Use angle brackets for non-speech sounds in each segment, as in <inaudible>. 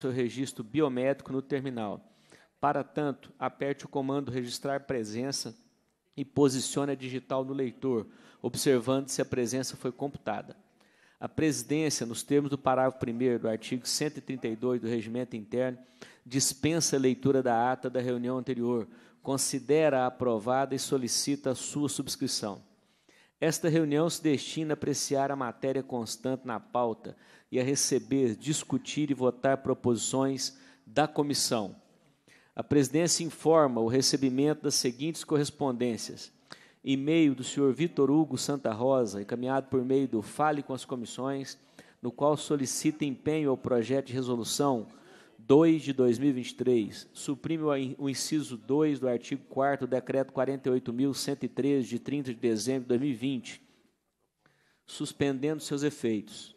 seu registro biométrico no terminal. Para tanto, aperte o comando Registrar Presença e posicione a digital no leitor, observando se a presença foi computada. A presidência, nos termos do parágrafo 1 do artigo 132 do Regimento Interno, dispensa a leitura da ata da reunião anterior, considera-a aprovada e solicita a sua subscrição. Esta reunião se destina a apreciar a matéria constante na pauta e a receber, discutir e votar proposições da comissão. A presidência informa o recebimento das seguintes correspondências: e-mail do senhor Vitor Hugo Santa Rosa, encaminhado por meio do Fale com as Comissões, no qual solicita empenho ao projeto de resolução 2 de 2023, suprime o inciso 2 do artigo 4 do Decreto 48.103, de 30 de dezembro de 2020, suspendendo seus efeitos.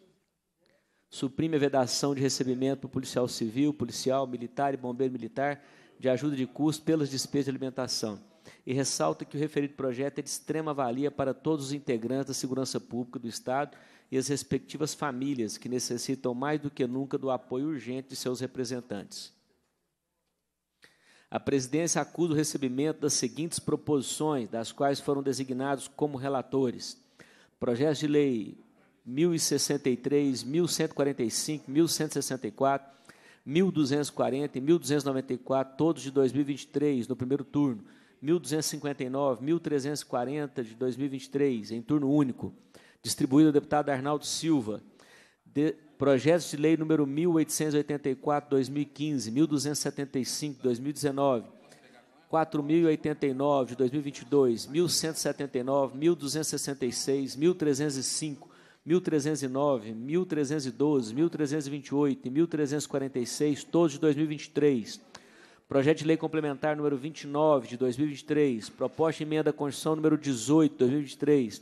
Suprime a vedação de recebimento para policial civil, policial, militar e bombeiro militar de ajuda de custo pelas despesas de alimentação. E ressalta que o referido projeto é de extrema valia para todos os integrantes da segurança pública do Estado e as respectivas famílias, que necessitam mais do que nunca do apoio urgente de seus representantes. A presidência acusa o recebimento das seguintes proposições, das quais foram designados como relatores: projetos de lei 1063, 1145, 1164, 1240 e 1294, todos de 2023, no primeiro turno, 1259, 1340 de 2023, em turno único distribuído ao deputado Arnaldo Silva. De, projetos de lei número 1884, 2015, 1275, 2019, 4089, 2022, 1179, 1266, 1305, 1309, 1312, 1328 e 1346, todos de 2023. Projeto de Lei Complementar número 29 de 2023, proposta de emenda à Constituição número 18 de 2023,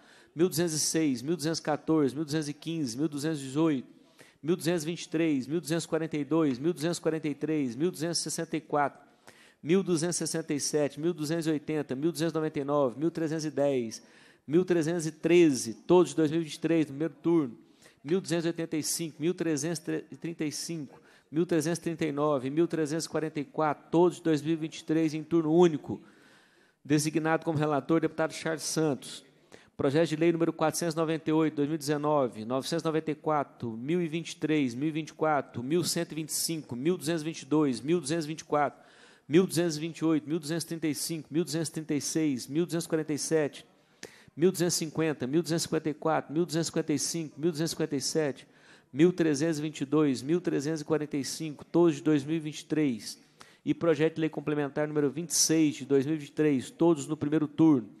1206, 1214, 1215, 1218, 1223, 1242, 1243, 1264, 1267, 1280, 1299, 1310, 1313, todos de 2023, primeiro turno, 1285, 1335, 1339, 1344, todos de 2023 em turno único. Designado como relator, deputado Charles Santos. Projeto de Lei número 498, 2019, 994, 1023, 1024, 1125, 1222, 1224, 1228, 1235, 1236, 1247, 1250, 1254, 1255, 1257, 1322, 1345, todos de 2023. E projeto de lei complementar número 26 de 2023, todos no primeiro turno.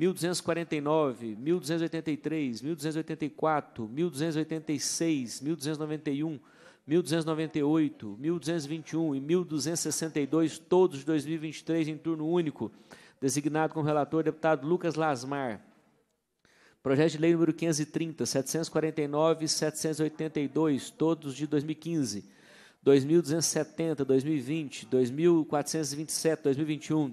1249, 1283, 1284, 1286, 1291, 1298, 1221 e 1262, todos de 2023 em turno único, designado como relator deputado Lucas Lasmar. Projeto de lei número 530, 749 e 782, todos de 2015. 2270, 2020, 2427, 2021,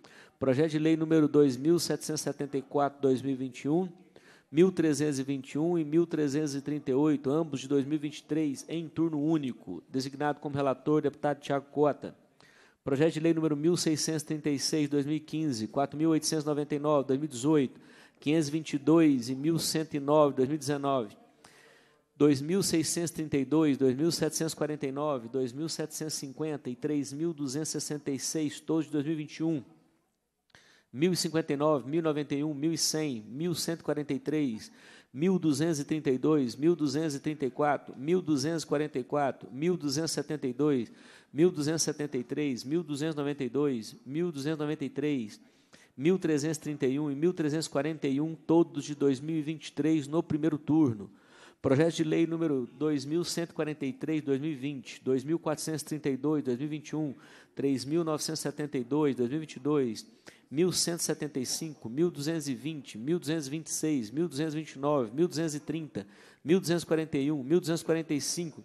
Projeto de Lei número 2774/2021, 1321 e 1338, ambos de 2023, em turno único, designado como relator deputado Tiago Cota. Projeto de Lei número 1636/2015, 4899/2018, 522 e 1109/2019. 2.632, 2.749, 2.750 e 3.266, todos de 2021. 1059, 1091, 1100, 1143, 1232, 1234, 1244, 1272, 1273, 1292, 1293, 1331 e 1341, todos de 2023 no primeiro turno. Projeto de lei número 2143 2020, 2432 2021, 3972 2022, 1175, 1220, 1226, 1229, 1230, 1241, 1245,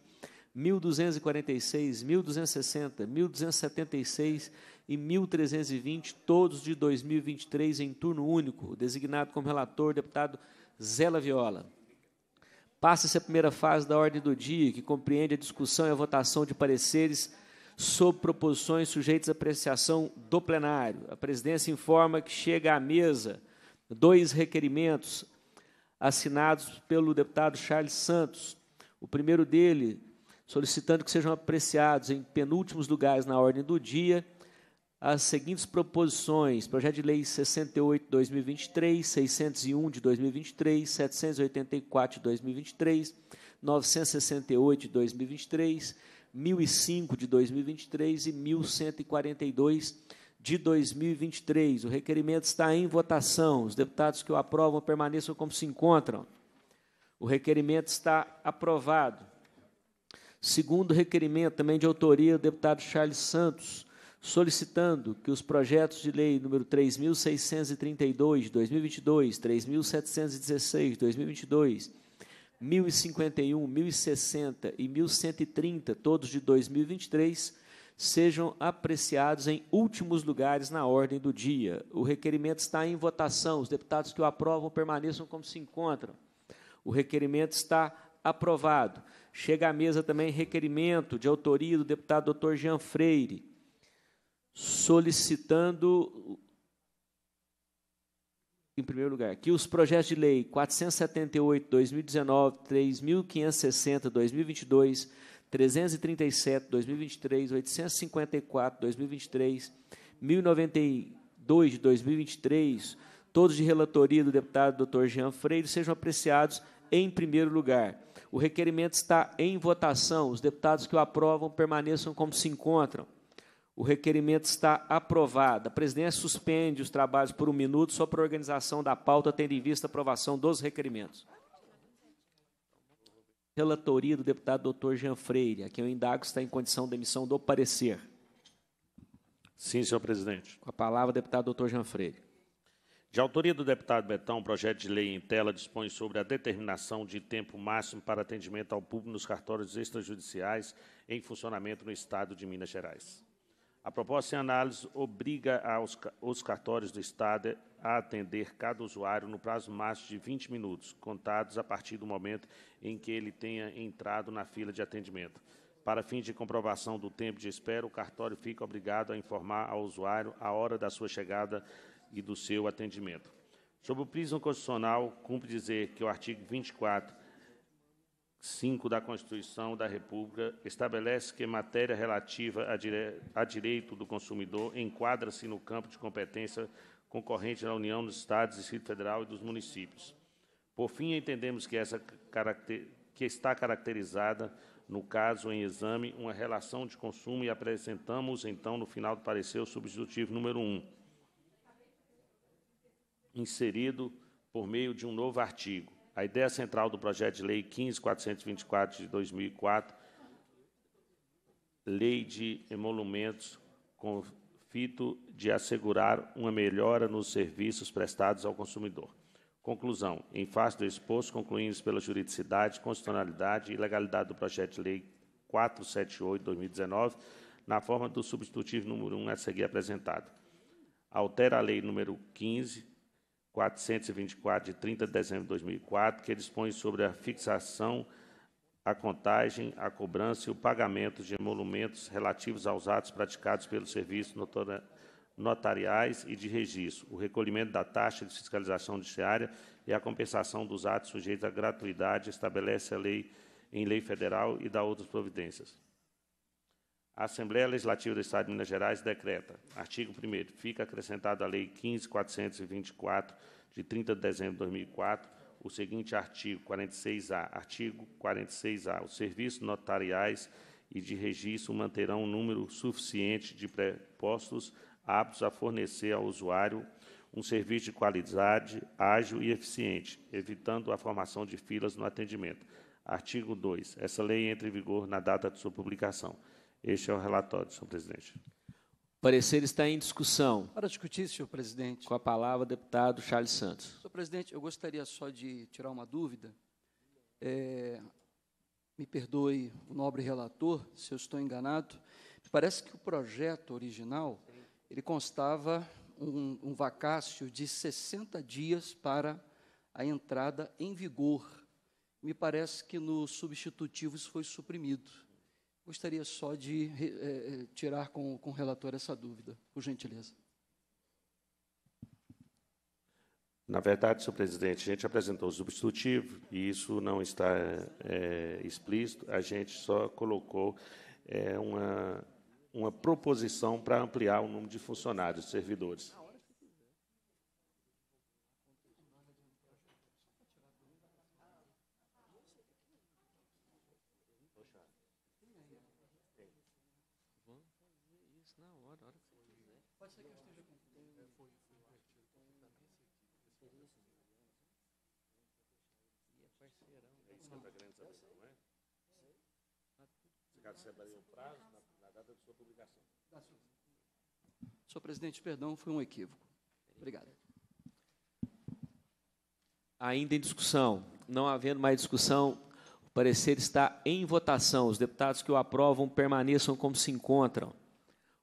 1246, 1260, 1276 e 1320, todos de 2023 em turno único, designado como relator deputado Zela Viola. Passa-se a primeira fase da ordem do dia, que compreende a discussão e a votação de pareceres sob proposições sujeitas à apreciação do plenário. A presidência informa que chega à mesa dois requerimentos assinados pelo deputado Charles Santos. O primeiro dele solicitando que sejam apreciados em penúltimos lugares na ordem do dia as seguintes proposições: Projeto de Lei 68 2023, 601 de 2023, 784 de 2023, 968 de 2023, 1005 de 2023 e 1142 de 2023. O requerimento está em votação. Os deputados que o aprovam permaneçam como se encontram. O requerimento está aprovado. Segundo requerimento, também de autoria do deputado Charles Santos, solicitando que os projetos de lei número 3632 de 2022, 3716 de 2022 1051, 1060 e 1130, todos de 2023, sejam apreciados em últimos lugares na ordem do dia. O requerimento está em votação. Os deputados que o aprovam permaneçam como se encontram. O requerimento está aprovado. Chega à mesa também requerimento de autoria do deputado doutor Jean Freire, solicitando em primeiro lugar, que os projetos de lei 478, 2019, 3560, 2022, 337, 2023, 854, 2023, 1092 de 2023, todos de relatoria do deputado doutor Jean Freire, sejam apreciados em primeiro lugar. O requerimento está em votação. Os deputados que o aprovam permaneçam como se encontram. O requerimento está aprovado. A presidência suspende os trabalhos por um minuto só para a organização da pauta, tendo em vista a aprovação dos requerimentos. Relatoria do deputado doutor Jean Freire, a quem eu indago está em condição de emissão do parecer. Sim, senhor presidente. Com a palavra, deputado doutor Jean Freire. De autoria do deputado Betão, o projeto de lei em tela dispõe sobre a determinação de tempo máximo para atendimento ao público nos cartórios extrajudiciais em funcionamento no Estado de Minas Gerais. A proposta em análise obriga aos, os cartórios do Estado a atender cada usuário no prazo máximo de 20 minutos, contados a partir do momento em que ele tenha entrado na fila de atendimento. Para fim de comprovação do tempo de espera, o cartório fica obrigado a informar ao usuário a hora da sua chegada e do seu atendimento. Sob o prisma constitucional, cumpre dizer que o artigo 24 5 da Constituição da República estabelece que matéria relativa a, dire... a direito do consumidor enquadra-se no campo de competência concorrente na União dos Estados, Distrito Federal e dos municípios. Por fim, entendemos que, essa caracter... que está caracterizada, no caso em exame, uma relação de consumo e apresentamos, então, no final do parecer, o substitutivo número 1, inserido por meio de um novo artigo a ideia central do projeto de lei 15.424 de 2004, lei de emolumentos com fito de assegurar uma melhora nos serviços prestados ao consumidor. Conclusão. Em face do exposto, concluímos pela juridicidade, constitucionalidade e legalidade do projeto de lei 478-2019, na forma do substitutivo número 1 a seguir apresentado. Altera a lei número 15 424, de 30 de dezembro de 2004, que dispõe sobre a fixação, a contagem, a cobrança e o pagamento de emolumentos relativos aos atos praticados pelos serviços notariais e de registro, o recolhimento da taxa de fiscalização judiciária e a compensação dos atos sujeitos à gratuidade, estabelece a lei em lei federal e dá outras providências. A Assembleia Legislativa do Estado de Minas Gerais decreta, artigo 1 fica acrescentado à Lei 15.424, de 30 de dezembro de 2004, o seguinte artigo 46-A. Artigo 46-A. Os serviços notariais e de registro manterão um número suficiente de prepostos aptos a fornecer ao usuário um serviço de qualidade, ágil e eficiente, evitando a formação de filas no atendimento. Artigo 2. Essa lei entra em vigor na data de sua publicação. Este é o relatório, senhor presidente. O parecer está em discussão. Para discutir, senhor presidente. Com a palavra, deputado Charles Santos. Senhor presidente, eu gostaria só de tirar uma dúvida. É, me perdoe o nobre relator, se eu estou enganado. Parece que o projeto original ele constava um, um vacácio de 60 dias para a entrada em vigor. Me parece que no substitutivo isso foi suprimido. Gostaria só de é, tirar com, com o relator essa dúvida, por gentileza. Na verdade, senhor presidente, a gente apresentou o substitutivo e isso não está é, explícito, a gente só colocou é, uma, uma proposição para ampliar o número de funcionários, servidores. publicado o prazo, na, na data de sua publicação. Senhor presidente, perdão, foi um equívoco. Obrigado. Ainda em discussão. Não havendo mais discussão, o parecer está em votação. Os deputados que o aprovam permaneçam como se encontram.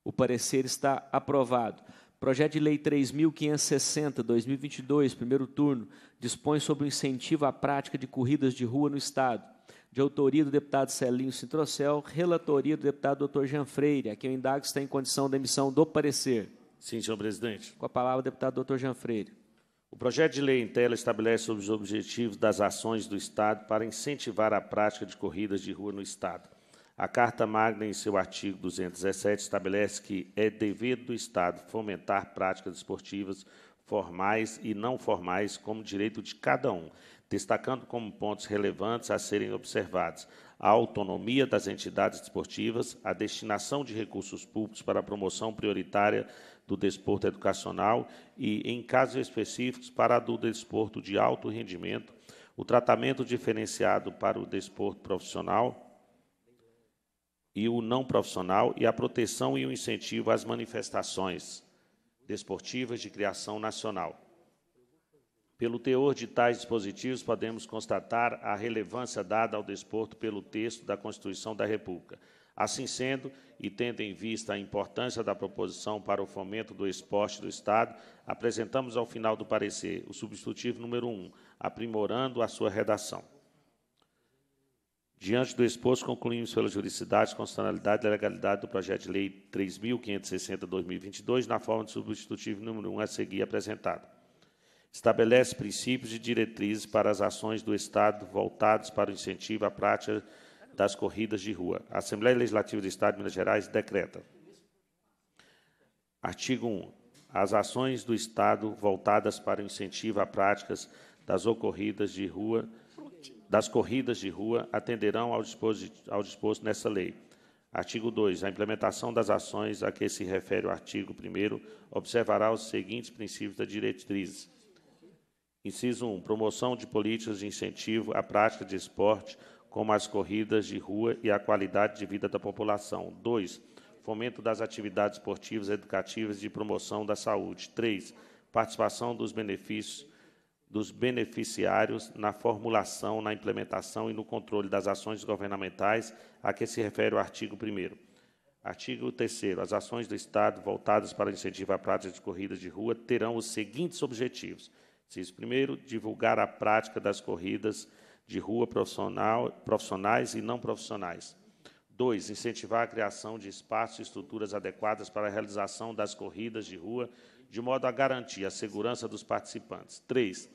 O parecer está aprovado. Projeto de Lei 3.560, 2022, primeiro turno, dispõe sobre o incentivo à prática de corridas de rua no Estado de autoria do deputado Celinho Citrocel, relatoria do deputado doutor Jean Freire, a quem eu indago está em condição da emissão do parecer. Sim, senhor presidente. Com a palavra, deputado doutor Jean Freire. O projeto de lei em tela estabelece os objetivos das ações do Estado para incentivar a prática de corridas de rua no Estado. A Carta Magna, em seu artigo 217, estabelece que é dever do Estado fomentar práticas esportivas formais e não formais como direito de cada um, destacando como pontos relevantes a serem observados a autonomia das entidades desportivas, a destinação de recursos públicos para a promoção prioritária do desporto educacional e, em casos específicos, para a do desporto de alto rendimento, o tratamento diferenciado para o desporto profissional e o não profissional e a proteção e o incentivo às manifestações desportivas de criação nacional. Pelo teor de tais dispositivos, podemos constatar a relevância dada ao desporto pelo texto da Constituição da República. Assim sendo, e tendo em vista a importância da proposição para o fomento do esporte do Estado, apresentamos ao final do parecer o substitutivo número 1, aprimorando a sua redação. Diante do exposto, concluímos pela juridicidade, constitucionalidade e legalidade do projeto de lei 3.560-2022, na forma de substitutivo número 1 a seguir apresentado. Estabelece princípios e diretrizes para as ações do Estado voltados para o incentivo à prática das corridas de rua. A Assembleia Legislativa do Estado de Minas Gerais decreta. Artigo 1. As ações do Estado voltadas para o incentivo à práticas das ocorridas de rua, das corridas de rua, atenderão ao disposto, ao disposto nessa lei. Artigo 2. A implementação das ações a que se refere o artigo 1 observará os seguintes princípios da diretrizes Inciso 1. Promoção de políticas de incentivo à prática de esporte, como as corridas de rua e a qualidade de vida da população. 2. Fomento das atividades esportivas, educativas e de promoção da saúde. 3. Participação dos benefícios dos beneficiários na formulação, na implementação e no controle das ações governamentais a que se refere o artigo 1 Artigo 3 As ações do Estado voltadas para incentivar a prática de corridas de rua terão os seguintes objetivos: Cis primeiro, divulgar a prática das corridas de rua profissional, profissionais e não profissionais. Dois, incentivar a criação de espaços e estruturas adequadas para a realização das corridas de rua, de modo a garantir a segurança dos participantes. Três,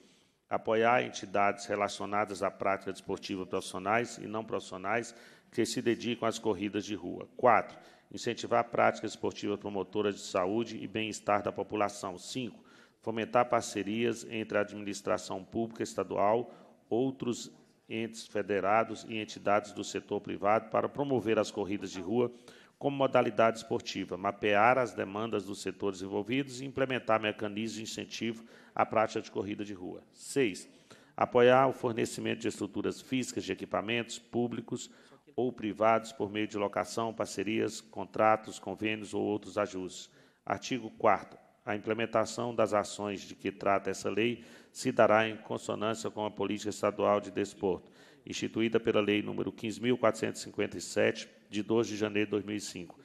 apoiar entidades relacionadas à prática desportiva profissionais e não profissionais que se dedicam às corridas de rua. Quatro, incentivar práticas esportivas promotoras de saúde e bem-estar da população. Cinco, fomentar parcerias entre a administração pública estadual, outros entes federados e entidades do setor privado para promover as corridas de rua como modalidade esportiva, mapear as demandas dos setores envolvidos e implementar mecanismos de incentivo à prática de corrida de rua. 6. Apoiar o fornecimento de estruturas físicas de equipamentos públicos ou privados por meio de locação, parcerias, contratos, convênios ou outros ajustes. Artigo 4 a implementação das ações de que trata essa lei se dará em consonância com a Política Estadual de Desporto, instituída pela Lei nº 15.457, de 2 de janeiro de 2005.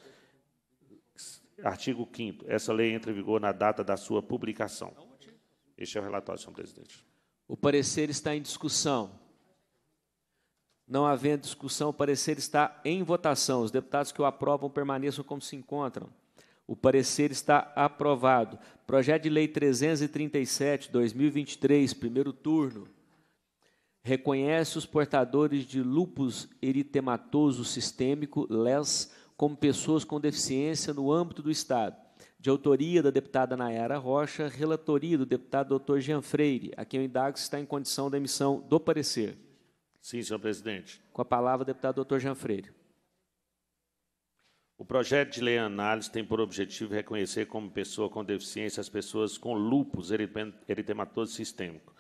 Artigo 5 Essa lei entra em vigor na data da sua publicação. Este é o relatório, senhor presidente. O parecer está em discussão. Não havendo discussão, o parecer está em votação. Os deputados que o aprovam permaneçam como se encontram. O parecer está aprovado. Projeto de Lei 337, 2023, primeiro turno. Reconhece os portadores de lupus eritematoso sistêmico, LES, como pessoas com deficiência no âmbito do Estado. De autoria da deputada Nayara Rocha, relatoria do deputado Dr. Jean Freire, a quem o indago se está em condição da emissão do parecer. Sim, senhor presidente. Com a palavra, deputado Dr. Jean Freire. O projeto de lei análise tem por objetivo reconhecer como pessoa com deficiência as pessoas com lupus eritematoso sistêmico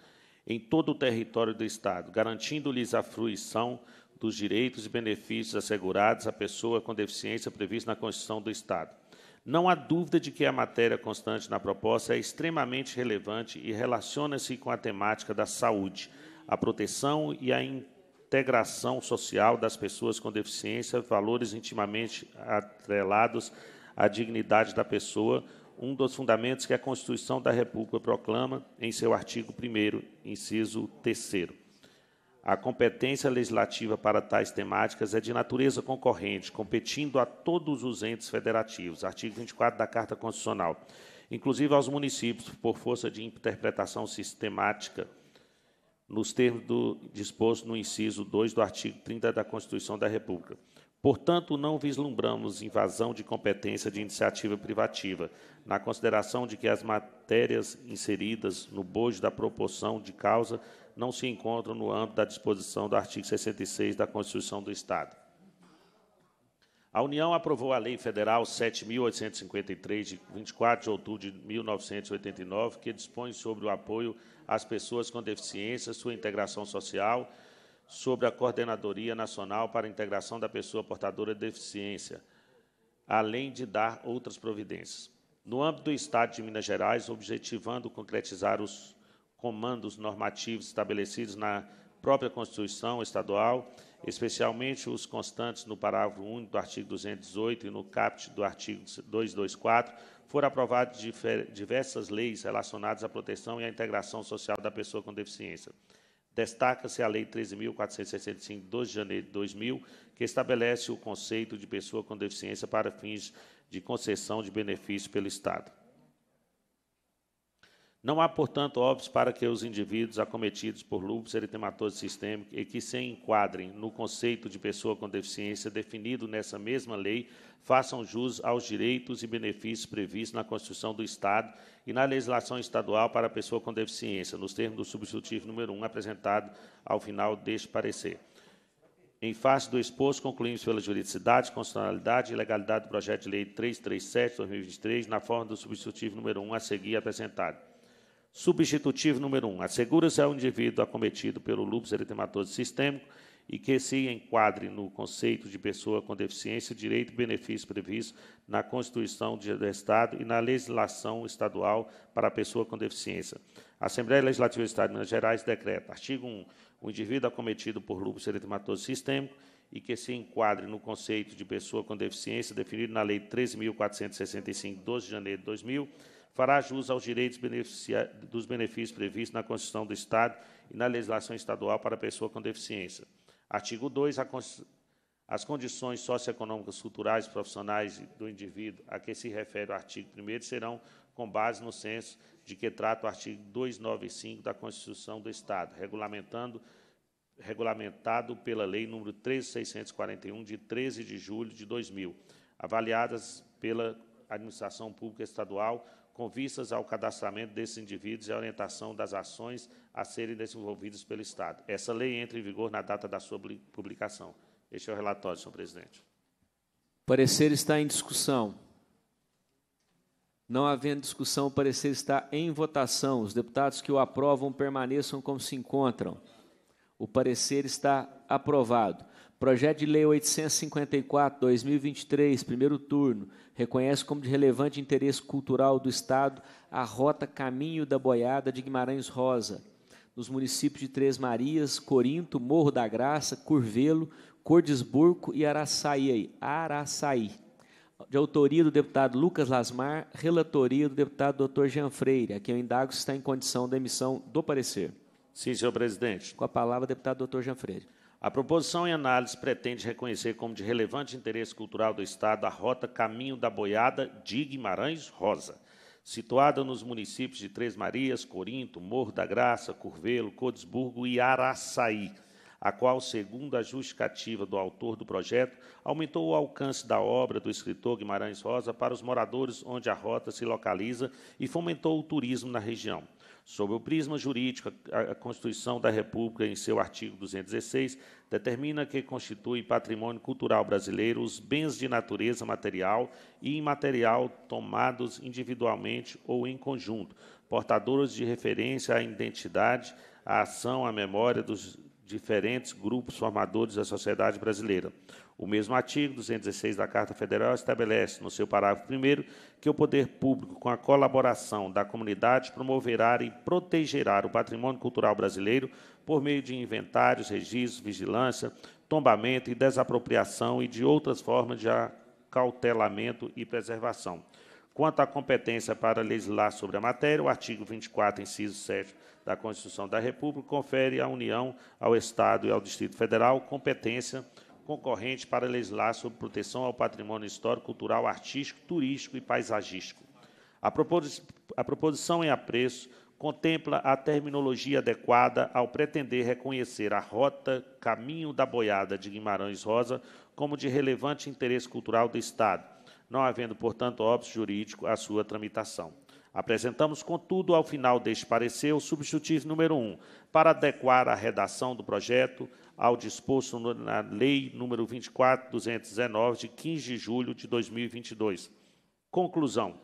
em todo o território do Estado, garantindo-lhes a fruição dos direitos e benefícios assegurados à pessoa com deficiência previsto na Constituição do Estado. Não há dúvida de que a matéria constante na proposta é extremamente relevante e relaciona-se com a temática da saúde, a proteção e a integração social das pessoas com deficiência, valores intimamente atrelados à dignidade da pessoa, um dos fundamentos que a Constituição da República proclama em seu artigo 1, inciso 3. A competência legislativa para tais temáticas é de natureza concorrente, competindo a todos os entes federativos, artigo 24 da Carta Constitucional, inclusive aos municípios, por força de interpretação sistemática nos termos do disposto no inciso 2 do artigo 30 da Constituição da República. Portanto, não vislumbramos invasão de competência de iniciativa privativa, na consideração de que as matérias inseridas no bojo da proporção de causa não se encontram no âmbito da disposição do artigo 66 da Constituição do Estado. A União aprovou a Lei Federal 7.853, de 24 de outubro de 1989, que dispõe sobre o apoio às pessoas com deficiência, sua integração social, sobre a Coordenadoria Nacional para a Integração da Pessoa Portadora de Deficiência, além de dar outras providências. No âmbito do Estado de Minas Gerais, objetivando concretizar os comandos normativos estabelecidos na própria Constituição Estadual especialmente os constantes no parágrafo único do artigo 218 e no caput do artigo 224, foram aprovadas diversas leis relacionadas à proteção e à integração social da pessoa com deficiência. Destaca-se a Lei 13.465, 12 de janeiro de 2000, que estabelece o conceito de pessoa com deficiência para fins de concessão de benefício pelo Estado. Não há, portanto, óbitos para que os indivíduos acometidos por lúpus eritematoso sistêmico e que se enquadrem no conceito de pessoa com deficiência definido nessa mesma lei façam jus aos direitos e benefícios previstos na Constituição do Estado e na legislação estadual para a pessoa com deficiência, nos termos do substitutivo número 1 apresentado ao final deste parecer. Em face do exposto, concluímos pela juridicidade, constitucionalidade e legalidade do projeto de lei 337-2023, na forma do substitutivo número 1 a seguir apresentado. Substitutivo número 1. Um, Assegura-se ao indivíduo acometido pelo lúpus eritematoso sistêmico e que se enquadre no conceito de pessoa com deficiência, direito e benefício previsto na Constituição do Estado e na legislação estadual para a pessoa com deficiência. A Assembleia Legislativa do Estado de Minas Gerais decreta, artigo 1, o indivíduo acometido por lúpus eritematoso sistêmico e que se enquadre no conceito de pessoa com deficiência definido na Lei 13.465, 12 de janeiro de 2000, fará jus aos direitos dos benefícios previstos na Constituição do Estado e na legislação estadual para a pessoa com deficiência. Artigo 2. As condições socioeconômicas, culturais e profissionais do indivíduo a que se refere o artigo 1 serão com base no censo de que trata o artigo 295 da Constituição do Estado, regulamentando regulamentado pela Lei nº 13641 de 13 de julho de 2000, avaliadas pela administração pública estadual com vistas ao cadastramento desses indivíduos e a orientação das ações a serem desenvolvidas pelo Estado. Essa lei entra em vigor na data da sua publicação. Este é o relatório, senhor presidente. O parecer está em discussão. Não havendo discussão, o parecer está em votação. Os deputados que o aprovam permaneçam como se encontram. O parecer está aprovado. Projeto de Lei 854-2023, primeiro turno, reconhece como de relevante interesse cultural do Estado a rota Caminho da Boiada de Guimarães Rosa, nos municípios de Três Marias, Corinto, Morro da Graça, Curvelo, Cordisburgo e Araçaí. Araçaí. De autoria do deputado Lucas Lasmar, relatoria do deputado Dr. Jean Freire, a quem eu indago se está em condição da emissão do parecer. Sim, senhor presidente. Com a palavra, deputado Dr. Jean Freire. A proposição em análise pretende reconhecer como de relevante interesse cultural do Estado a rota Caminho da Boiada de Guimarães Rosa, situada nos municípios de Três Marias, Corinto, Morro da Graça, Curvelo, Codesburgo e Araçaí, a qual, segundo a justificativa do autor do projeto, aumentou o alcance da obra do escritor Guimarães Rosa para os moradores onde a rota se localiza e fomentou o turismo na região. Sob o prisma jurídico, a Constituição da República, em seu artigo 216, determina que constitui patrimônio cultural brasileiro os bens de natureza material e imaterial tomados individualmente ou em conjunto, portadores de referência à identidade, à ação, à memória dos diferentes grupos formadores da sociedade brasileira. O mesmo artigo 216 da Carta Federal estabelece, no seu parágrafo 1, que o poder público, com a colaboração da comunidade, promoverá e protegerá o patrimônio cultural brasileiro por meio de inventários, registros, vigilância, tombamento e desapropriação e de outras formas de acautelamento e preservação. Quanto à competência para legislar sobre a matéria, o artigo 24, inciso 7 da Constituição da República confere à União, ao Estado e ao Distrito Federal competência para concorrente para legislar sobre proteção ao patrimônio histórico, cultural, artístico, turístico e paisagístico. A, proposi a proposição em apreço contempla a terminologia adequada ao pretender reconhecer a rota Caminho da Boiada de Guimarães Rosa como de relevante interesse cultural do Estado, não havendo, portanto, óbvio jurídico à sua tramitação. Apresentamos, contudo, ao final deste parecer, o substitutivo número 1, para adequar a redação do projeto ao disposto na Lei número 24219 de 15 de julho de 2022. Conclusão.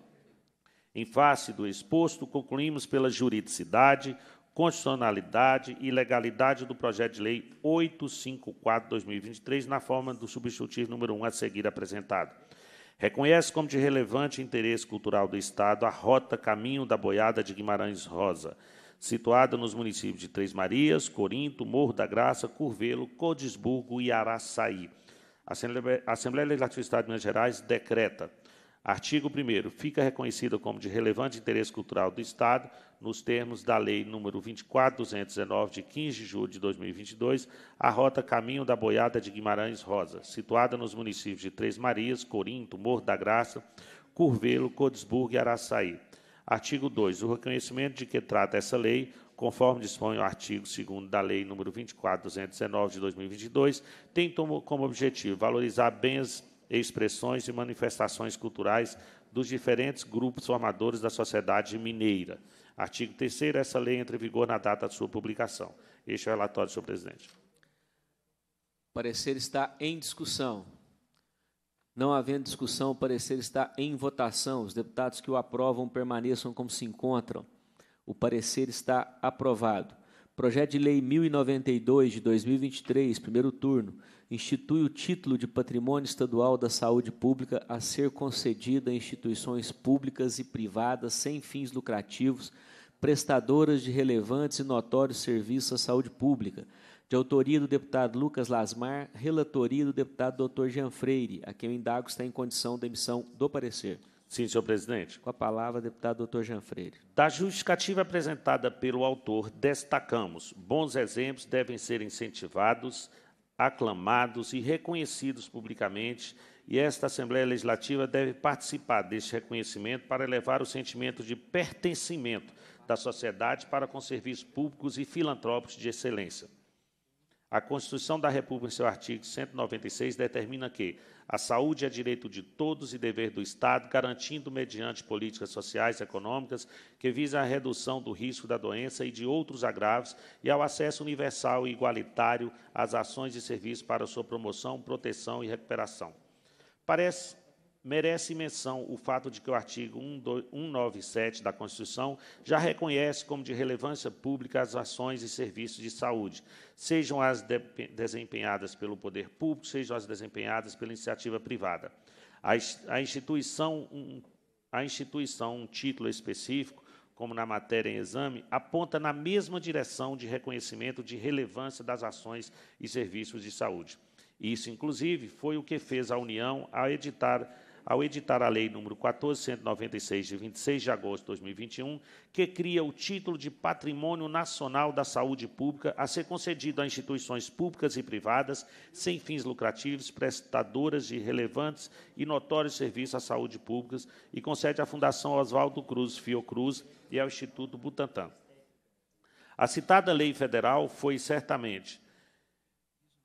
Em face do exposto, concluímos pela juridicidade, constitucionalidade e legalidade do projeto de lei 854/2023 na forma do substitutivo número 1 a seguir apresentado. Reconhece como de relevante interesse cultural do Estado a rota Caminho da Boiada de Guimarães Rosa situada nos municípios de Três Marias, Corinto, Morro da Graça, Curvelo, Codisburgo e Araçaí. A Assembleia Legislativa do Estado de Minas Gerais decreta. Artigo 1 Fica reconhecida como de relevante interesse cultural do Estado, nos termos da Lei nº 24219 de 15 de julho de 2022, a rota Caminho da Boiada de Guimarães Rosa, situada nos municípios de Três Marias, Corinto, Morro da Graça, Curvelo, Codesburgo e Araçaí. Artigo 2. O reconhecimento de que trata essa lei, conforme dispõe o artigo 2 da Lei número 24.219 de 2022, tem como objetivo valorizar bens, expressões e manifestações culturais dos diferentes grupos formadores da sociedade mineira. Artigo 3. Essa lei entra em vigor na data de sua publicação. Este é o relatório, senhor presidente. O parecer está em discussão. Não havendo discussão, o parecer está em votação. Os deputados que o aprovam permaneçam como se encontram. O parecer está aprovado. Projeto de Lei 1092 de 2023, primeiro turno, institui o título de Patrimônio Estadual da Saúde Pública a ser concedida a instituições públicas e privadas sem fins lucrativos, prestadoras de relevantes e notórios serviços à saúde pública de autoria do deputado Lucas Lasmar, relatoria do deputado doutor Jean Freire, a quem o indago está em condição de emissão do parecer. Sim, senhor presidente. Com a palavra, deputado doutor Jean Freire. Da justificativa apresentada pelo autor, destacamos: bons exemplos devem ser incentivados, aclamados e reconhecidos publicamente, e esta Assembleia Legislativa deve participar deste reconhecimento para elevar o sentimento de pertencimento da sociedade para com serviços públicos e filantrópicos de excelência. A Constituição da República, seu artigo 196, determina que a saúde é direito de todos e dever do Estado, garantindo, mediante políticas sociais e econômicas que visem a redução do risco da doença e de outros agravos, e ao acesso universal e igualitário às ações e serviços para sua promoção, proteção e recuperação. Parece merece menção o fato de que o artigo 197 da Constituição já reconhece como de relevância pública as ações e serviços de saúde, sejam as de desempenhadas pelo poder público, sejam as desempenhadas pela iniciativa privada. A instituição, um, a instituição, um título específico, como na matéria em exame, aponta na mesma direção de reconhecimento de relevância das ações e serviços de saúde. Isso, inclusive, foi o que fez a União a editar ao editar a Lei nº 14.196, de 26 de agosto de 2021, que cria o título de Patrimônio Nacional da Saúde Pública a ser concedido a instituições públicas e privadas, sem fins lucrativos, prestadoras de relevantes e notórios serviços à saúde pública e concede à Fundação Oswaldo Cruz Fiocruz e ao Instituto Butantan. A citada lei federal foi certamente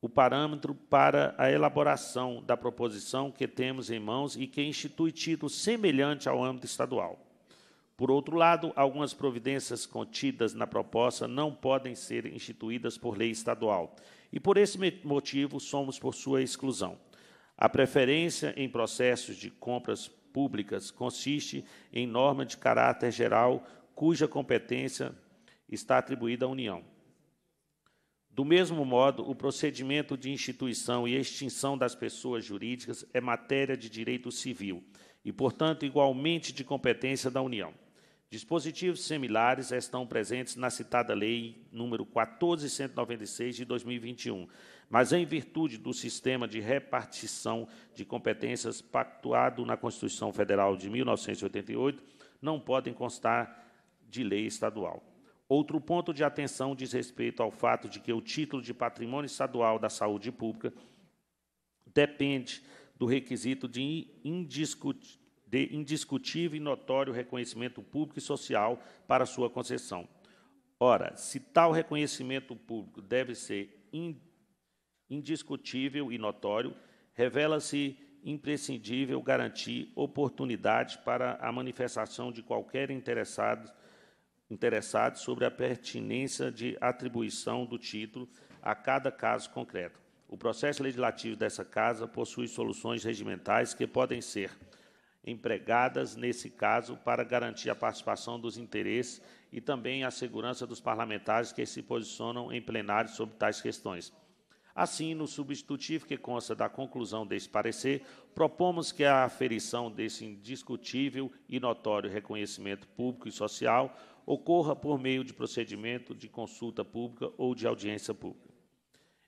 o parâmetro para a elaboração da proposição que temos em mãos e que institui título semelhante ao âmbito estadual. Por outro lado, algumas providências contidas na proposta não podem ser instituídas por lei estadual, e por esse motivo somos por sua exclusão. A preferência em processos de compras públicas consiste em norma de caráter geral cuja competência está atribuída à União. Do mesmo modo, o procedimento de instituição e extinção das pessoas jurídicas é matéria de direito civil e, portanto, igualmente de competência da União. Dispositivos similares estão presentes na citada Lei número 14196 de 2021, mas em virtude do sistema de repartição de competências pactuado na Constituição Federal de 1988, não podem constar de lei estadual. Outro ponto de atenção diz respeito ao fato de que o título de patrimônio estadual da saúde pública depende do requisito de, de indiscutível e notório reconhecimento público e social para sua concessão. Ora, se tal reconhecimento público deve ser indiscutível e notório, revela-se imprescindível garantir oportunidade para a manifestação de qualquer interessado interessados sobre a pertinência de atribuição do título a cada caso concreto. O processo legislativo dessa Casa possui soluções regimentais que podem ser empregadas, nesse caso, para garantir a participação dos interesses e também a segurança dos parlamentares que se posicionam em plenário sobre tais questões. Assim, no substitutivo que consta da conclusão deste parecer, propomos que a aferição desse indiscutível e notório reconhecimento público e social ocorra por meio de procedimento de consulta pública ou de audiência pública.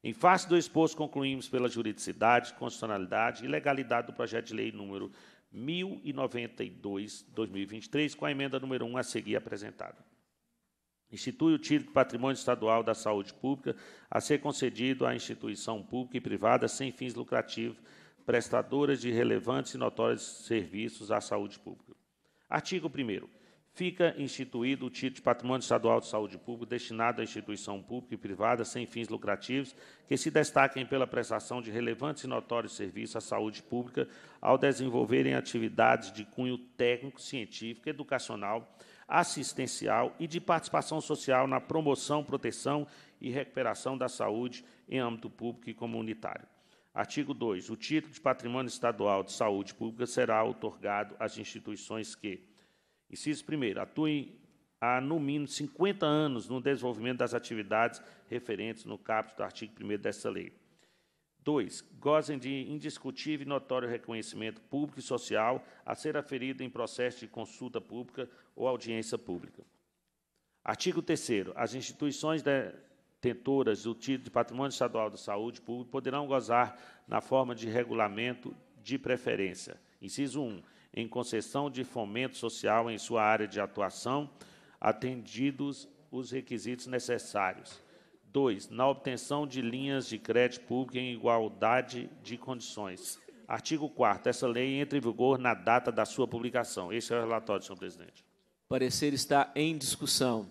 Em face do exposto, concluímos pela juridicidade, constitucionalidade e legalidade do projeto de lei número 1092/2023, com a emenda número 1 a seguir apresentada. Institui o título de Patrimônio Estadual da Saúde Pública a ser concedido à instituição pública e privada sem fins lucrativos, prestadoras de relevantes e notórios serviços à saúde pública. Artigo 1 fica instituído o título de Patrimônio Estadual de Saúde Pública destinado à instituição pública e privada sem fins lucrativos que se destaquem pela prestação de relevantes e notórios serviços à saúde pública ao desenvolverem atividades de cunho técnico, científico, educacional, assistencial e de participação social na promoção, proteção e recuperação da saúde em âmbito público e comunitário. Artigo 2. O título de Patrimônio Estadual de Saúde Pública será otorgado às instituições que Inciso 1. Atue há no mínimo 50 anos no desenvolvimento das atividades referentes no caput do artigo 1 desta lei. 2. Gozem de indiscutível e notório reconhecimento público e social a ser aferido em processo de consulta pública ou audiência pública. Artigo 3. As instituições detentoras do título de Patrimônio Estadual da Saúde Pública poderão gozar, na forma de regulamento de preferência. Inciso 1 em concessão de fomento social em sua área de atuação, atendidos os requisitos necessários. 2. Na obtenção de linhas de crédito público em igualdade de condições. Artigo 4 Essa lei entra em vigor na data da sua publicação. Esse é o relatório, senhor presidente. Parecer está em discussão.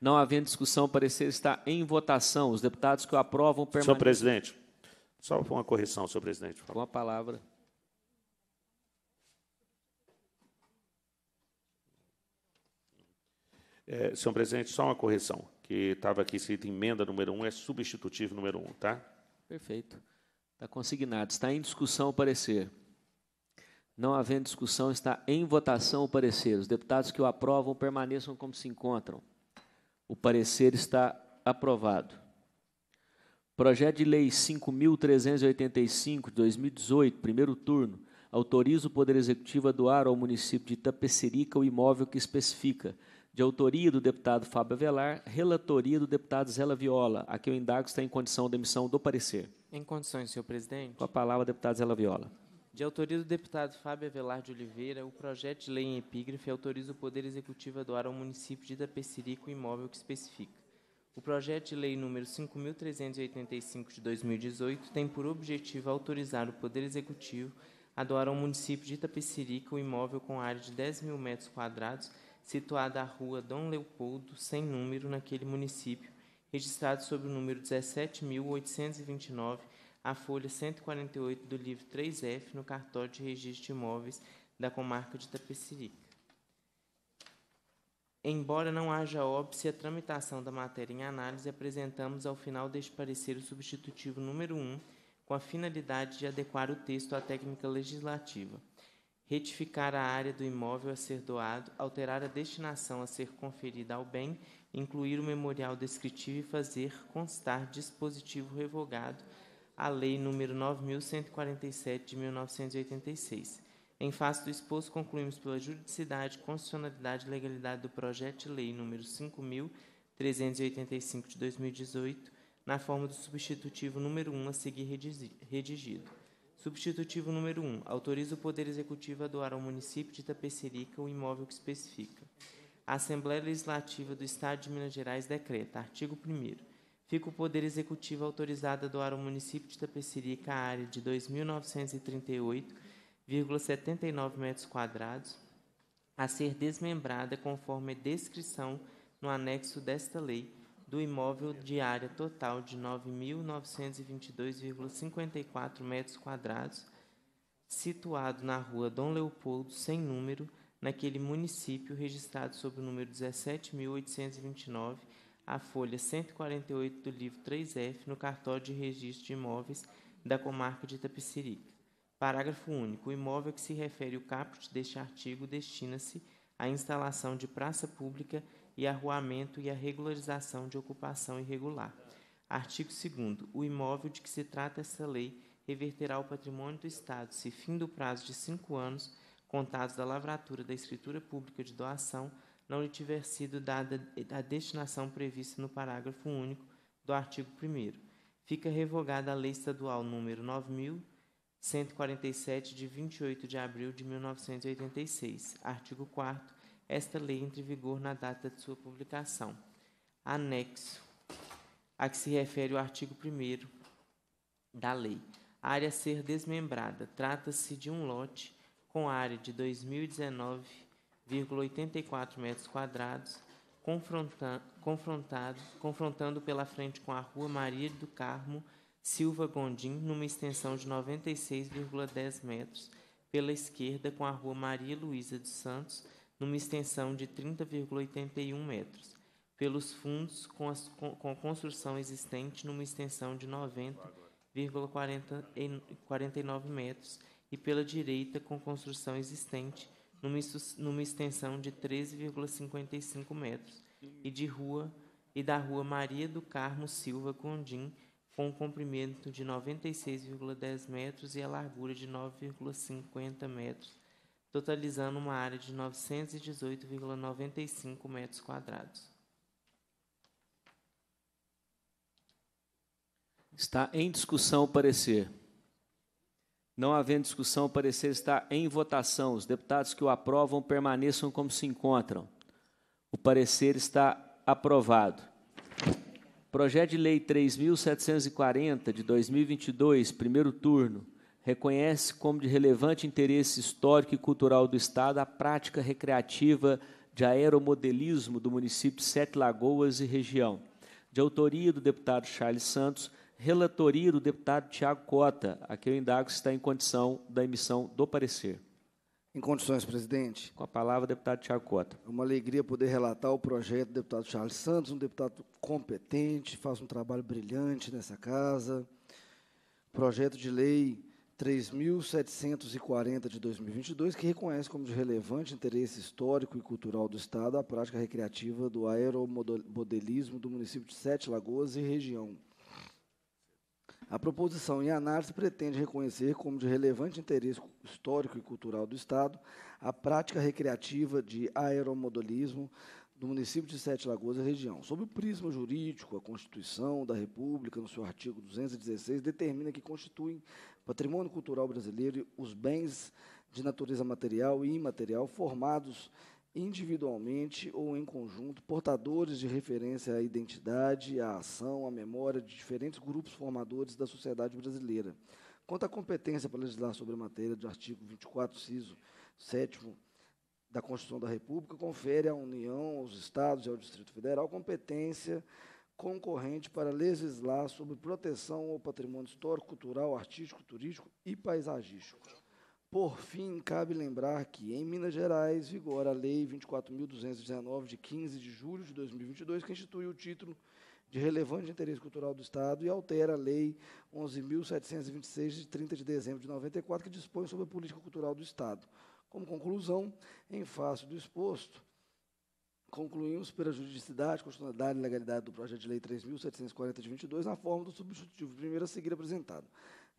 Não havendo discussão, o parecer está em votação. Os deputados que o aprovam permanecem. Senhor presidente, só uma correção, senhor presidente. Com a palavra. É, senhor presidente, só uma correção, que estava aqui escrito emenda número 1, é substitutivo número 1, tá? Perfeito. Está consignado. Está em discussão o parecer. Não havendo discussão, está em votação o parecer. Os deputados que o aprovam permaneçam como se encontram. O parecer está aprovado. Projeto de Lei 5.385, de 2018, primeiro turno, autoriza o Poder Executivo a doar ao município de Itapecerica o imóvel que especifica de autoria do deputado Fábio Avelar, relatoria do deputado Zela Viola, a que eu indago está em condição de emissão do parecer. Em condições, senhor presidente. Com a palavra, deputado Zela Viola. De autoria do deputado Fábio Avelar de Oliveira, o projeto de lei em epígrafe autoriza o Poder Executivo a doar ao município de Itapeciri o imóvel que especifica. O projeto de lei número 5.385 de 2018 tem por objetivo autorizar o Poder Executivo a doar ao município de Itapeciri o imóvel com área de 10 mil metros quadrados situada à rua Dom Leopoldo, sem número, naquele município, registrado sob o número 17.829, a folha 148 do livro 3F, no cartório de registro de imóveis da comarca de Tapecirica. Embora não haja óbice à tramitação da matéria em análise, apresentamos ao final deste parecer o substitutivo número 1, com a finalidade de adequar o texto à técnica legislativa retificar a área do imóvel a ser doado, alterar a destinação a ser conferida ao bem, incluir o memorial descritivo e fazer constar dispositivo revogado à Lei nº 9.147 de 1986. Em face do exposto, concluímos pela juridicidade, constitucionalidade e legalidade do projeto de lei nº 5.385 de 2018, na forma do substitutivo número 1 a seguir redigido. Substitutivo número 1. Autoriza o Poder Executivo a doar ao município de Tapecerica o imóvel que especifica. A Assembleia Legislativa do Estado de Minas Gerais decreta, artigo 1 Fica o Poder Executivo autorizado a doar ao município de Tapecerica a área de 2.938,79 metros quadrados, a ser desmembrada conforme a descrição no anexo desta lei, do imóvel de área total de 9.922,54 metros quadrados, situado na rua Dom Leopoldo, sem número, naquele município registrado sob o número 17.829, a folha 148 do livro 3F, no cartório de registro de imóveis da comarca de Itapecerica. Parágrafo único. O imóvel a que se refere o caput deste artigo destina-se à instalação de praça pública e arruamento e a regularização de ocupação irregular. Artigo 2 O imóvel de que se trata essa lei reverterá ao patrimônio do Estado se, fim do prazo de cinco anos, contados da lavratura da escritura pública de doação, não lhe tiver sido dada a destinação prevista no parágrafo único do artigo 1 Fica revogada a Lei Estadual número 9147 de 28 de abril de 1986. Artigo 4 esta lei entre em vigor na data de sua publicação. Anexo a que se refere o artigo 1 da lei. A área a ser desmembrada trata-se de um lote com área de 2019,84 metros quadrados, confrontado, confrontando pela frente com a Rua Maria do Carmo Silva Gondim, numa extensão de 96,10 metros, pela esquerda com a Rua Maria Luísa dos Santos, numa extensão de 30,81 metros, pelos fundos com, as, com, a construção existente numa extensão de 90,49 metros e pela direita com construção existente numa, extensão de 13,55 metros e de rua e da rua Maria do Carmo Silva Condim com um comprimento de 96,10 metros e a largura de 9,50 metros totalizando uma área de 918,95 metros quadrados. Está em discussão o parecer. Não havendo discussão, o parecer está em votação. Os deputados que o aprovam permaneçam como se encontram. O parecer está aprovado. Projeto de Lei 3.740 de 2022, primeiro turno reconhece como de relevante interesse histórico e cultural do Estado a prática recreativa de aeromodelismo do município de Sete Lagoas e região, de autoria do deputado Charles Santos, relatoria do deputado Tiago Cota, a quem eu indago se está em condição da emissão do parecer. Em condições, presidente. Com a palavra, deputado Tiago Cota. É uma alegria poder relatar o projeto do deputado Charles Santos, um deputado competente, faz um trabalho brilhante nessa casa. Projeto de lei 3.740 de 2022, que reconhece como de relevante interesse histórico e cultural do Estado a prática recreativa do aeromodelismo do município de Sete Lagoas e região. A proposição em análise pretende reconhecer como de relevante interesse histórico e cultural do Estado a prática recreativa de aeromodelismo do município de Sete Lagoas e região. Sob o prisma jurídico, a Constituição da República, no seu artigo 216, determina que constituem patrimônio cultural brasileiro, os bens de natureza material e imaterial formados individualmente ou em conjunto, portadores de referência à identidade, à ação, à memória de diferentes grupos formadores da sociedade brasileira. Quanto à competência para legislar sobre a matéria do artigo 24, ciso 7 da Constituição da República, confere à União, aos Estados e ao Distrito Federal competência concorrente para legislar sobre proteção ao patrimônio histórico, cultural, artístico, turístico e paisagístico. Por fim, cabe lembrar que em Minas Gerais vigora a Lei 24.219, de 15 de julho de 2022, que institui o título de relevante interesse cultural do Estado e altera a Lei 11.726, de 30 de dezembro de 94, que dispõe sobre a política cultural do Estado. Como conclusão, em face do exposto, concluímos pela juridicidade, constitucionalidade e legalidade do projeto de lei 3.740 de 22 na forma do substitutivo primeiro a seguir apresentado.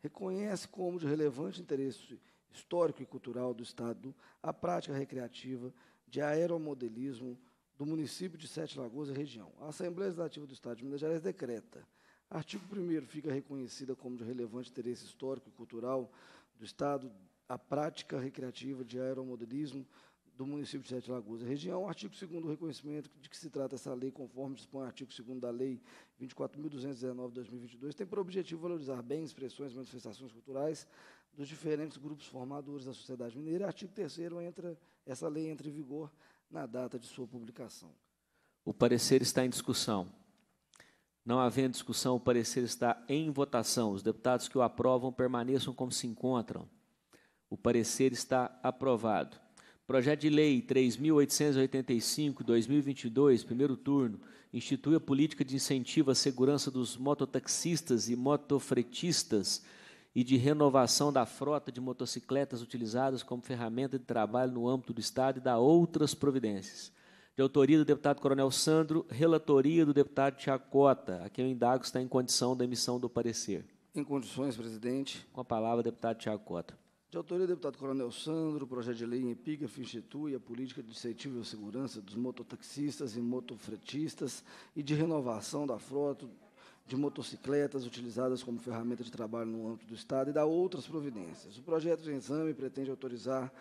Reconhece como de relevante interesse histórico e cultural do Estado a prática recreativa de aeromodelismo do município de Sete Lagoas e região. A Assembleia Legislativa do Estado de Minas Gerais decreta. Artigo 1 fica reconhecida como de relevante interesse histórico e cultural do Estado a prática recreativa de aeromodelismo do município de Sete Lagoas e região, é artigo 2 reconhecimento de que se trata essa lei, conforme dispõe o artigo 2 da Lei 24.219-2022, tem por objetivo valorizar bens, expressões, manifestações culturais dos diferentes grupos formadores da sociedade mineira. Artigo 3 entra, essa lei entra em vigor na data de sua publicação. O parecer está em discussão. Não havendo discussão, o parecer está em votação. Os deputados que o aprovam permaneçam como se encontram. O parecer está aprovado. Projeto de Lei 3.885-2022, primeiro turno, institui a política de incentivo à segurança dos mototaxistas e motofretistas e de renovação da frota de motocicletas utilizadas como ferramenta de trabalho no âmbito do Estado e da outras providências. De autoria do deputado Coronel Sandro, relatoria do deputado Tiago Cota, a quem eu indago está em condição da emissão do parecer. Em condições, presidente. Com a palavra, deputado Tiago Cota. De autoria do deputado Coronel Sandro, o projeto de lei em epígrafe institui a política de incentivo à segurança dos mototaxistas e motofretistas e de renovação da frota de motocicletas utilizadas como ferramenta de trabalho no âmbito do Estado e dá outras providências. O projeto de exame pretende autorizar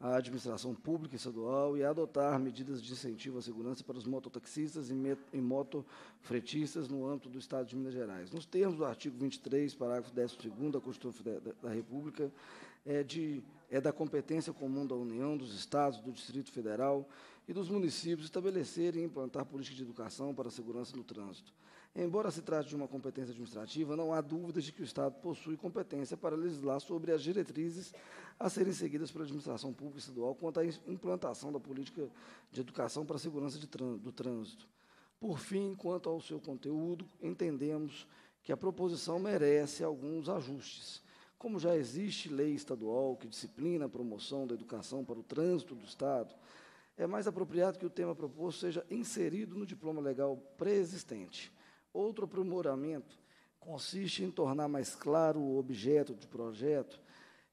a administração pública estadual e adotar medidas de incentivo à segurança para os mototaxistas e, e motofretistas no âmbito do Estado de Minas Gerais. Nos termos do artigo 23, parágrafo 12 da Constituição da República, é, de, é da competência comum da União, dos Estados, do Distrito Federal e dos municípios estabelecer e implantar políticas de educação para a segurança no trânsito. Embora se trate de uma competência administrativa, não há dúvidas de que o Estado possui competência para legislar sobre as diretrizes a serem seguidas pela administração pública estadual quanto à implantação da política de educação para a segurança do trânsito. Por fim, quanto ao seu conteúdo, entendemos que a proposição merece alguns ajustes como já existe lei estadual que disciplina a promoção da educação para o trânsito do Estado, é mais apropriado que o tema proposto seja inserido no diploma legal pré-existente. Outro aprimoramento consiste em tornar mais claro o objeto do projeto,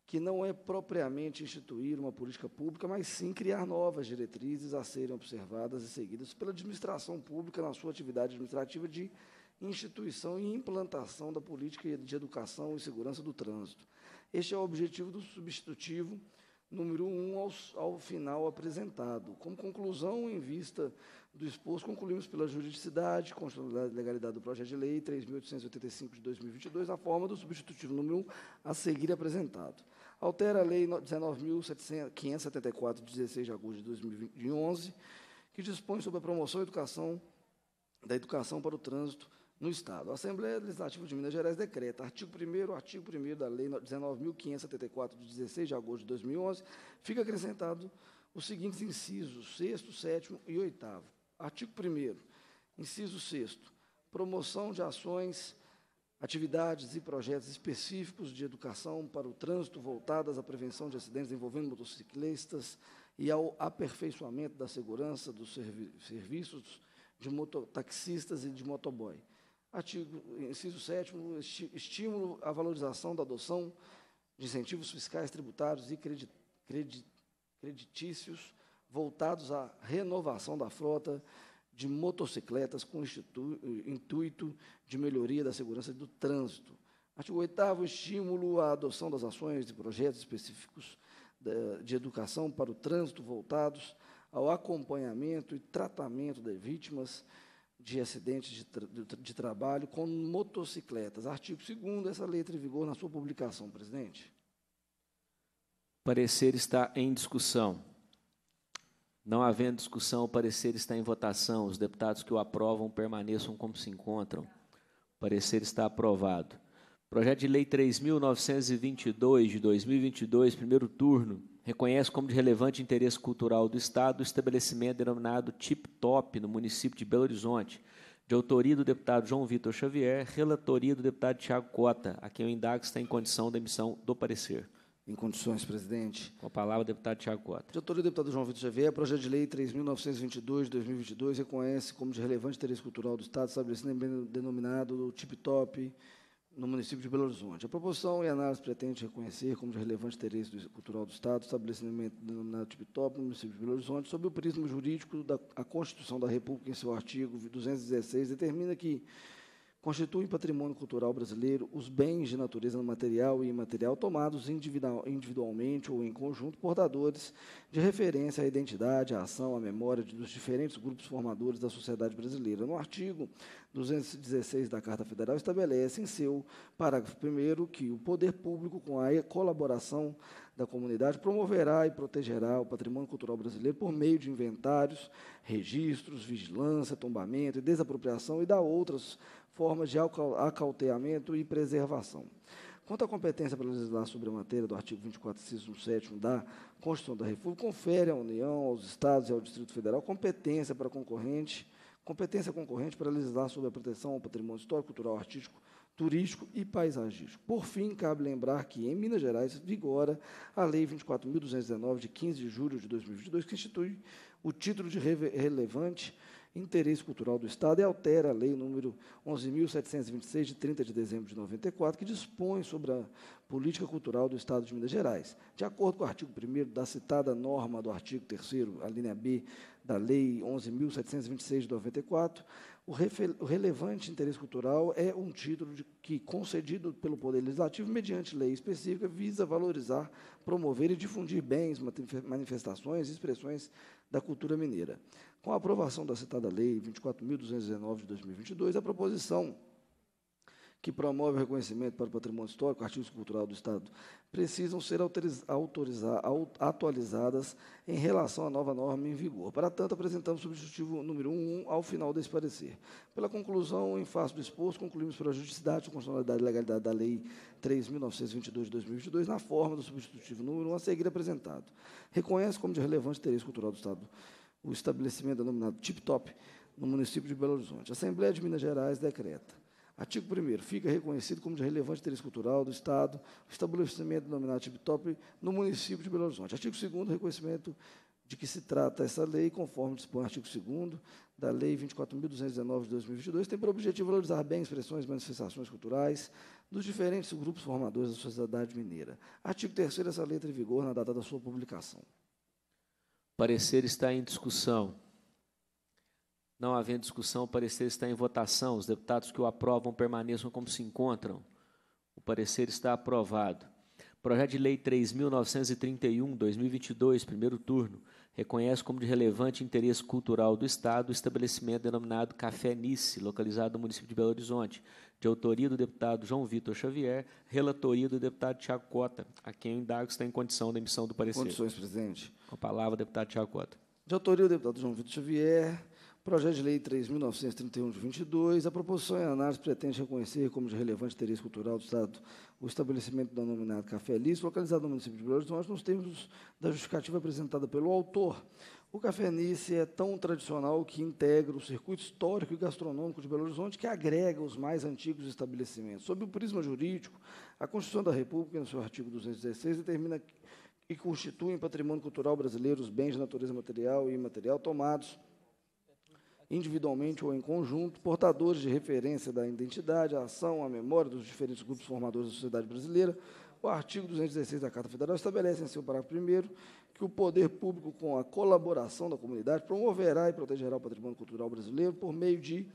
que não é propriamente instituir uma política pública, mas sim criar novas diretrizes a serem observadas e seguidas pela administração pública na sua atividade administrativa de instituição e implantação da política de educação e segurança do trânsito. Este é o objetivo do substitutivo número 1 um ao, ao final apresentado. Como conclusão, em vista do exposto, concluímos pela juridicidade, constitucionalidade e legalidade do projeto de lei 3.885 de 2022, na forma do substitutivo número 1 um a seguir apresentado. Altera a lei 19.574, de 16 de agosto de 2011, que dispõe sobre a promoção e educação da educação para o trânsito no Estado. A Assembleia Legislativa de Minas Gerais decreta, artigo 1 artigo 1 da Lei 19.574, de 16 de agosto de 2011, fica acrescentado os seguintes incisos, 6 7 e 8 Artigo 1 inciso 6 promoção de ações, atividades e projetos específicos de educação para o trânsito voltadas à prevenção de acidentes envolvendo motociclistas e ao aperfeiçoamento da segurança dos servi serviços de mototaxistas e de motoboy Artigo, inciso 7, estímulo à valorização da adoção de incentivos fiscais, tributários e credit, credit, creditícios voltados à renovação da frota de motocicletas com intuito de melhoria da segurança do trânsito. Artigo 8 estímulo à adoção das ações e projetos específicos de, de educação para o trânsito voltados ao acompanhamento e tratamento de vítimas de acidentes de, tra de, trabalho com motocicletas. Artigo 2 essa letra em vigor na sua publicação, presidente. Parecer está em discussão. Não havendo discussão, o parecer está em votação. Os deputados que o aprovam permaneçam como se encontram. O parecer está aprovado. Projeto de Lei 3.922, de 2022, primeiro turno reconhece como de relevante interesse cultural do Estado o estabelecimento denominado Tip Top no município de Belo Horizonte, de autoria do deputado João Vitor Xavier, relatoria do deputado Tiago Cota, a quem o indago está em condição da emissão do parecer. Em condições, presidente. Com a palavra, deputado Tiago Cota. De autoria do deputado João Vitor Xavier, projeto de lei 3.922 de 2022 reconhece como de relevante interesse cultural do Estado estabelecimento denominado Tip Top no município de Belo Horizonte. A proposição e análise pretende reconhecer como de relevante interesse cultural do Estado o estabelecimento denominado Top no município de Belo Horizonte, sob o prisma jurídico da Constituição da República, em seu artigo 216, determina que constituem patrimônio cultural brasileiro os bens de natureza material e imaterial tomados individual, individualmente ou em conjunto, portadores de referência à identidade, à ação, à memória de, dos diferentes grupos formadores da sociedade brasileira. No artigo 216 da Carta Federal, estabelece em seu parágrafo 1 que o poder público, com a colaboração da comunidade, promoverá e protegerá o patrimônio cultural brasileiro por meio de inventários, registros, vigilância, tombamento e desapropriação e da outras formas de acauteamento e preservação. Quanto à competência para legislar sobre a matéria do artigo 24, inciso 7 da Constituição da República, confere à União, aos Estados e ao Distrito Federal competência para concorrente, competência concorrente para legislar sobre a proteção ao patrimônio histórico, cultural, artístico, turístico e paisagístico. Por fim, cabe lembrar que em Minas Gerais vigora a Lei 24.219, de 15 de julho de 2022, que institui o título de relevante interesse cultural do Estado e altera a Lei nº 11.726, de 30 de dezembro de 94, que dispõe sobre a política cultural do Estado de Minas Gerais. De acordo com o artigo 1 da citada norma do artigo 3º, a linha B, da Lei 11.726, de 94, o, o relevante interesse cultural é um título de, que, concedido pelo Poder Legislativo mediante lei específica, visa valorizar, promover e difundir bens, manifestações e expressões da cultura mineira. Com a aprovação da citada Lei 24.219 de 2022, a proposição que promove o reconhecimento para o patrimônio histórico, artigos cultural do Estado, precisam ser autoriza, atualizadas em relação à nova norma em vigor. Para tanto, apresentamos o substitutivo número 1 ao final desse parecer. Pela conclusão, em face do exposto, concluímos pela juridicidade, constitucionalidade e legalidade da Lei 3.922 de 2022, na forma do substitutivo número 1 a seguir apresentado. Reconhece como de relevante interesse cultural do Estado o estabelecimento denominado Tip Top, no município de Belo Horizonte. A Assembleia de Minas Gerais decreta. Artigo 1 Fica reconhecido como de relevante interesse cultural do Estado o estabelecimento denominado Tip Top no município de Belo Horizonte. Artigo 2 Reconhecimento de que se trata essa lei, conforme dispõe o artigo 2 da Lei 24.219 de 2022, tem por objetivo valorizar bem expressões e manifestações culturais dos diferentes grupos formadores da sociedade mineira. Artigo 3 Essa lei entra em vigor na data da sua publicação parecer está em discussão. Não havendo discussão, o parecer está em votação. Os deputados que o aprovam permaneçam como se encontram. O parecer está aprovado. Projeto de Lei 3.931, 2022, primeiro turno reconhece como de relevante interesse cultural do Estado o estabelecimento denominado Café Nice, localizado no município de Belo Horizonte, de autoria do deputado João Vitor Xavier, relatoria do deputado Tiago Cota, a quem o indago está em condição da emissão do parecer. Condições, presidente. Com a palavra, deputado Tiago Cota. De autoria do deputado João Vitor Xavier, projeto de lei 3.931 de 22, a proposição em análise pretende reconhecer como de relevante interesse cultural do Estado o estabelecimento denominado café lícito, localizado no município de Belo Horizonte, nos termos da justificativa apresentada pelo autor. O café Nice é tão tradicional que integra o circuito histórico e gastronômico de Belo Horizonte, que agrega os mais antigos estabelecimentos. Sob o prisma jurídico, a Constituição da República, no seu artigo 216, determina e constituem patrimônio cultural brasileiro os bens de natureza material e imaterial tomados individualmente ou em conjunto, portadores de referência da identidade, a ação, a memória dos diferentes grupos formadores da sociedade brasileira, o artigo 216 da Carta Federal estabelece, em seu parágrafo 1, que o poder público, com a colaboração da comunidade, promoverá e protegerá o patrimônio cultural brasileiro por meio de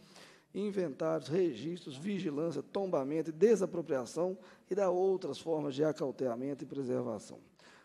inventários, registros, vigilância, tombamento e desapropriação e da outras formas de acauteamento e preservação.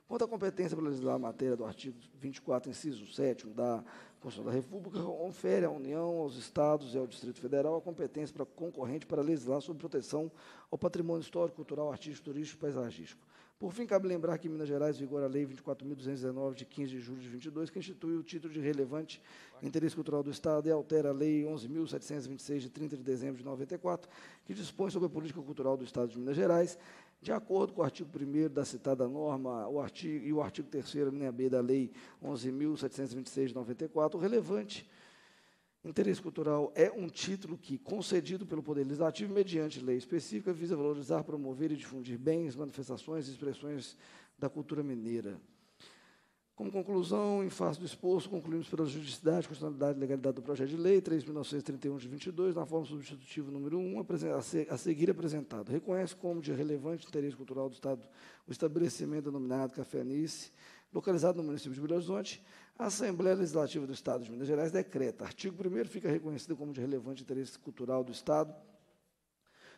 Quanto à competência para legislar a matéria do artigo 24, inciso 7 da a Constituição da República confere à União, aos Estados e ao Distrito Federal a competência para concorrente para legislar sobre proteção ao patrimônio histórico, cultural, artístico, turístico e paisagístico. Por fim, cabe lembrar que em Minas Gerais vigora a Lei 24.219, de 15 de julho de 22, que institui o título de relevante interesse cultural do Estado e altera a Lei 11.726, de 30 de dezembro de 94, que dispõe sobre a política cultural do Estado de Minas Gerais de acordo com o artigo 1 da citada norma o artigo, e o artigo 3 linha B da Lei 11.726 de 94, o relevante interesse cultural é um título que, concedido pelo Poder Legislativo mediante lei específica, visa valorizar, promover e difundir bens, manifestações e expressões da cultura mineira. Como conclusão, em face do exposto, concluímos pela juridicidade, constitucionalidade e legalidade do projeto de lei 3.931 de 22, na forma substitutiva número 1, a seguir apresentado. Reconhece como de relevante interesse cultural do Estado o estabelecimento denominado Café Nice, localizado no município de Belo Horizonte, a Assembleia Legislativa do Estado de Minas Gerais decreta. Artigo 1 fica reconhecido como de relevante interesse cultural do Estado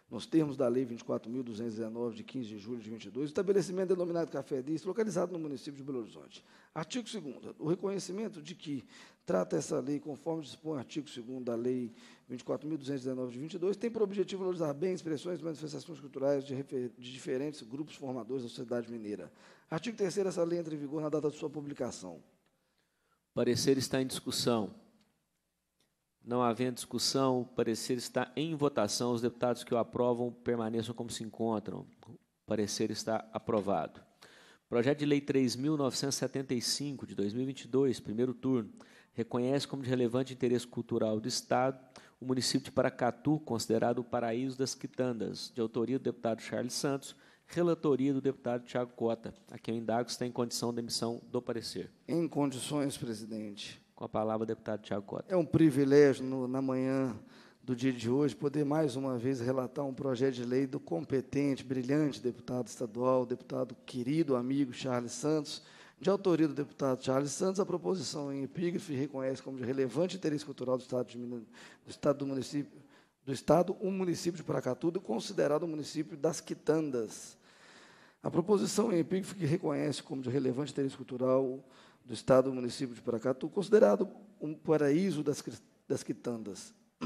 nos termos da Lei 24.219, de 15 de julho de 22, estabelecimento denominado Café Diz, localizado no município de Belo Horizonte. Artigo 2 o reconhecimento de que trata essa lei, conforme dispõe o artigo 2 da Lei 24.219, de 22, tem por objetivo valorizar bem expressões e manifestações culturais de, de diferentes grupos formadores da sociedade mineira. Artigo 3 essa lei entra em vigor na data de sua publicação. O parecer está em discussão. Não havendo discussão, o parecer está em votação. Os deputados que o aprovam permaneçam como se encontram. O parecer está aprovado. Projeto de Lei 3.975, de 2022, primeiro turno, reconhece como de relevante interesse cultural do Estado o município de Paracatu, considerado o paraíso das quitandas, de autoria do deputado Charles Santos, relatoria do deputado Tiago Cota, a quem eu indago se está em condição da emissão do parecer. Em condições, presidente. Com a palavra, o deputado Tiago Cota. É um privilégio, no, na manhã do dia de hoje, poder mais uma vez relatar um projeto de lei do competente, brilhante deputado estadual, deputado querido amigo Charles Santos, de autoria do deputado Charles Santos, a proposição em epígrafe reconhece como de relevante interesse cultural do Estado, de Minas, do, estado do município, do Estado o um município de Paracatuba, considerado o município das Quitandas. A proposição em epígrafe que reconhece como de relevante interesse cultural do estado do município de Paracatu, considerado um paraíso das, das quitandas. <clears throat>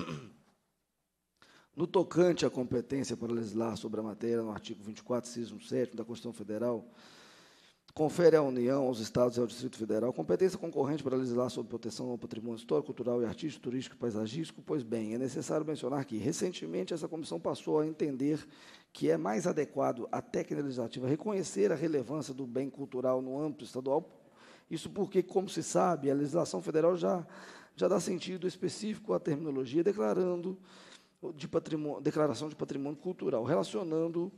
No tocante à competência para legislar sobre a matéria, no artigo 24, inciso 7 da Constituição Federal, confere à União, aos Estados e ao Distrito Federal competência concorrente para legislar sobre proteção ao patrimônio histórico, cultural e artístico, turístico e paisagístico, pois bem, é necessário mencionar que, recentemente, essa comissão passou a entender que é mais adequado à técnica legislativa reconhecer a relevância do bem cultural no âmbito estadual isso porque, como se sabe, a legislação federal já, já dá sentido específico à terminologia, declarando de patrimônio, declaração de patrimônio cultural, relacionando,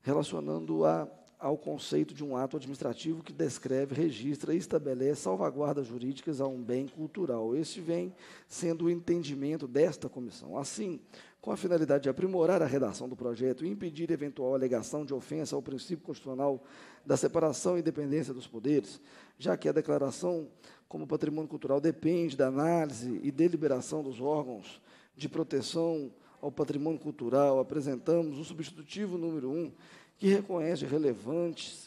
relacionando a, ao conceito de um ato administrativo que descreve, registra e estabelece salvaguardas jurídicas a um bem cultural. Este vem sendo o entendimento desta comissão. Assim, com a finalidade de aprimorar a redação do projeto e impedir eventual alegação de ofensa ao princípio constitucional da separação e independência dos poderes, já que a declaração como patrimônio cultural depende da análise e deliberação dos órgãos de proteção ao patrimônio cultural, apresentamos o substitutivo número 1, um, que reconhece a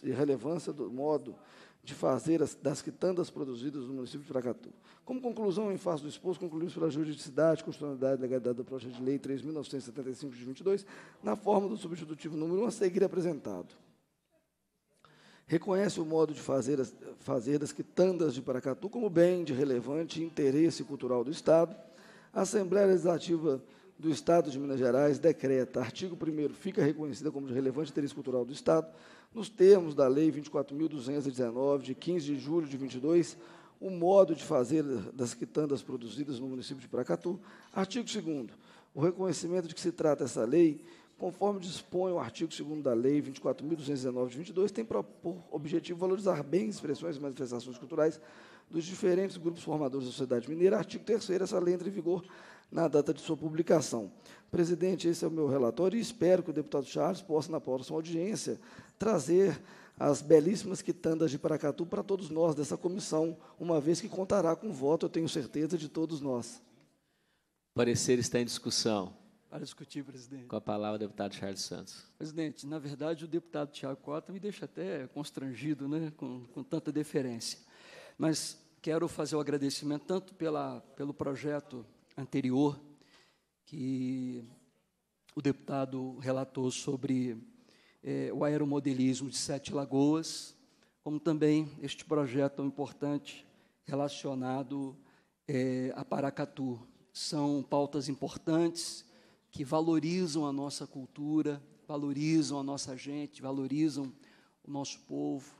relevância do modo de fazer as, das quitandas produzidas no município de Paracatu. Como conclusão, em face do exposto, concluímos pela juridicidade, constitucionalidade e legalidade do projeto de lei 3.975 de 22, na forma do substitutivo número 1 um a seguir apresentado reconhece o modo de fazer, fazer das quitandas de Paracatu como bem de relevante interesse cultural do Estado. A Assembleia Legislativa do Estado de Minas Gerais decreta, artigo 1 fica reconhecida como de relevante interesse cultural do Estado, nos termos da Lei 24.219, de 15 de julho de 22, o modo de fazer das quitandas produzidas no município de Paracatu. Artigo 2 o reconhecimento de que se trata essa lei conforme dispõe o artigo 2 da Lei 24.219 de 22, tem por objetivo valorizar bens, expressões e manifestações culturais dos diferentes grupos formadores da sociedade mineira. Artigo 3 essa lei entra em vigor na data de sua publicação. Presidente, esse é o meu relatório e espero que o deputado Charles possa, na próxima audiência, trazer as belíssimas quitandas de Paracatu para todos nós dessa comissão, uma vez que contará com o voto, eu tenho certeza, de todos nós. O parecer está em discussão. Para discutir, presidente. Com a palavra, deputado Charles Santos. Presidente, na verdade, o deputado Tiago Cota me deixa até constrangido, né, com, com tanta deferência. Mas quero fazer o agradecimento tanto pela, pelo projeto anterior, que o deputado relatou sobre é, o aeromodelismo de Sete Lagoas, como também este projeto tão importante relacionado é, a Paracatu. São pautas importantes que valorizam a nossa cultura, valorizam a nossa gente, valorizam o nosso povo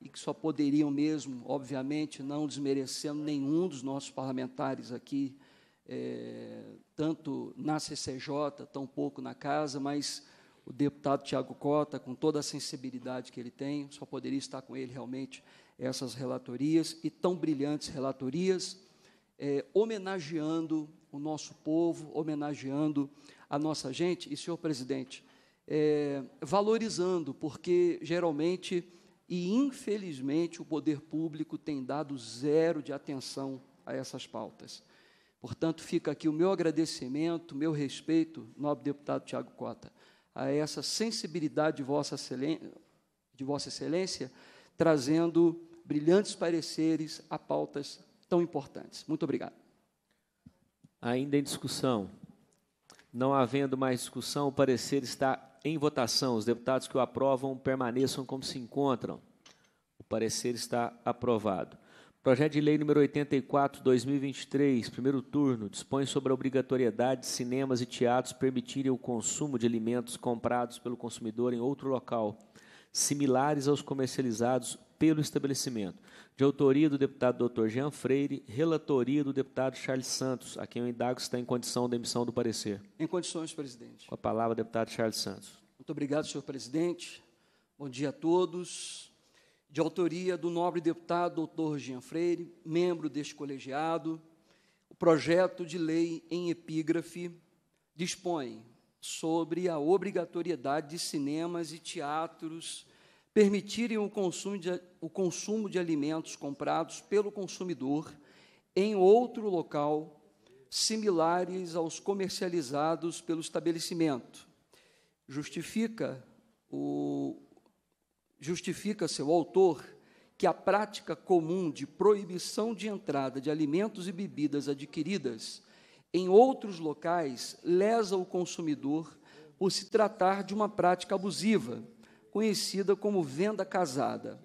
e que só poderiam mesmo, obviamente, não desmerecendo nenhum dos nossos parlamentares aqui, é, tanto na CCJ, tão pouco na casa, mas o deputado Tiago Cota, com toda a sensibilidade que ele tem, só poderia estar com ele realmente essas relatorias e tão brilhantes relatorias, é, homenageando o nosso povo, homenageando a nossa gente. E, senhor presidente, é, valorizando, porque geralmente e infelizmente o poder público tem dado zero de atenção a essas pautas. Portanto, fica aqui o meu agradecimento, meu respeito, nobre deputado Tiago Cota, a essa sensibilidade de Vossa Excelência, de vossa excelência trazendo brilhantes pareceres a pautas tão importantes. Muito obrigado ainda em discussão. Não havendo mais discussão, o parecer está em votação. Os deputados que o aprovam permaneçam como se encontram. O parecer está aprovado. Projeto de Lei número 84, 2023, primeiro turno, dispõe sobre a obrigatoriedade de cinemas e teatros permitirem o consumo de alimentos comprados pelo consumidor em outro local, similares aos comercializados pelo estabelecimento. De autoria do deputado Dr. Jean Freire, relatoria do deputado Charles Santos, a quem eu indago se está em condição da emissão do parecer. Em condições, presidente. Com a palavra, deputado Charles Santos. Muito obrigado, senhor presidente. Bom dia a todos. De autoria do nobre deputado Dr. Jean Freire, membro deste colegiado, o projeto de lei em epígrafe dispõe sobre a obrigatoriedade de cinemas e teatros permitirem o consumo, de, o consumo de alimentos comprados pelo consumidor em outro local, similares aos comercializados pelo estabelecimento. Justifica o justifica seu autor que a prática comum de proibição de entrada de alimentos e bebidas adquiridas em outros locais lesa o consumidor por se tratar de uma prática abusiva conhecida como venda casada.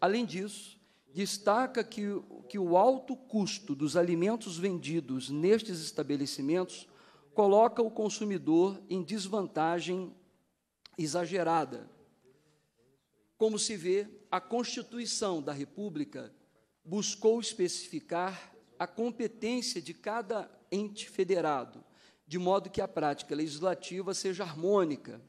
Além disso, destaca que, que o alto custo dos alimentos vendidos nestes estabelecimentos coloca o consumidor em desvantagem exagerada. Como se vê, a Constituição da República buscou especificar a competência de cada ente federado, de modo que a prática legislativa seja harmônica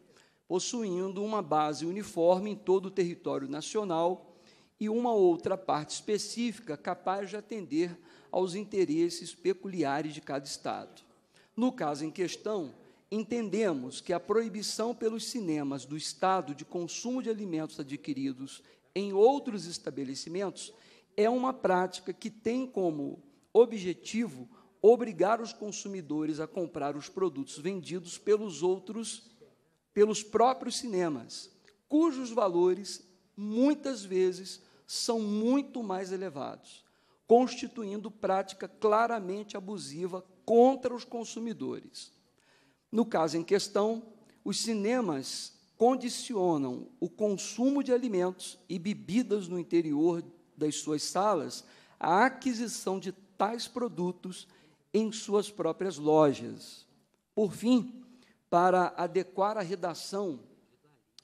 possuindo uma base uniforme em todo o território nacional e uma outra parte específica capaz de atender aos interesses peculiares de cada Estado. No caso em questão, entendemos que a proibição pelos cinemas do Estado de consumo de alimentos adquiridos em outros estabelecimentos é uma prática que tem como objetivo obrigar os consumidores a comprar os produtos vendidos pelos outros pelos próprios cinemas, cujos valores muitas vezes são muito mais elevados, constituindo prática claramente abusiva contra os consumidores. No caso em questão, os cinemas condicionam o consumo de alimentos e bebidas no interior das suas salas à aquisição de tais produtos em suas próprias lojas. Por fim, para adequar a redação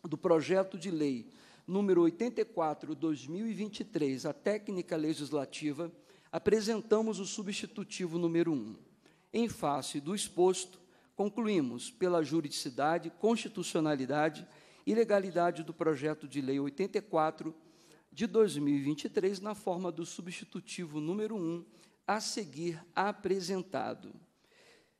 do projeto de lei número 84/2023 à técnica legislativa, apresentamos o substitutivo número 1. Em face do exposto, concluímos pela juridicidade, constitucionalidade e legalidade do projeto de lei 84 de 2023 na forma do substitutivo número 1 a seguir apresentado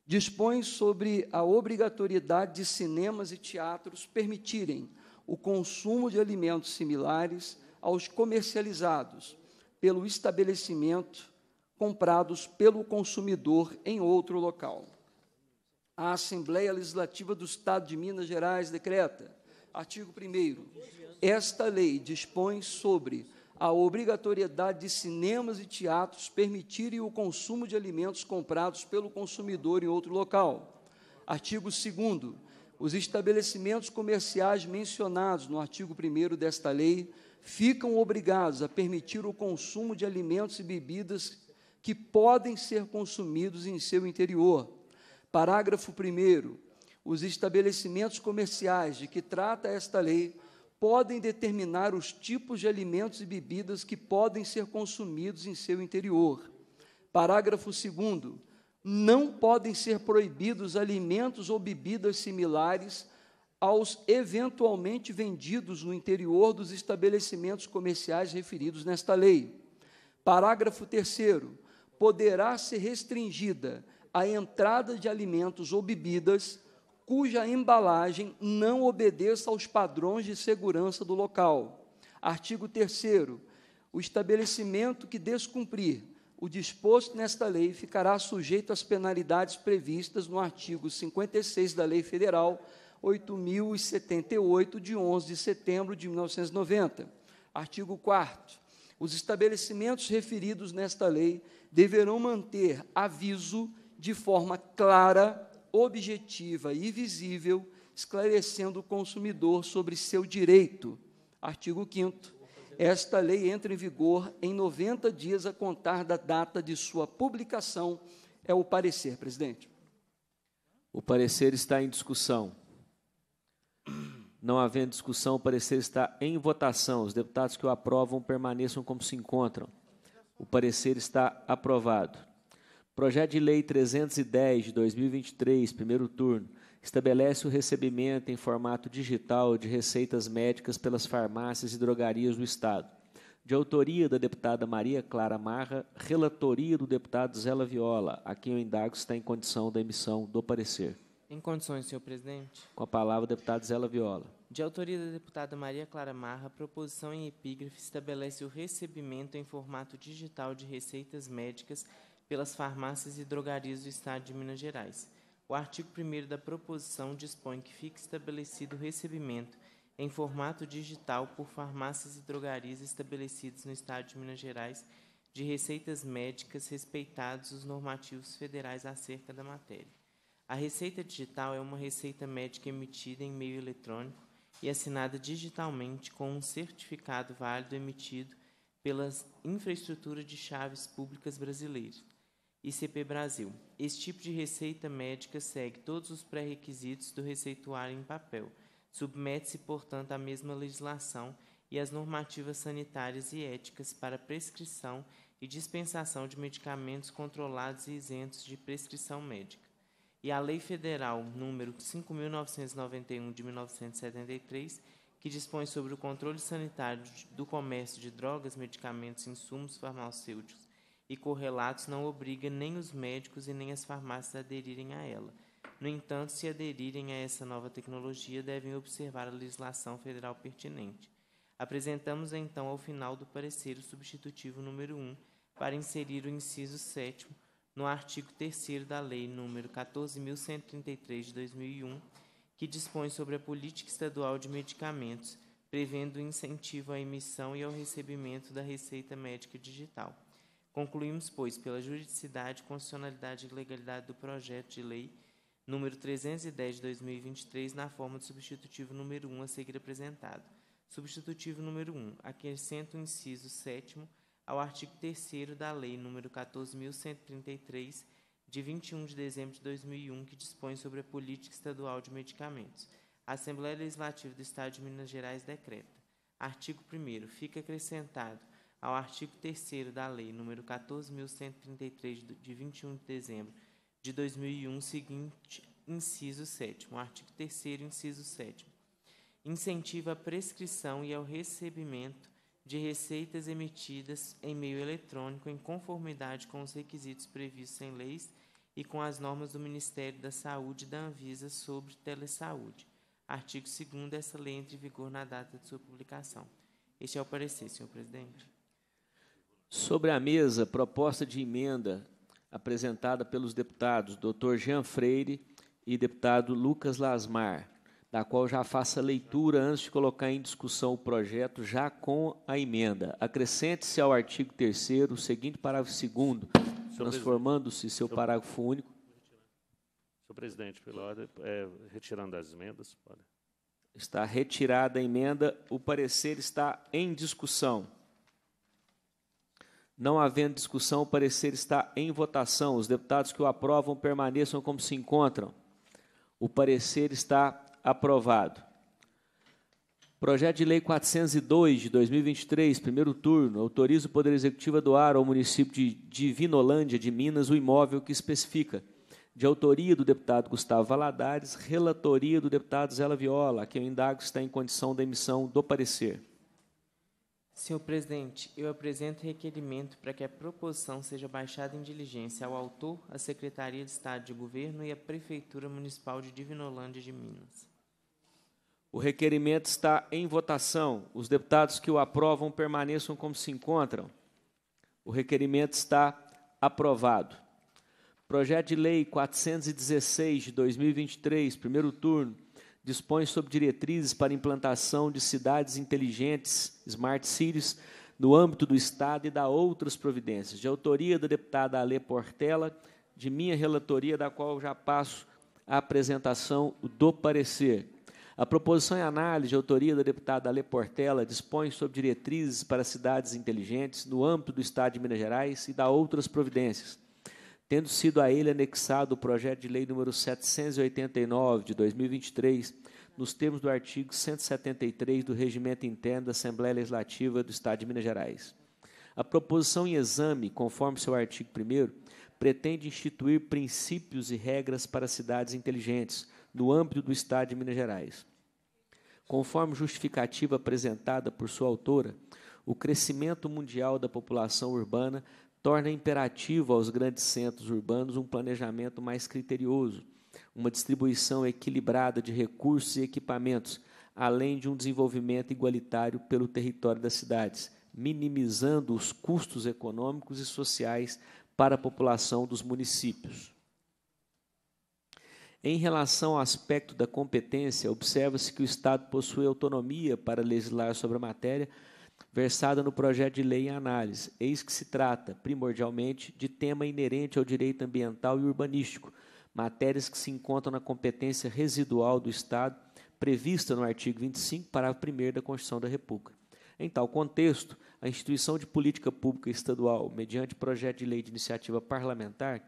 dispõe sobre a obrigatoriedade de cinemas e teatros permitirem o consumo de alimentos similares aos comercializados pelo estabelecimento comprados pelo consumidor em outro local. A Assembleia Legislativa do Estado de Minas Gerais decreta, artigo 1 esta lei dispõe sobre a obrigatoriedade de cinemas e teatros permitirem o consumo de alimentos comprados pelo consumidor em outro local. Artigo 2 Os estabelecimentos comerciais mencionados no artigo 1 desta lei ficam obrigados a permitir o consumo de alimentos e bebidas que podem ser consumidos em seu interior. Parágrafo 1 Os estabelecimentos comerciais de que trata esta lei podem determinar os tipos de alimentos e bebidas que podem ser consumidos em seu interior. Parágrafo 2. Não podem ser proibidos alimentos ou bebidas similares aos eventualmente vendidos no interior dos estabelecimentos comerciais referidos nesta lei. Parágrafo 3. Poderá ser restringida a entrada de alimentos ou bebidas cuja embalagem não obedeça aos padrões de segurança do local. Artigo 3. O estabelecimento que descumprir o disposto nesta lei ficará sujeito às penalidades previstas no artigo 56 da Lei Federal 8078, de 11 de setembro de 1990. Artigo 4. Os estabelecimentos referidos nesta lei deverão manter aviso de forma clara objetiva e visível, esclarecendo o consumidor sobre seu direito. Artigo 5 Esta lei entra em vigor em 90 dias a contar da data de sua publicação. É o parecer, presidente. O parecer está em discussão. Não havendo discussão, o parecer está em votação. Os deputados que o aprovam permaneçam como se encontram. O parecer está aprovado. Projeto de Lei 310 de 2023, primeiro turno, estabelece o recebimento em formato digital de receitas médicas pelas farmácias e drogarias do Estado. De autoria da deputada Maria Clara Marra, relatoria do deputado Zé Viola, a quem eu indago se está em condição da emissão do parecer. Em condições, senhor presidente. Com a palavra, deputado Zé Viola. De autoria da deputada Maria Clara Marra, a proposição em epígrafe estabelece o recebimento em formato digital de receitas médicas pelas farmácias e drogarias do Estado de Minas Gerais. O artigo 1 da proposição dispõe que fique estabelecido o recebimento em formato digital por farmácias e drogarias estabelecidas no Estado de Minas Gerais de receitas médicas, respeitados os normativos federais acerca da matéria. A receita digital é uma receita médica emitida em meio eletrônico e assinada digitalmente com um certificado válido emitido pela infraestrutura de chaves públicas brasileiras ICP Brasil. Esse tipo de receita médica segue todos os pré-requisitos do receituário em papel. Submete-se, portanto, à mesma legislação e às normativas sanitárias e éticas para prescrição e dispensação de medicamentos controlados e isentos de prescrição médica. E à Lei Federal número 5.991 de 1973, que dispõe sobre o controle sanitário do comércio de drogas, medicamentos e insumos farmacêuticos e correlatos não obriga nem os médicos e nem as farmácias a aderirem a ela. No entanto, se aderirem a essa nova tecnologia, devem observar a legislação federal pertinente. Apresentamos então ao final do parecer o substitutivo número 1 para inserir o inciso 7 no artigo 3 da Lei nº 14.133 de 2001, que dispõe sobre a política estadual de medicamentos, prevendo incentivo à emissão e ao recebimento da receita médica digital. Concluímos, pois, pela juridicidade, constitucionalidade e legalidade do projeto de lei número 310 de 2023, na forma do substitutivo número 1 a seguir apresentado. Substitutivo número 1. Acrescenta o inciso 7 ao artigo 3 da Lei número 14.133, de 21 de dezembro de 2001, que dispõe sobre a política estadual de medicamentos. A Assembleia Legislativa do Estado de Minas Gerais decreta. Artigo 1. Fica acrescentado ao artigo 3 da Lei nº 14.133, de 21 de dezembro de 2001, seguinte, inciso 7 artigo 3 inciso 7 incentiva a prescrição e ao recebimento de receitas emitidas em meio eletrônico em conformidade com os requisitos previstos em leis e com as normas do Ministério da Saúde e da Anvisa sobre telesaúde. Artigo 2 essa lei entra em vigor na data de sua publicação. Este é o parecer, senhor presidente. Sobre a mesa, proposta de emenda apresentada pelos deputados Dr. Jean Freire e deputado Lucas Lasmar, da qual já faça leitura antes de colocar em discussão o projeto já com a emenda. Acrescente-se ao artigo 3 o seguinte parágrafo 2 transformando-se seu parágrafo único. Senhor presidente, pela ordem, é, retirando as emendas. Pode. Está retirada a emenda, o parecer está em discussão. Não havendo discussão, o parecer está em votação. Os deputados que o aprovam permaneçam como se encontram. O parecer está aprovado. Projeto de Lei 402 de 2023, primeiro turno, autoriza o Poder Executivo a doar ao município de Divinolândia de Minas o imóvel que especifica. De autoria do deputado Gustavo Valadares, relatoria do deputado Zela Viola, a quem eu indago está em condição da emissão do parecer. Senhor presidente, eu apresento requerimento para que a proposição seja baixada em diligência ao autor, à Secretaria de Estado de Governo e à Prefeitura Municipal de Divinolândia de Minas. O requerimento está em votação. Os deputados que o aprovam permaneçam como se encontram. O requerimento está aprovado. Projeto de Lei 416 de 2023, primeiro turno, dispõe sobre diretrizes para implantação de cidades inteligentes, smart cities, no âmbito do Estado e da outras providências, de autoria da deputada Alê Portela, de minha relatoria, da qual já passo a apresentação do parecer. A proposição em análise de autoria da deputada Alê Portela dispõe sobre diretrizes para cidades inteligentes no âmbito do Estado de Minas Gerais e da outras providências tendo sido a ele anexado o projeto de lei número 789 de 2023, nos termos do artigo 173 do Regimento Interno da Assembleia Legislativa do Estado de Minas Gerais. A proposição em exame, conforme seu artigo 1 pretende instituir princípios e regras para cidades inteligentes no âmbito do Estado de Minas Gerais. Conforme justificativa apresentada por sua autora, o crescimento mundial da população urbana torna imperativo aos grandes centros urbanos um planejamento mais criterioso, uma distribuição equilibrada de recursos e equipamentos, além de um desenvolvimento igualitário pelo território das cidades, minimizando os custos econômicos e sociais para a população dos municípios. Em relação ao aspecto da competência, observa-se que o Estado possui autonomia para legislar sobre a matéria, versada no projeto de lei em análise, eis que se trata, primordialmente, de tema inerente ao direito ambiental e urbanístico, matérias que se encontram na competência residual do Estado, prevista no artigo 25, parágrafo 1 da Constituição da República. Em tal contexto, a instituição de política pública estadual, mediante projeto de lei de iniciativa parlamentar,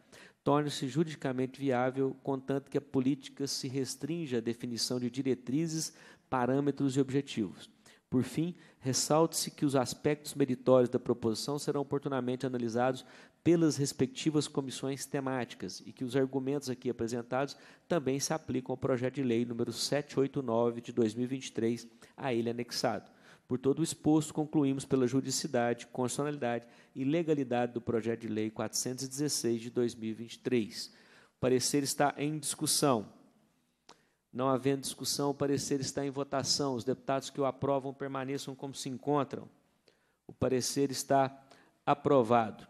torna-se juridicamente viável, contanto que a política se restrinja à definição de diretrizes, parâmetros e objetivos. Por fim, ressalte-se que os aspectos meritórios da proposição serão oportunamente analisados pelas respectivas comissões temáticas e que os argumentos aqui apresentados também se aplicam ao projeto de lei número 789 de 2023, a ele anexado. Por todo o exposto, concluímos pela juridicidade, constitucionalidade e legalidade do projeto de lei 416 de 2023. O parecer está em discussão. Não havendo discussão, o parecer está em votação. Os deputados que o aprovam permaneçam como se encontram. O parecer está aprovado.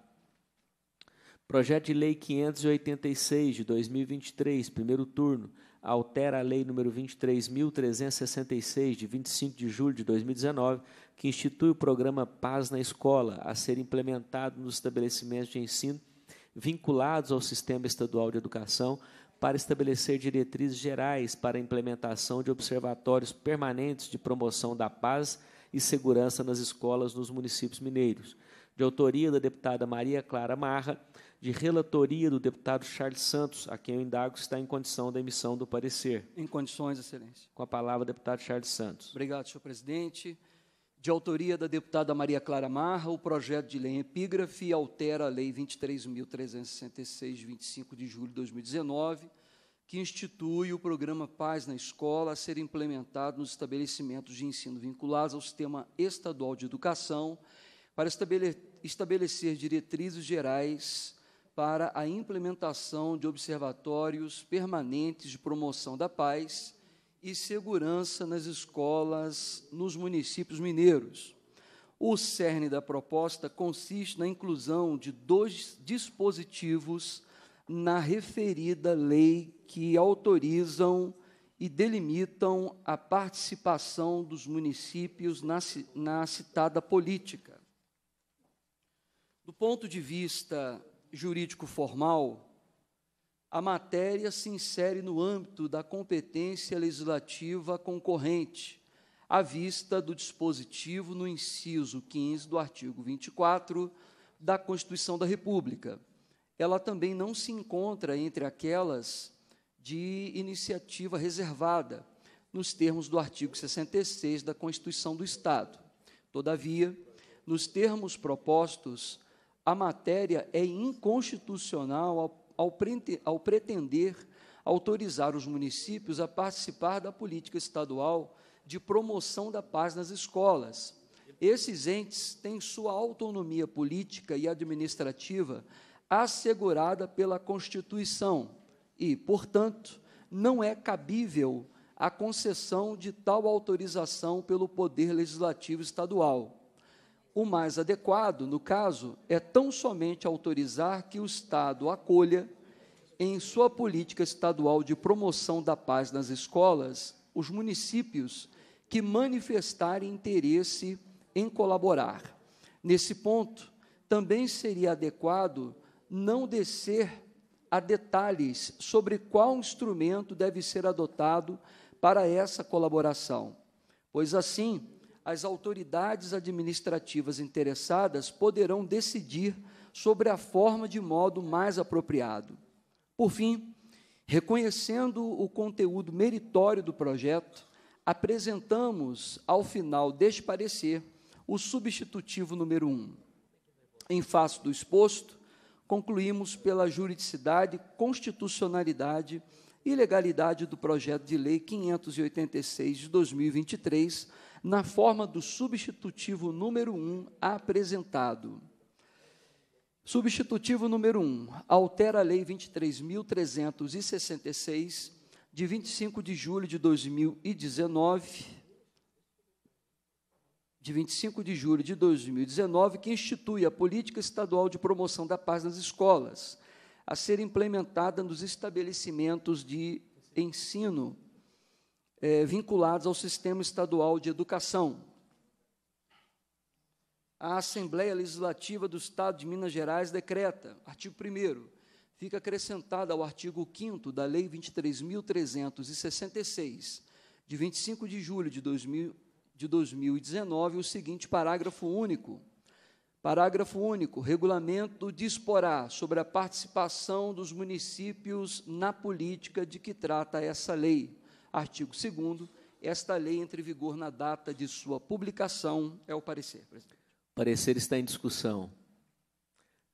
Projeto de Lei 586 de 2023, primeiro turno, altera a Lei número 23.366 de 25 de julho de 2019, que institui o programa Paz na Escola, a ser implementado nos estabelecimentos de ensino vinculados ao Sistema Estadual de Educação para estabelecer diretrizes gerais para a implementação de observatórios permanentes de promoção da paz e segurança nas escolas nos municípios mineiros, de autoria da deputada Maria Clara Marra, de relatoria do deputado Charles Santos, a quem eu indago está em condição da emissão do parecer. Em condições, Excelência. Com a palavra, deputado Charles Santos. Obrigado, senhor presidente de autoria da deputada Maria Clara Marra, o projeto de lei em epígrafe altera a Lei 23.366, de 25 de julho de 2019, que institui o programa Paz na Escola a ser implementado nos estabelecimentos de ensino vinculados ao Sistema Estadual de Educação, para estabelecer diretrizes gerais para a implementação de observatórios permanentes de promoção da paz e segurança nas escolas nos municípios mineiros. O cerne da proposta consiste na inclusão de dois dispositivos na referida lei que autorizam e delimitam a participação dos municípios na, na citada política. Do ponto de vista jurídico formal, a matéria se insere no âmbito da competência legislativa concorrente, à vista do dispositivo no inciso 15 do artigo 24 da Constituição da República. Ela também não se encontra entre aquelas de iniciativa reservada, nos termos do artigo 66 da Constituição do Estado. Todavia, nos termos propostos, a matéria é inconstitucional ao ao, prete, ao pretender autorizar os municípios a participar da política estadual de promoção da paz nas escolas. Esses entes têm sua autonomia política e administrativa assegurada pela Constituição e, portanto, não é cabível a concessão de tal autorização pelo Poder Legislativo Estadual o mais adequado, no caso, é tão somente autorizar que o Estado acolha, em sua política estadual de promoção da paz nas escolas, os municípios que manifestarem interesse em colaborar. Nesse ponto, também seria adequado não descer a detalhes sobre qual instrumento deve ser adotado para essa colaboração, pois assim as autoridades administrativas interessadas poderão decidir sobre a forma de modo mais apropriado. Por fim, reconhecendo o conteúdo meritório do projeto, apresentamos ao final deste parecer o substitutivo número 1. Um. Em face do exposto, concluímos pela juridicidade, constitucionalidade e legalidade do projeto de lei 586 de 2023 na forma do substitutivo número 1 apresentado. Substitutivo número 1 altera a Lei 23.366, de 25 de julho de 2019, de 25 de julho de 2019, que institui a Política Estadual de Promoção da Paz nas Escolas, a ser implementada nos estabelecimentos de ensino é, vinculados ao sistema estadual de educação. A Assembleia Legislativa do Estado de Minas Gerais decreta, artigo 1, fica acrescentada ao artigo 5 da Lei 23.366, de 25 de julho de, 2000, de 2019, o seguinte parágrafo único. Parágrafo único. Regulamento disporá sobre a participação dos municípios na política de que trata essa lei. Artigo 2 esta lei entre em vigor na data de sua publicação. É o parecer, presidente. O parecer está em discussão.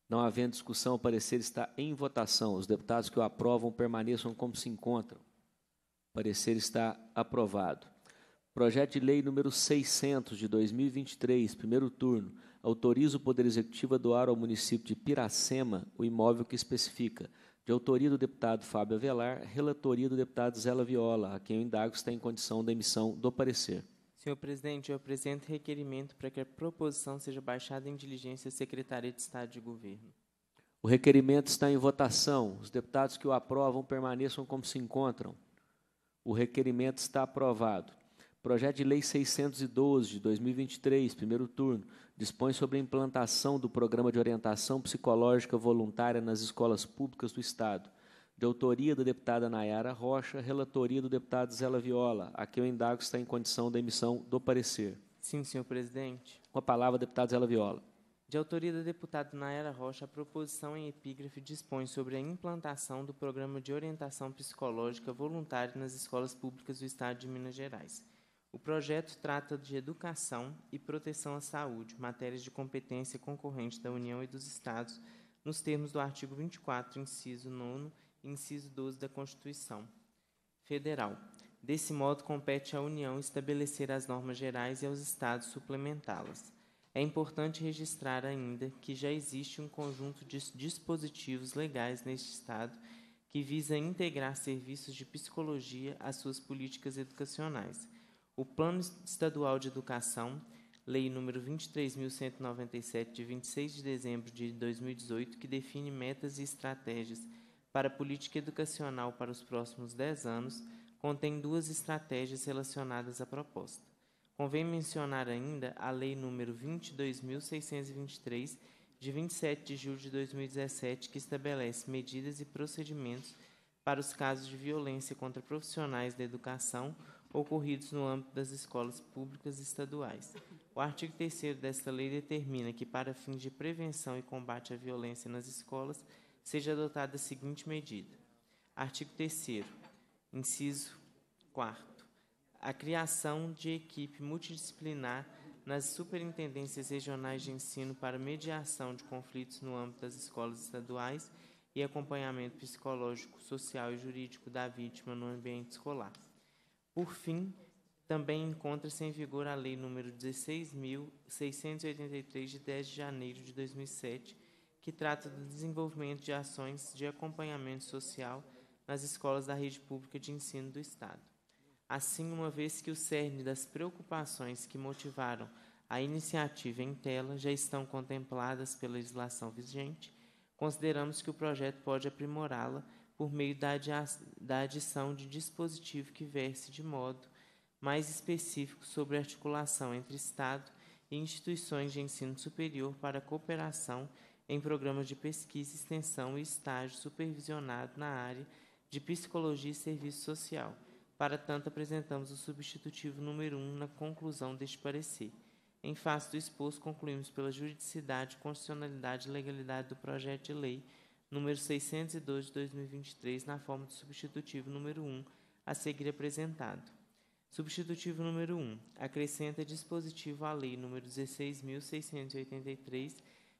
Não havendo discussão, o parecer está em votação. Os deputados que o aprovam permaneçam como se encontram. O parecer está aprovado. Projeto de Lei número 600 de 2023, primeiro turno, autoriza o Poder Executivo a doar ao município de Piracema o imóvel que especifica de autoria do deputado Fábio Avelar, relatoria do deputado Zela Viola, a quem o indago está em condição da emissão do parecer. Senhor presidente, eu apresento requerimento para que a proposição seja baixada em diligência à Secretaria de Estado de Governo. O requerimento está em votação. Os deputados que o aprovam permaneçam como se encontram. O requerimento está aprovado. Projeto de Lei 612 de 2023, primeiro turno, dispõe sobre a implantação do Programa de Orientação Psicológica Voluntária nas Escolas Públicas do Estado, de autoria da deputada Nayara Rocha, relatoria do deputado Zela Viola, a quem eu indago está em condição da emissão do parecer. Sim, senhor presidente. Com a palavra, deputado Zela Viola. De autoria da deputada Nayara Rocha, a proposição em epígrafe dispõe sobre a implantação do Programa de Orientação Psicológica Voluntária nas Escolas Públicas do Estado de Minas Gerais o projeto trata de educação e proteção à saúde, matérias de competência concorrente da União e dos Estados, nos termos do artigo 24, inciso 9 e inciso 12 da Constituição Federal. Desse modo, compete à União estabelecer as normas gerais e aos Estados suplementá-las. É importante registrar ainda que já existe um conjunto de dispositivos legais neste Estado que visa integrar serviços de psicologia às suas políticas educacionais. O Plano Estadual de Educação, Lei nº 23.197, de 26 de dezembro de 2018, que define metas e estratégias para a política educacional para os próximos 10 anos, contém duas estratégias relacionadas à proposta. Convém mencionar ainda a Lei nº 22.623, de 27 de julho de 2017, que estabelece medidas e procedimentos para os casos de violência contra profissionais da educação ocorridos no âmbito das escolas públicas estaduais. O artigo 3 desta lei determina que, para fins de prevenção e combate à violência nas escolas, seja adotada a seguinte medida. Artigo 3 inciso 4 a criação de equipe multidisciplinar nas superintendências regionais de ensino para mediação de conflitos no âmbito das escolas estaduais e acompanhamento psicológico, social e jurídico da vítima no ambiente escolar. Por fim, também encontra-se em vigor a Lei nº 16.683, de 10 de janeiro de 2007, que trata do desenvolvimento de ações de acompanhamento social nas escolas da rede pública de ensino do Estado. Assim, uma vez que o cerne das preocupações que motivaram a iniciativa em tela já estão contempladas pela legislação vigente, consideramos que o projeto pode aprimorá-la por meio da adição de dispositivo que verse de modo mais específico sobre a articulação entre Estado e instituições de ensino superior para cooperação em programas de pesquisa, extensão e estágio supervisionado na área de psicologia e serviço social. Para tanto, apresentamos o substitutivo número 1 na conclusão deste parecer. Em face do exposto, concluímos pela juridicidade, constitucionalidade e legalidade do projeto de lei número 602 de 2023, na forma do substitutivo número 1, a seguir apresentado. Substitutivo número 1. Acrescenta dispositivo à Lei número 16.683,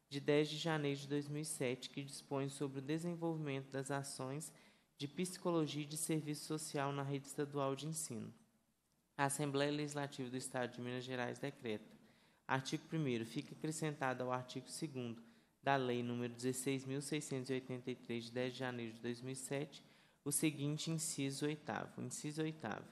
de 10 de janeiro de 2007, que dispõe sobre o desenvolvimento das ações de psicologia e de serviço social na rede estadual de ensino. A Assembleia Legislativa do Estado de Minas Gerais decreta. Artigo 1. Fica acrescentado ao artigo 2 da Lei nº 16.683, de 10 de janeiro de 2007, o seguinte inciso oitavo. Inciso oitavo.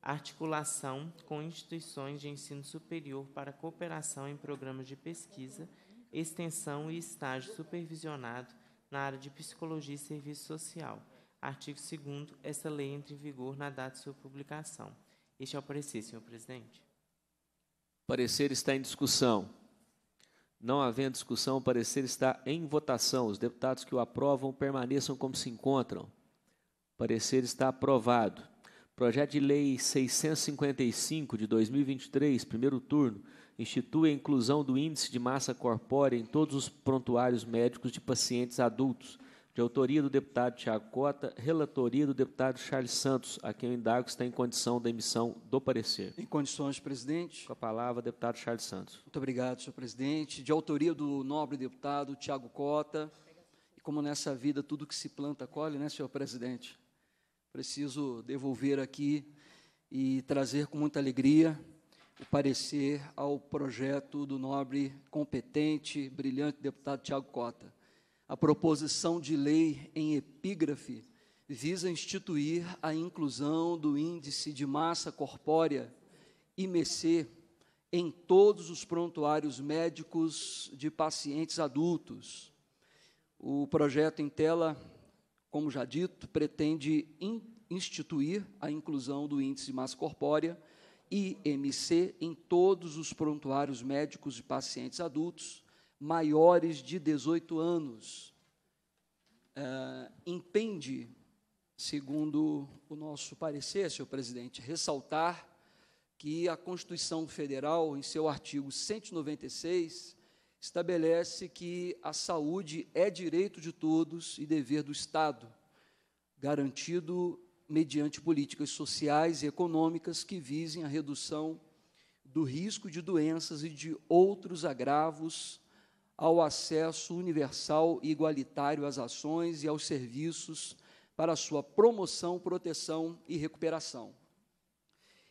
Articulação com instituições de ensino superior para cooperação em programas de pesquisa, extensão e estágio supervisionado na área de psicologia e serviço social. Artigo 2 Esta lei entra em vigor na data de sua publicação. Este é o parecer, senhor presidente. O parecer está em discussão. Não havendo discussão, o parecer está em votação. Os deputados que o aprovam permaneçam como se encontram. O parecer está aprovado. Projeto de Lei 655 de 2023, primeiro turno, institui a inclusão do índice de massa corpórea em todos os prontuários médicos de pacientes adultos de autoria do deputado Tiago Cota, relatoria do deputado Charles Santos, a quem eu indago está em condição da emissão do parecer. Em condições, presidente. Com a palavra, deputado Charles Santos. Muito obrigado, senhor presidente. De autoria do nobre deputado Tiago Cota, e como nessa vida tudo que se planta colhe, né, senhor presidente? Preciso devolver aqui e trazer com muita alegria o parecer ao projeto do nobre, competente, brilhante deputado Tiago Cota a proposição de lei em epígrafe visa instituir a inclusão do índice de massa corpórea, IMC, em todos os prontuários médicos de pacientes adultos. O projeto em tela, como já dito, pretende in instituir a inclusão do índice de massa corpórea, IMC, em todos os prontuários médicos de pacientes adultos maiores de 18 anos. É, impende, segundo o nosso parecer, senhor presidente, ressaltar que a Constituição Federal, em seu artigo 196, estabelece que a saúde é direito de todos e dever do Estado, garantido mediante políticas sociais e econômicas que visem a redução do risco de doenças e de outros agravos ao acesso universal e igualitário às ações e aos serviços para sua promoção, proteção e recuperação.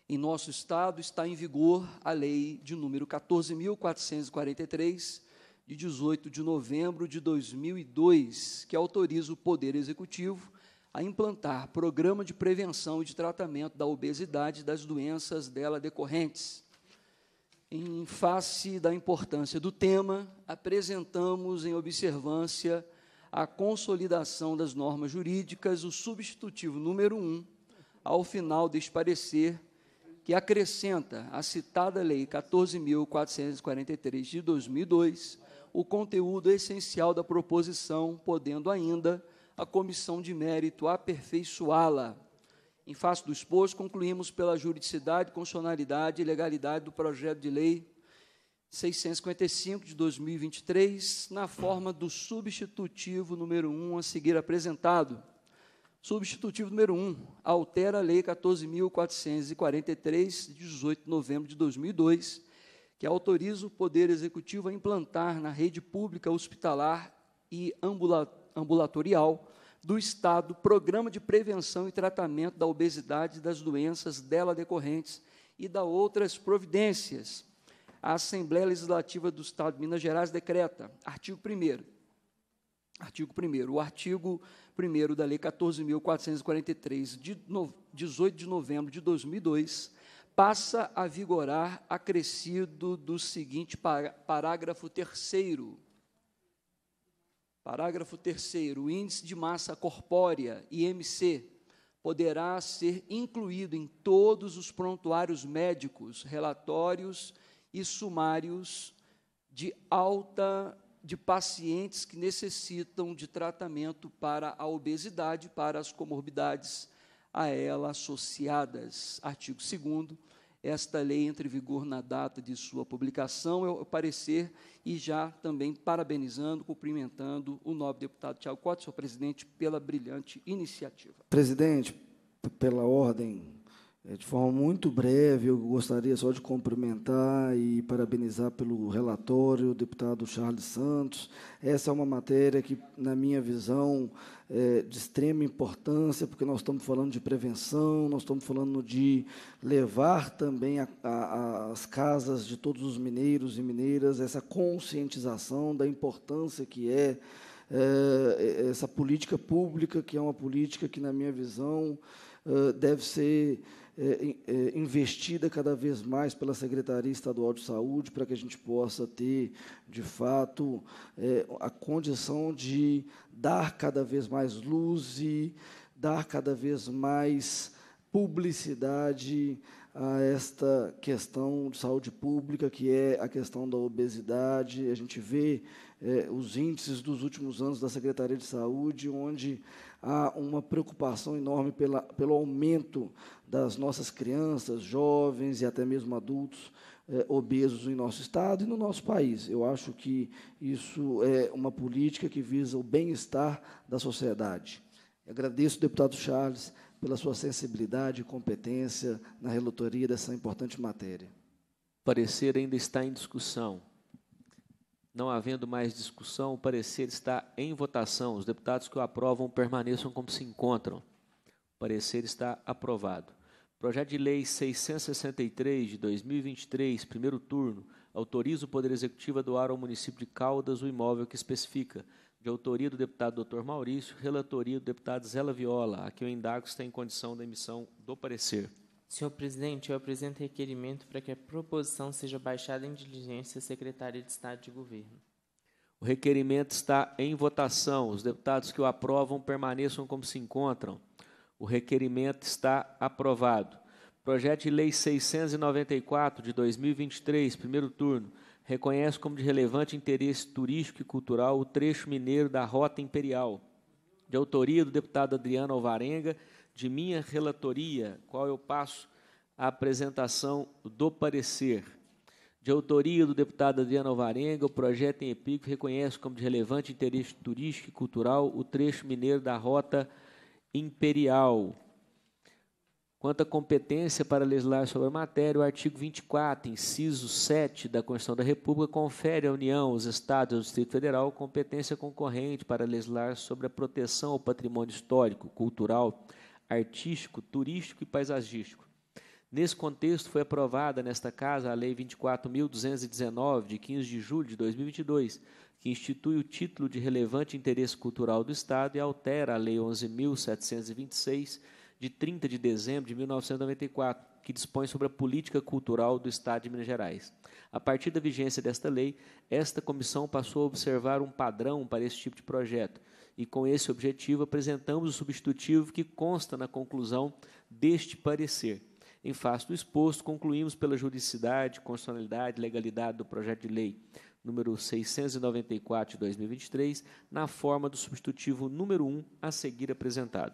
Em nosso estado está em vigor a lei de número 14443 de 18 de novembro de 2002, que autoriza o Poder Executivo a implantar programa de prevenção e de tratamento da obesidade e das doenças dela decorrentes, em face da importância do tema, apresentamos em observância a consolidação das normas jurídicas, o substitutivo número 1, um, ao final deste parecer, que acrescenta à citada Lei 14.443 de 2002 o conteúdo essencial da proposição, podendo ainda a Comissão de Mérito aperfeiçoá-la em face do exposto, concluímos pela juridicidade, constitucionalidade e legalidade do projeto de lei 655 de 2023, na forma do substitutivo número 1 a seguir apresentado. Substitutivo número 1 altera a lei 14.443 de 18 de novembro de 2002, que autoriza o Poder Executivo a implantar na rede pública hospitalar e ambulatorial do Estado Programa de Prevenção e Tratamento da Obesidade e das Doenças dela decorrentes e da outras providências. A Assembleia Legislativa do Estado de Minas Gerais decreta, artigo 1 artigo 1 o artigo 1 da Lei 14.443, de 18 de novembro de 2002, passa a vigorar acrescido do seguinte parágrafo terceiro Parágrafo 3. O índice de massa corpórea, IMC, poderá ser incluído em todos os prontuários médicos, relatórios e sumários de alta de pacientes que necessitam de tratamento para a obesidade, para as comorbidades a ela associadas. Artigo 2 esta lei entre em vigor na data de sua publicação, é parecer, e já também parabenizando, cumprimentando o nobre deputado Tiago Cotes, senhor presidente, pela brilhante iniciativa. Presidente, pela ordem é, de forma muito breve, eu gostaria só de cumprimentar e parabenizar pelo relatório o deputado Charles Santos. Essa é uma matéria que, na minha visão, é de extrema importância, porque nós estamos falando de prevenção, nós estamos falando de levar também às casas de todos os mineiros e mineiras essa conscientização da importância que é, é, é essa política pública, que é uma política que, na minha visão, é, deve ser é, é, investida cada vez mais pela Secretaria Estadual de Saúde para que a gente possa ter, de fato, é, a condição de dar cada vez mais luz e dar cada vez mais publicidade a esta questão de saúde pública, que é a questão da obesidade. A gente vê é, os índices dos últimos anos da Secretaria de Saúde, onde há uma preocupação enorme pela, pelo aumento das nossas crianças, jovens e até mesmo adultos eh, obesos em nosso estado e no nosso país. Eu acho que isso é uma política que visa o bem-estar da sociedade. agradeço, deputado Charles, pela sua sensibilidade e competência na relatoria dessa importante matéria. O parecer ainda está em discussão. Não havendo mais discussão, o parecer está em votação. Os deputados que o aprovam permaneçam como se encontram. O parecer está aprovado. Projeto de Lei 663 de 2023, primeiro turno, autoriza o Poder Executivo a doar ao município de Caldas o imóvel que especifica, de autoria do deputado Dr. Maurício, relatoria do deputado Zela Viola, a que o está em condição da emissão do parecer. Senhor presidente, eu apresento requerimento para que a proposição seja baixada em diligência à Secretaria de Estado de Governo. O requerimento está em votação. Os deputados que o aprovam permaneçam como se encontram. O requerimento está aprovado. Projeto de Lei 694 de 2023, primeiro turno, reconhece como de relevante interesse turístico e cultural o trecho mineiro da Rota Imperial, de autoria do deputado Adriano Alvarenga de minha relatoria, qual eu passo a apresentação do parecer. De autoria do deputado Adriano Alvarenga, o projeto em Epico reconhece como de relevante interesse turístico e cultural o trecho mineiro da Rota Imperial. Quanto à competência para legislar sobre a matéria, o artigo 24, inciso 7 da Constituição da República, confere à União, aos Estados e ao Distrito Federal competência concorrente para legislar sobre a proteção ao patrimônio histórico, cultural e artístico, turístico e paisagístico. Nesse contexto, foi aprovada nesta Casa a Lei 24.219, de 15 de julho de 2022, que institui o título de relevante interesse cultural do Estado e altera a Lei 11.726, de 30 de dezembro de 1994, que dispõe sobre a política cultural do Estado de Minas Gerais. A partir da vigência desta lei, esta comissão passou a observar um padrão para esse tipo de projeto, e, com esse objetivo, apresentamos o substitutivo que consta na conclusão deste parecer. Em face do exposto, concluímos pela juridicidade, constitucionalidade e legalidade do projeto de lei número 694 de 2023, na forma do substitutivo número 1 a seguir apresentado.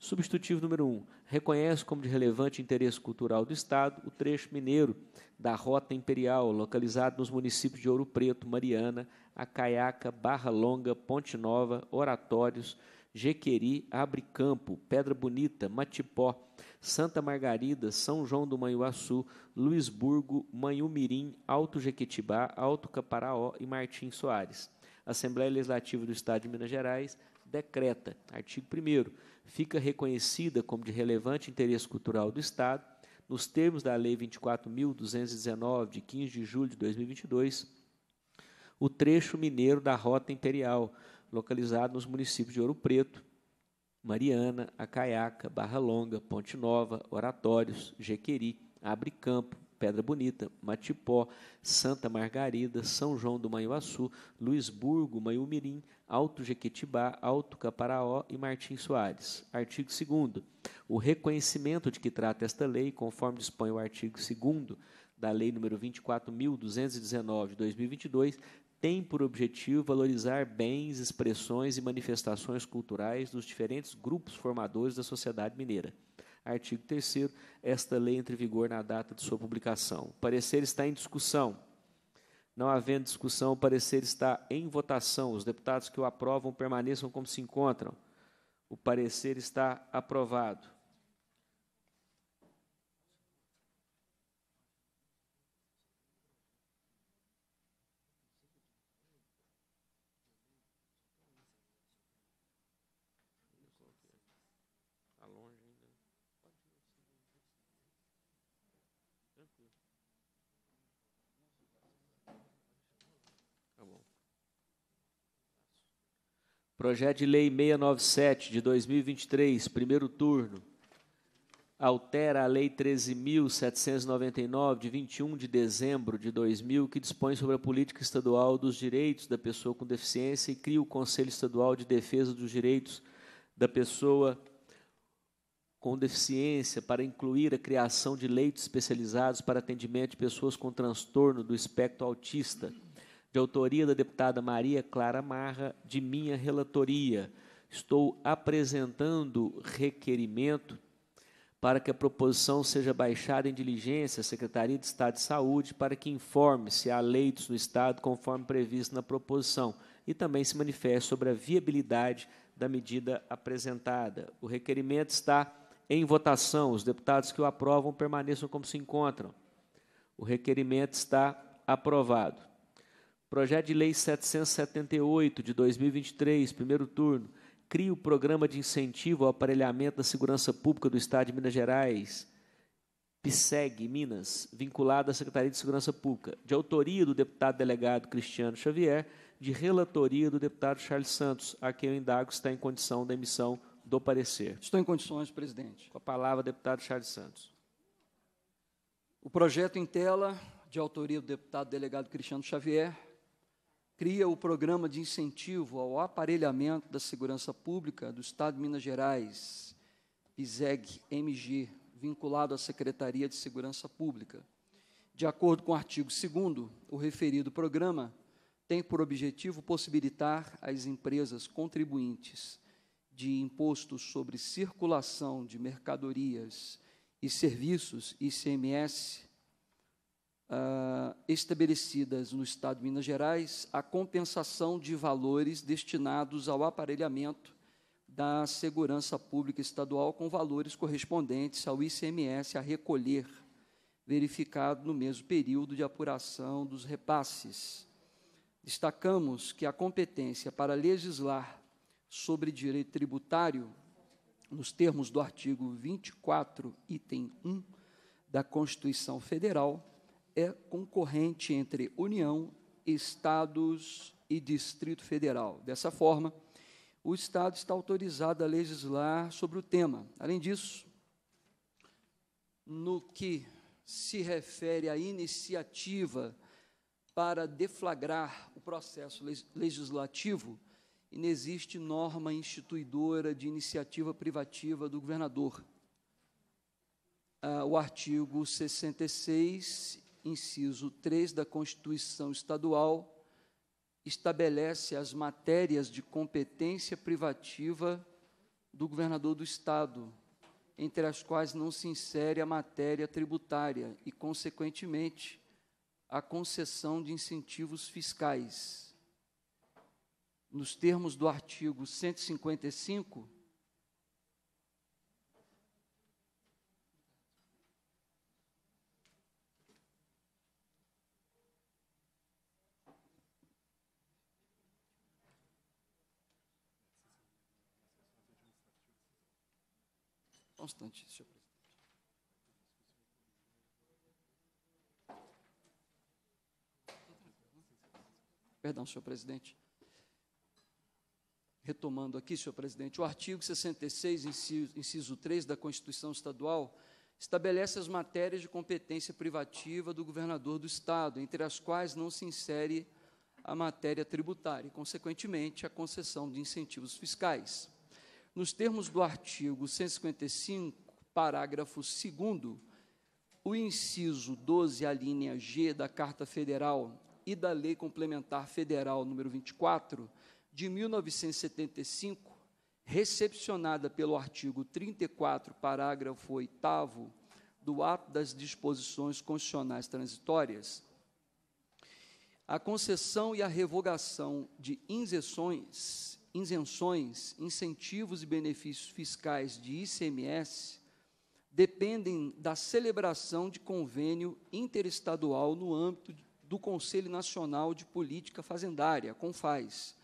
Substitutivo número 1. Um, reconhece como de relevante interesse cultural do Estado o trecho mineiro da Rota Imperial, localizado nos municípios de Ouro Preto, Mariana, Acaiaca, Barra Longa, Ponte Nova, Oratórios, Jequeri, Campo, Pedra Bonita, Matipó, Santa Margarida, São João do Manhuaçu, Luisburgo, Manhumirim, Alto Jequitibá, Alto Caparaó e Martim Soares. Assembleia Legislativa do Estado de Minas Gerais, decreta, artigo 1 fica reconhecida como de relevante interesse cultural do Estado, nos termos da Lei 24.219, de 15 de julho de 2022, o trecho mineiro da Rota Imperial, localizado nos municípios de Ouro Preto, Mariana, Acaiaca, Barra Longa, Ponte Nova, Oratórios, Jequeri, Abre Campo, Pedra Bonita, Matipó, Santa Margarida, São João do Manhuaçu, Luisburgo, Manhumirim, Alto Jequitibá, Alto Caparaó e Martim Soares. Artigo 2 O reconhecimento de que trata esta lei, conforme dispõe o artigo 2 da Lei nº 24.219, de 2022, tem por objetivo valorizar bens, expressões e manifestações culturais dos diferentes grupos formadores da sociedade mineira. Artigo 3 Esta lei entra em vigor na data de sua publicação. O parecer está em discussão. Não havendo discussão, o parecer está em votação. Os deputados que o aprovam permaneçam como se encontram. O parecer está aprovado. Projeto de Lei 697 de 2023, primeiro turno, altera a Lei 13.799, de 21 de dezembro de 2000, que dispõe sobre a política estadual dos direitos da pessoa com deficiência e cria o Conselho Estadual de Defesa dos Direitos da Pessoa com Deficiência para incluir a criação de leitos especializados para atendimento de pessoas com transtorno do espectro autista de autoria da deputada Maria Clara Marra, de minha relatoria. Estou apresentando requerimento para que a proposição seja baixada em diligência à Secretaria de Estado de Saúde para que informe se há leitos no Estado conforme previsto na proposição e também se manifeste sobre a viabilidade da medida apresentada. O requerimento está em votação. Os deputados que o aprovam permaneçam como se encontram. O requerimento está aprovado. Projeto de Lei 778 de 2023, primeiro turno, cria o programa de incentivo ao aparelhamento da segurança pública do Estado de Minas Gerais, PSEG Minas, vinculado à Secretaria de Segurança Pública, de autoria do deputado delegado Cristiano Xavier, de relatoria do deputado Charles Santos, a quem eu indago está em condição da emissão do parecer. Estou em condições, presidente. Com a palavra, deputado Charles Santos. O projeto em tela, de autoria do deputado delegado Cristiano Xavier, cria o programa de incentivo ao aparelhamento da segurança pública do Estado de Minas Gerais, PISEG-MG, vinculado à Secretaria de Segurança Pública. De acordo com o artigo 2 o referido programa tem por objetivo possibilitar às empresas contribuintes de impostos sobre circulação de mercadorias e serviços, ICMS, ah, estabelecidas no Estado de Minas Gerais a compensação de valores destinados ao aparelhamento da segurança pública estadual com valores correspondentes ao ICMS a recolher, verificado no mesmo período de apuração dos repasses. Destacamos que a competência para legislar sobre direito tributário, nos termos do artigo 24, item 1 da Constituição Federal, é concorrente entre União, Estados e Distrito Federal. Dessa forma, o Estado está autorizado a legislar sobre o tema. Além disso, no que se refere à iniciativa para deflagrar o processo legislativo, inexiste norma instituidora de iniciativa privativa do governador. Ah, o artigo 66 inciso 3 da Constituição Estadual, estabelece as matérias de competência privativa do governador do Estado, entre as quais não se insere a matéria tributária e, consequentemente, a concessão de incentivos fiscais. Nos termos do artigo 155 Constante, senhor presidente. Perdão, senhor presidente. Retomando aqui, senhor presidente, o artigo 66, inciso, inciso 3 da Constituição Estadual, estabelece as matérias de competência privativa do governador do Estado, entre as quais não se insere a matéria tributária e, consequentemente, a concessão de incentivos fiscais nos termos do artigo 155, parágrafo 2, o inciso 12, a linha G da Carta Federal e da Lei Complementar Federal número 24, de 1975, recepcionada pelo artigo 34, parágrafo 8 do ato das disposições constitucionais transitórias, a concessão e a revogação de inserções isenções, incentivos e benefícios fiscais de ICMS dependem da celebração de convênio interestadual no âmbito do Conselho Nacional de Política Fazendária, CONFAS,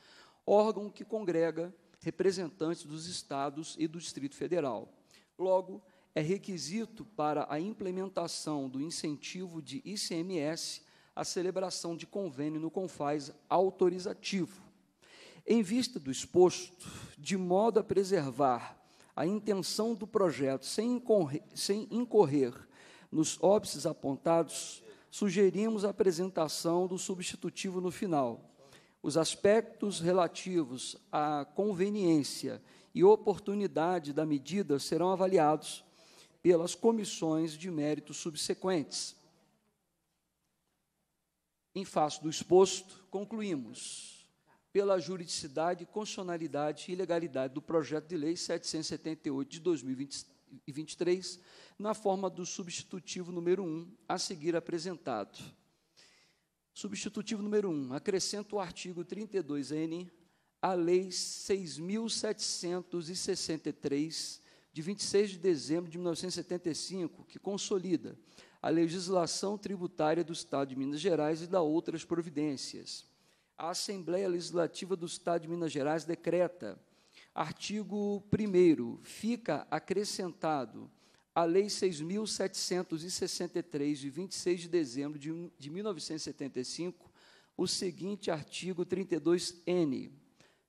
órgão que congrega representantes dos estados e do Distrito Federal. Logo, é requisito para a implementação do incentivo de ICMS a celebração de convênio no CONFAS autorizativo, em vista do exposto, de modo a preservar a intenção do projeto sem incorrer, sem incorrer nos óbices apontados, sugerimos a apresentação do substitutivo no final. Os aspectos relativos à conveniência e oportunidade da medida serão avaliados pelas comissões de mérito subsequentes. Em face do exposto, concluímos pela juridicidade, constitucionalidade e legalidade do projeto de lei 778 de 2023, na forma do substitutivo número 1, a seguir apresentado. Substitutivo número 1, acrescenta o artigo 32N à lei 6763 de 26 de dezembro de 1975, que consolida a legislação tributária do Estado de Minas Gerais e da outras providências a Assembleia Legislativa do Estado de Minas Gerais decreta, artigo 1 fica acrescentado à Lei 6.763, de 26 de dezembro de, de 1975, o seguinte artigo 32N.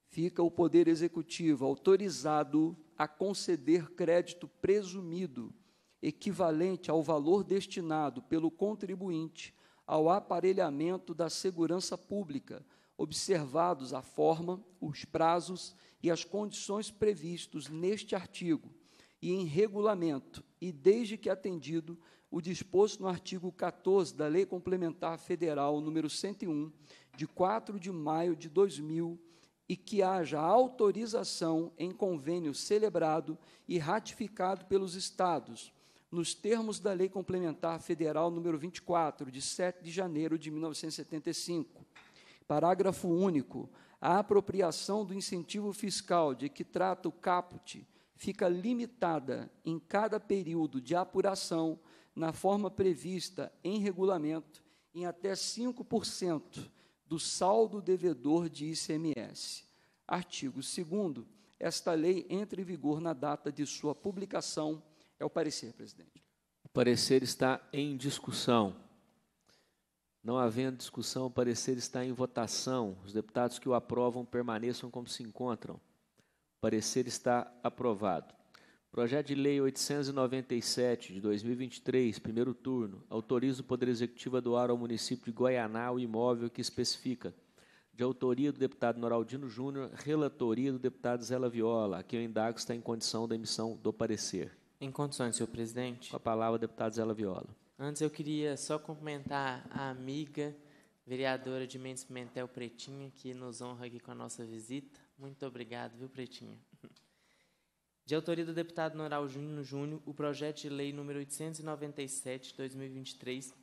Fica o Poder Executivo autorizado a conceder crédito presumido, equivalente ao valor destinado pelo contribuinte ao aparelhamento da segurança pública, observados a forma, os prazos e as condições previstos neste artigo e em regulamento, e desde que atendido o disposto no artigo 14 da Lei Complementar Federal número 101, de 4 de maio de 2000, e que haja autorização em convênio celebrado e ratificado pelos estados, nos termos da Lei Complementar Federal número 24, de 7 de janeiro de 1975. Parágrafo único. A apropriação do incentivo fiscal de que trata o caput fica limitada em cada período de apuração na forma prevista em regulamento em até 5% do saldo devedor de ICMS. Artigo 2 Esta lei entra em vigor na data de sua publicação é o parecer, presidente. O parecer está em discussão. Não havendo discussão, o parecer está em votação. Os deputados que o aprovam permaneçam como se encontram. O parecer está aprovado. Projeto de Lei 897 de 2023, primeiro turno, autoriza o Poder Executivo a doar ao município de Goianá o imóvel que especifica. De autoria do deputado Noraldino Júnior, relatoria do deputado Zé Viola, a quem o indago está em condição da emissão do parecer. Em condições, senhor presidente. Com a palavra, o deputado Zela Viola. Antes, eu queria só cumprimentar a amiga, vereadora de Mendes Pimentel Pretinha, que nos honra aqui com a nossa visita. Muito obrigado, viu, Pretinha? De autoria do deputado Noral Júnior Júnior, o projeto de lei número 897 de 2023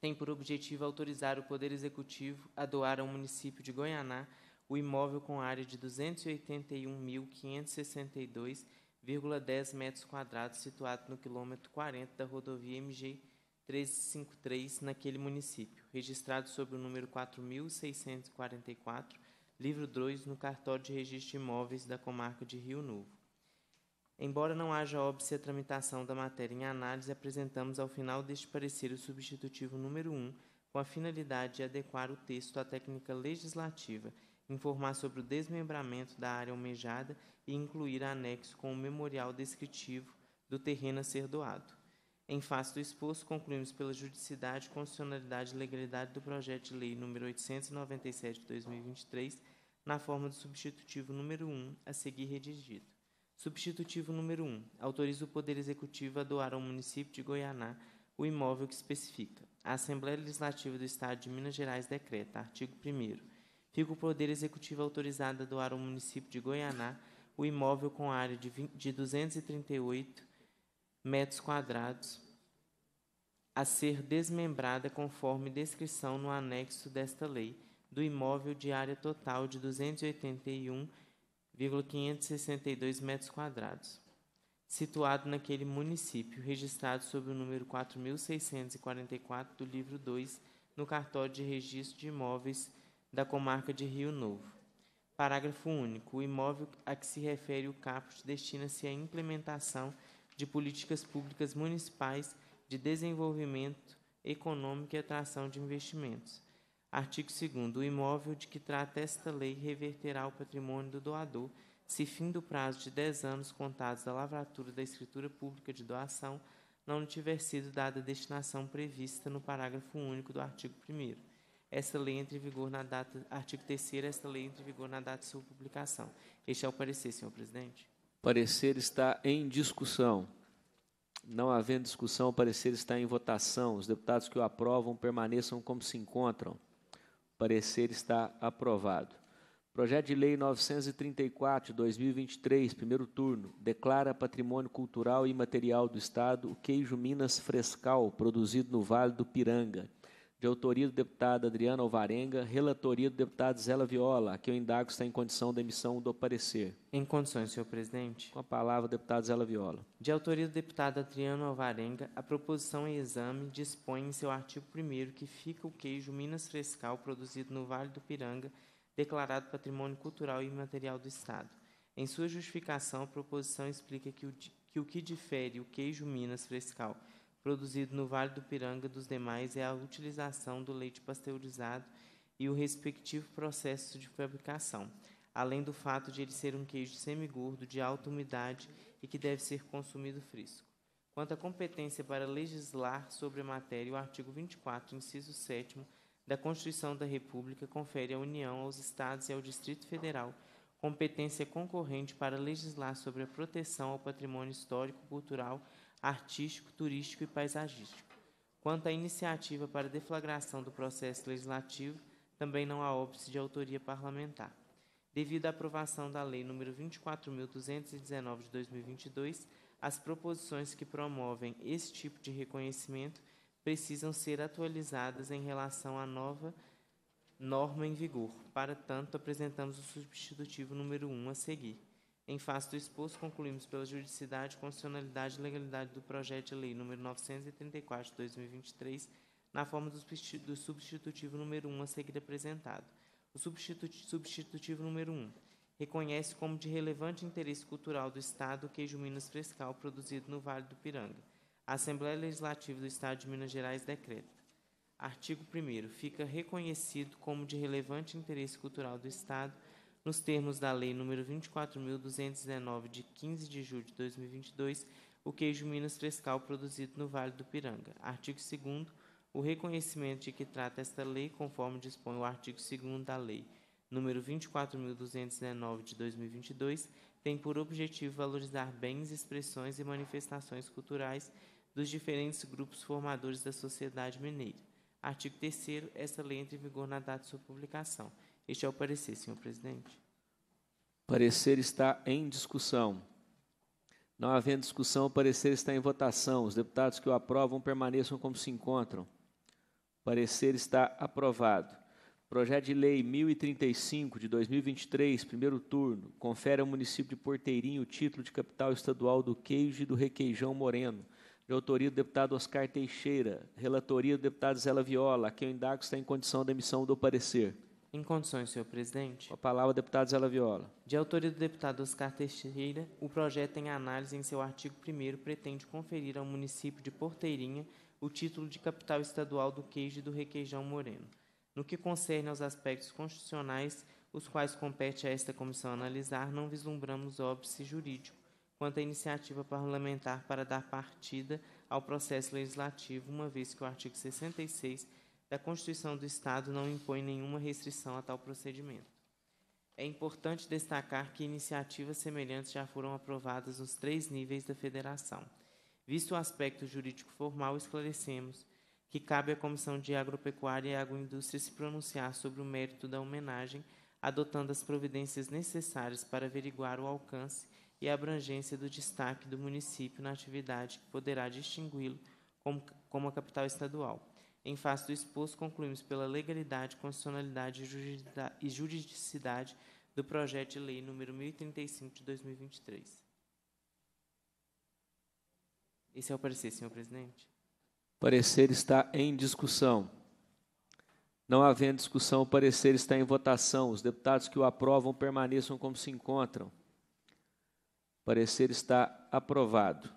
tem por objetivo autorizar o Poder Executivo a doar ao município de Goianá o imóvel com área de 281.562 1,10 metros quadrados, situado no quilômetro 40 da rodovia MG 353 naquele município, registrado sob o número 4644, livro 2, no cartório de registro de imóveis da comarca de Rio Novo. Embora não haja óbice tramitação da matéria em análise, apresentamos ao final deste parecer o substitutivo número 1, com a finalidade de adequar o texto à técnica legislativa, informar sobre o desmembramento da área almejada e incluir anexo com o memorial descritivo do terreno a ser doado. Em face do exposto, concluímos pela juridicidade, constitucionalidade e legalidade do projeto de lei número 897 de 2023, na forma do substitutivo número 1, a seguir redigido. Substitutivo número 1. Autoriza o Poder Executivo a doar ao município de Goianá o imóvel que especifica. A Assembleia Legislativa do Estado de Minas Gerais decreta, artigo 1 Fica o Poder Executivo autorizado a doar ao município de Goianá o imóvel com área de, 238 metros quadrados a ser desmembrada conforme descrição no anexo desta lei, do imóvel de área total de 281,562 metros quadrados, situado naquele município, registrado sob o número 4644 do livro 2, no cartório de registro de imóveis da comarca de Rio Novo. Parágrafo único. O imóvel a que se refere o caput destina-se à implementação de políticas públicas municipais de desenvolvimento econômico e atração de investimentos. Artigo 2 O imóvel de que trata esta lei reverterá o patrimônio do doador, se fim do prazo de 10 anos contados da lavratura da escritura pública de doação não tiver sido dada a destinação prevista no parágrafo único do artigo 1 essa lei entra em vigor na data. Artigo 3 essa lei entra em vigor na data de sua publicação. Este é o parecer, senhor presidente. Parecer está em discussão. Não havendo discussão, o parecer está em votação. Os deputados que o aprovam permaneçam como se encontram. O parecer está aprovado. Projeto de Lei 934 2023, primeiro turno, declara patrimônio cultural e material do Estado o queijo Minas Frescal, produzido no Vale do Piranga de autoria do deputado Adriano Alvarenga, relatoria do deputado Zela Viola, a que eu indago está em condição da emissão do parecer. Em condições, senhor presidente. Com a palavra, deputado Zela Viola. De autoria do deputado Adriano Alvarenga, a proposição em exame dispõe em seu artigo 1 que fica o queijo Minas Frescal produzido no Vale do Piranga, declarado Patrimônio Cultural e Imaterial do Estado. Em sua justificação, a proposição explica que o que, o que difere o queijo Minas Frescal – produzido no Vale do Piranga dos demais é a utilização do leite pasteurizado e o respectivo processo de fabricação, além do fato de ele ser um queijo semigordo de alta umidade e que deve ser consumido fresco. Quanto à competência para legislar sobre a matéria, o artigo 24, inciso 7 da Constituição da República confere à União, aos Estados e ao Distrito Federal competência concorrente para legislar sobre a proteção ao patrimônio histórico, cultural, artístico, turístico e paisagístico. Quanto à iniciativa para deflagração do processo legislativo, também não há óbice de autoria parlamentar. Devido à aprovação da Lei nº 24.219 de 2022, as proposições que promovem esse tipo de reconhecimento precisam ser atualizadas em relação à nova norma em vigor. Para tanto, apresentamos o substitutivo número 1 a seguir. Em face do exposto, concluímos pela juridicidade, constitucionalidade e legalidade do projeto de lei número 934 de 2023, na forma do substitutivo número 1 a seguir apresentado. O substitutivo número 1 reconhece como de relevante interesse cultural do Estado o queijo Minas Frescal produzido no Vale do Piranga. A Assembleia Legislativa do Estado de Minas Gerais decreta. Artigo 1 Fica reconhecido como de relevante interesse cultural do Estado nos termos da Lei nº 24.219, de 15 de julho de 2022, o queijo Minas Frescal produzido no Vale do Piranga. Artigo 2 o reconhecimento de que trata esta lei, conforme dispõe o artigo 2 da Lei nº 24.219 de 2022, tem por objetivo valorizar bens, expressões e manifestações culturais dos diferentes grupos formadores da sociedade mineira. Artigo 3 esta lei entra em vigor na data de sua publicação. Este é o parecer, senhor presidente. Parecer está em discussão. Não havendo discussão, o parecer está em votação. Os deputados que o aprovam permaneçam como se encontram. O parecer está aprovado. Projeto de Lei 1035 de 2023, primeiro turno, confere ao município de Porteirinho o título de capital estadual do queijo e do requeijão moreno, de autoria do deputado Oscar Teixeira, relatoria do deputado Zela Viola, a quem o indago está em condição da emissão do parecer. Em condições, senhor presidente. a palavra, deputado Zé Viola. De autoria do deputado Oscar Teixeira, o projeto em análise em seu artigo 1 pretende conferir ao município de Porteirinha o título de capital estadual do queijo e do requeijão moreno. No que concerne aos aspectos constitucionais, os quais compete a esta comissão analisar, não vislumbramos óbice jurídico quanto à iniciativa parlamentar para dar partida ao processo legislativo, uma vez que o artigo 66 da Constituição do Estado não impõe nenhuma restrição a tal procedimento. É importante destacar que iniciativas semelhantes já foram aprovadas nos três níveis da Federação. Visto o aspecto jurídico formal, esclarecemos que cabe à Comissão de Agropecuária e Agroindústria se pronunciar sobre o mérito da homenagem, adotando as providências necessárias para averiguar o alcance e a abrangência do destaque do município na atividade que poderá distingui-lo como, como a capital estadual. Em face do exposto, concluímos pela legalidade, constitucionalidade e juridicidade do projeto de lei número 1035 de 2023. Esse é o parecer, senhor presidente. Parecer está em discussão. Não havendo discussão, o parecer está em votação. Os deputados que o aprovam permaneçam como se encontram. O parecer está aprovado.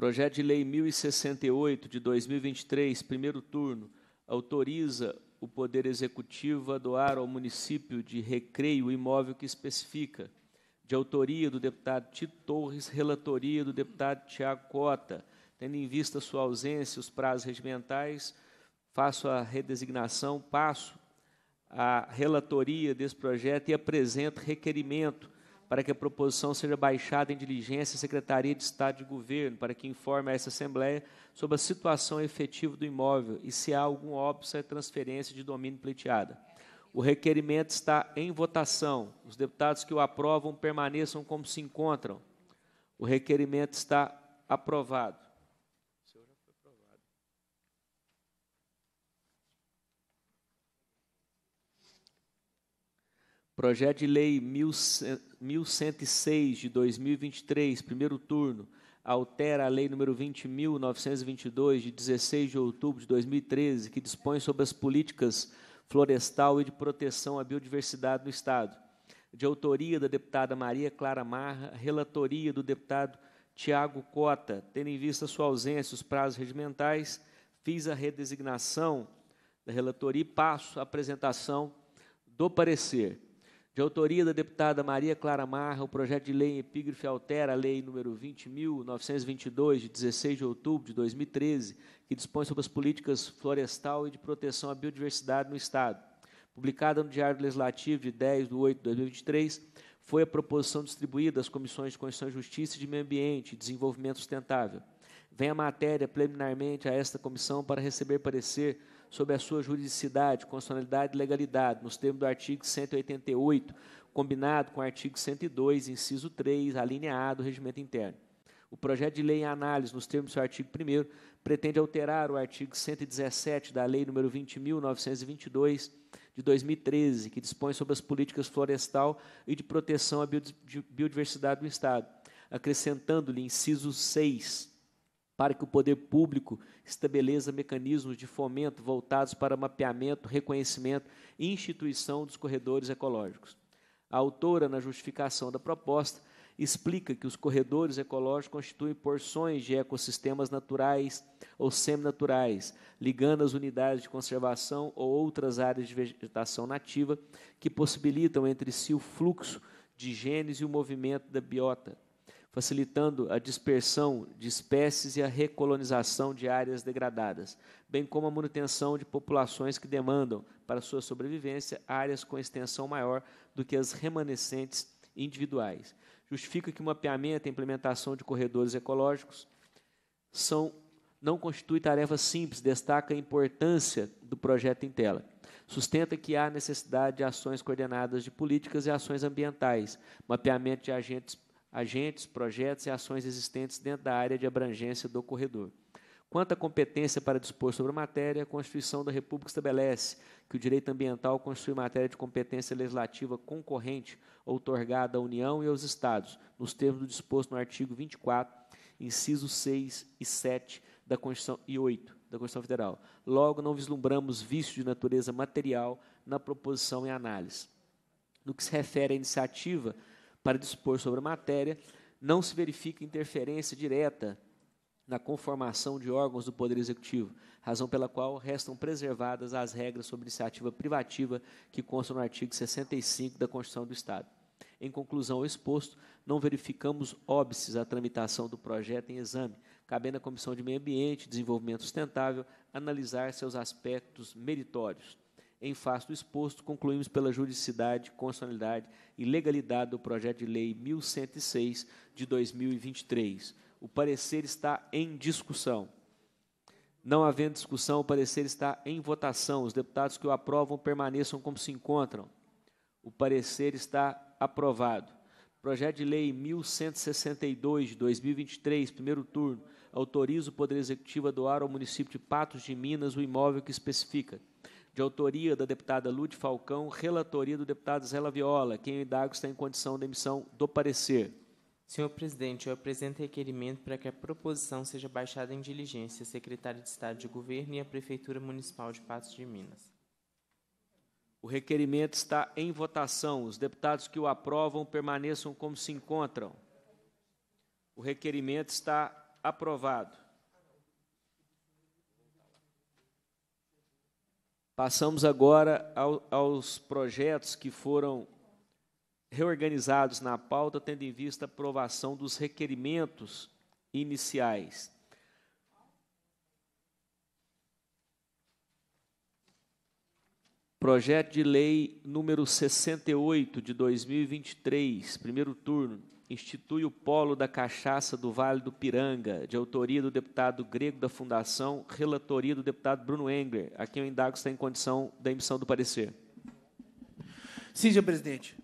Projeto de Lei 1068 de 2023, primeiro turno, autoriza o Poder Executivo a doar ao município de Recreio o imóvel que especifica. De autoria do deputado Tito Torres, relatoria do deputado Tiago Cota. Tendo em vista sua ausência e os prazos regimentais, faço a redesignação, passo a relatoria desse projeto e apresento requerimento para que a proposição seja baixada em diligência à Secretaria de Estado de Governo, para que informe a essa Assembleia sobre a situação efetiva do imóvel e se há algum óbvio à transferência de domínio pleiteada. O requerimento está em votação. Os deputados que o aprovam permaneçam como se encontram. O requerimento está aprovado. O senhor já foi aprovado. Projeto de Lei 1100. 1106 de 2023, primeiro turno, altera a Lei número 20.922, de 16 de outubro de 2013, que dispõe sobre as políticas florestal e de proteção à biodiversidade no Estado. De autoria da deputada Maria Clara Marra, relatoria do deputado Tiago Cota. Tendo em vista sua ausência os prazos regimentais, fiz a redesignação da relatoria e passo a apresentação do parecer de autoria da deputada Maria Clara Marra, o projeto de lei em epígrafe altera a lei número 20.922, de 16 de outubro de 2013, que dispõe sobre as políticas florestal e de proteção à biodiversidade no Estado. Publicada no Diário Legislativo de 10 de 8 de 2023, foi a proposição distribuída às Comissões de Constituição e Justiça e de Meio Ambiente e Desenvolvimento Sustentável. Vem a matéria preliminarmente a esta comissão para receber parecer sobre a sua juridicidade, constitucionalidade e legalidade, nos termos do artigo 188, combinado com o artigo 102, inciso 3, alineado do Regimento Interno. O projeto de lei em análise, nos termos do seu artigo 1 pretende alterar o artigo 117 da Lei nº 20.922, de 2013, que dispõe sobre as políticas florestal e de proteção à biodiversidade do Estado, acrescentando-lhe inciso 6, para que o poder público estabeleça mecanismos de fomento voltados para mapeamento, reconhecimento e instituição dos corredores ecológicos. A autora, na justificação da proposta, explica que os corredores ecológicos constituem porções de ecossistemas naturais ou seminaturais, ligando as unidades de conservação ou outras áreas de vegetação nativa que possibilitam entre si o fluxo de genes e o movimento da biota, facilitando a dispersão de espécies e a recolonização de áreas degradadas, bem como a manutenção de populações que demandam, para sua sobrevivência, áreas com extensão maior do que as remanescentes individuais. Justifica que o mapeamento e a implementação de corredores ecológicos são não constitui tarefa simples, destaca a importância do projeto em tela. Sustenta que há necessidade de ações coordenadas de políticas e ações ambientais, mapeamento de agentes agentes, projetos e ações existentes dentro da área de abrangência do corredor. Quanto à competência para dispor sobre a matéria, a Constituição da República estabelece que o direito ambiental constitui matéria de competência legislativa concorrente outorgada à União e aos Estados, nos termos do disposto no artigo 24, incisos 6 e 7 da Constituição e 8 da Constituição Federal. Logo, não vislumbramos vício de natureza material na proposição e análise. No que se refere à iniciativa para dispor sobre a matéria, não se verifica interferência direta na conformação de órgãos do Poder Executivo, razão pela qual restam preservadas as regras sobre iniciativa privativa que constam no artigo 65 da Constituição do Estado. Em conclusão ao exposto, não verificamos óbices à tramitação do projeto em exame, cabendo à Comissão de Meio Ambiente e Desenvolvimento Sustentável analisar seus aspectos meritórios. Em face do exposto, concluímos pela juridicidade, constitucionalidade e legalidade do projeto de lei 1106 de 2023. O parecer está em discussão. Não havendo discussão, o parecer está em votação. Os deputados que o aprovam permaneçam como se encontram. O parecer está aprovado. Projeto de Lei 1162 de 2023, primeiro turno, autoriza o Poder Executivo a doar ao município de Patos de Minas o imóvel que especifica de autoria da deputada Lud Falcão, relatoria do deputado Zé Viola, quem o indago está em condição de emissão do parecer. Senhor presidente, eu apresento requerimento para que a proposição seja baixada em diligência, secretário de Estado de Governo e a Prefeitura Municipal de Patos de Minas. O requerimento está em votação. Os deputados que o aprovam permaneçam como se encontram. O requerimento está aprovado. Passamos agora ao, aos projetos que foram reorganizados na pauta, tendo em vista a aprovação dos requerimentos iniciais. Projeto de Lei número 68 de 2023, primeiro turno, institui o Polo da Cachaça do Vale do Piranga, de autoria do deputado grego da Fundação, relatoria do deputado Bruno Engler, a quem eu indago está em condição da emissão do parecer. Sim, senhor presidente.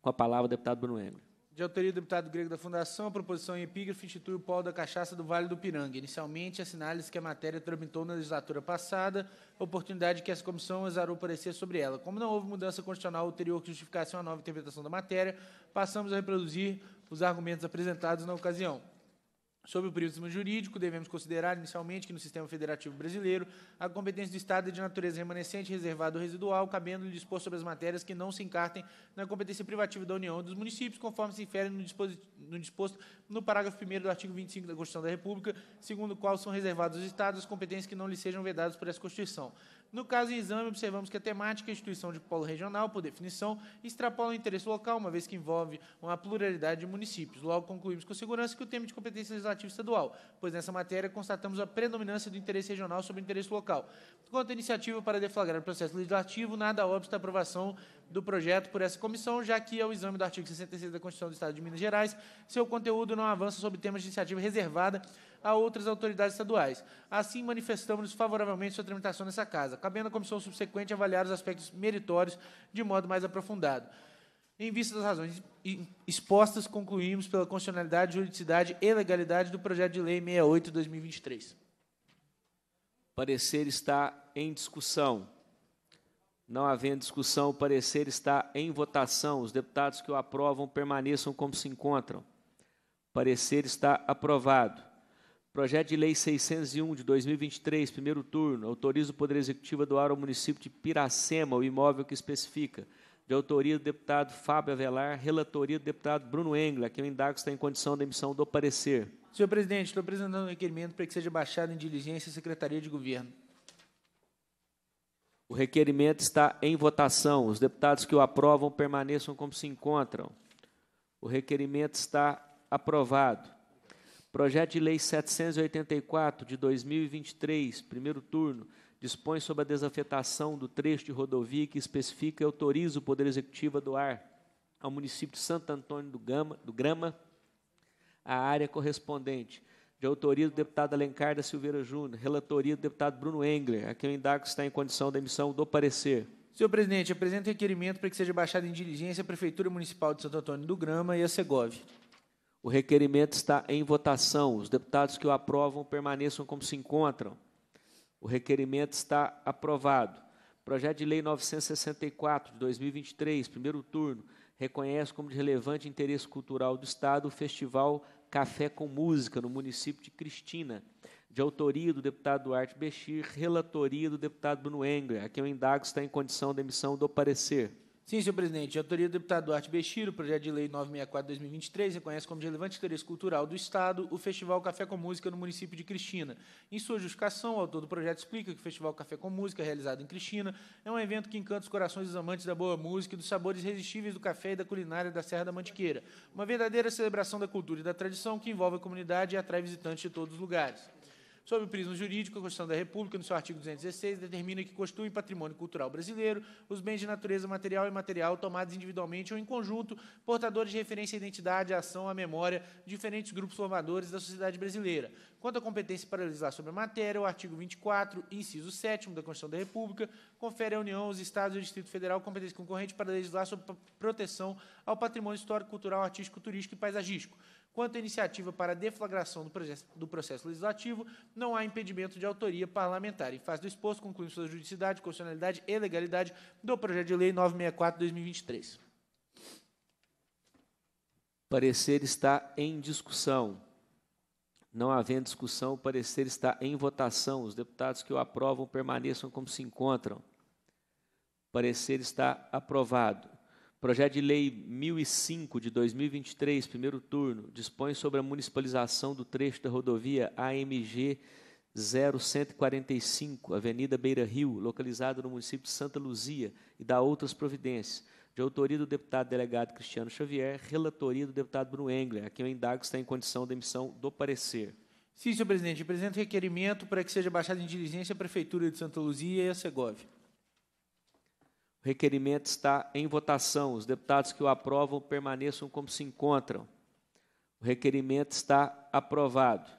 Com a palavra, deputado Bruno Engler de autoria do deputado grego da Fundação, a proposição em epígrafe institui o polo da cachaça do Vale do Piranga. Inicialmente, assinale-se que a matéria tramitou na legislatura passada, oportunidade que essa comissão exarou parecer sobre ela. Como não houve mudança constitucional ulterior que justificasse uma nova interpretação da matéria, passamos a reproduzir os argumentos apresentados na ocasião. Sob o prisma jurídico, devemos considerar inicialmente que no sistema federativo brasileiro a competência do Estado é de natureza remanescente, reservada ou residual, cabendo-lhe dispor sobre as matérias que não se encartem na competência privativa da União e dos municípios, conforme se infere no, no disposto no parágrafo 1 do artigo 25 da Constituição da República, segundo o qual são reservados aos Estados as competências que não lhes sejam vedadas por essa Constituição. No caso em exame, observamos que a temática e a instituição de polo regional, por definição, extrapola o interesse local, uma vez que envolve uma pluralidade de municípios. Logo, concluímos com segurança que o tema de competência legislativa estadual, pois nessa matéria constatamos a predominância do interesse regional sobre o interesse local. Quanto à iniciativa para deflagrar o processo legislativo, nada obsta a aprovação do projeto por essa comissão, já que, ao é exame do artigo 66 da Constituição do Estado de Minas Gerais, seu conteúdo não avança sobre temas de iniciativa reservada a outras autoridades estaduais. Assim, manifestamos-nos favoravelmente sua tramitação nessa Casa, cabendo à comissão subsequente avaliar os aspectos meritórios de modo mais aprofundado. Em vista das razões expostas, concluímos pela constitucionalidade, juridicidade e legalidade do projeto de lei 68/2023. Parecer está em discussão. Não havendo discussão, o parecer está em votação. Os deputados que o aprovam permaneçam como se encontram. O parecer está aprovado. Projeto de Lei 601 de 2023, primeiro turno, autoriza o Poder Executivo a doar ao município de Piracema o imóvel que especifica. De autoria do deputado Fábio Avelar, relatoria do deputado Bruno Engler, que o indago está em condição da emissão do parecer. Senhor presidente, estou apresentando um requerimento para que seja baixado em diligência a Secretaria de Governo. O requerimento está em votação. Os deputados que o aprovam permaneçam como se encontram. O requerimento está aprovado. Projeto de Lei 784 de 2023, primeiro turno, dispõe sobre a desafetação do trecho de rodovia que especifica e autoriza o Poder Executivo a doar ao município de Santo Antônio do, Gama, do Grama a área correspondente de autoria do deputado Alencar da Silveira Júnior, relatoria do deputado Bruno Engler, a quem o indago está em condição da emissão do parecer. Senhor presidente, apresento requerimento para que seja baixado em diligência a Prefeitura Municipal de Santo Antônio do Grama e a Segov. O requerimento está em votação. Os deputados que o aprovam permaneçam como se encontram. O requerimento está aprovado. Projeto de Lei 964 de 2023, primeiro turno, reconhece como de relevante interesse cultural do Estado o Festival Café com Música, no município de Cristina, de autoria do deputado Duarte Bechir, relatoria do deputado Bruno Engler, a quem o indago está em condição de emissão do parecer. Sim, senhor presidente. A autoria do deputado Duarte Bechiro, projeto de lei 964-2023, reconhece como de relevante interesse cultural do Estado o Festival Café com Música no município de Cristina. Em sua justificação, o autor do projeto explica que o Festival Café com Música, realizado em Cristina, é um evento que encanta os corações dos amantes da boa música e dos sabores irresistíveis do café e da culinária da Serra da Mantiqueira. Uma verdadeira celebração da cultura e da tradição que envolve a comunidade e atrai visitantes de todos os lugares. Sob o prisma jurídico, a Constituição da República, no seu artigo 216, determina que constituem patrimônio cultural brasileiro os bens de natureza material e material tomados individualmente ou em conjunto, portadores de referência à identidade, à ação, à memória de diferentes grupos formadores da sociedade brasileira. Quanto à competência para legislar sobre a matéria, o artigo 24, inciso 7 da Constituição da República, confere à União, aos Estados e ao Distrito Federal competência concorrente para legislar sobre proteção ao patrimônio histórico, cultural, artístico, turístico e paisagístico. Quanto à iniciativa para deflagração do, processo, do processo legislativo, não há impedimento de autoria parlamentar. Em face do exposto, concluímos sua juridicidade, constitucionalidade e legalidade do projeto de lei 964-2023. Parecer está em discussão. Não havendo discussão, o parecer está em votação. Os deputados que o aprovam permaneçam como se encontram. Parecer está aprovado. Projeto de Lei 1005 de 2023, primeiro turno, dispõe sobre a municipalização do trecho da rodovia AMG 0145, Avenida Beira Rio, localizado no município de Santa Luzia, e dá outras providências. De autoria do deputado delegado Cristiano Xavier, relatoria do deputado Bruno Engler, a quem o indago está em condição de emissão do parecer. Sim, senhor presidente. Apresento requerimento para que seja baixado em diligência a Prefeitura de Santa Luzia e a Segovia. O requerimento está em votação. Os deputados que o aprovam permaneçam como se encontram. O requerimento está aprovado.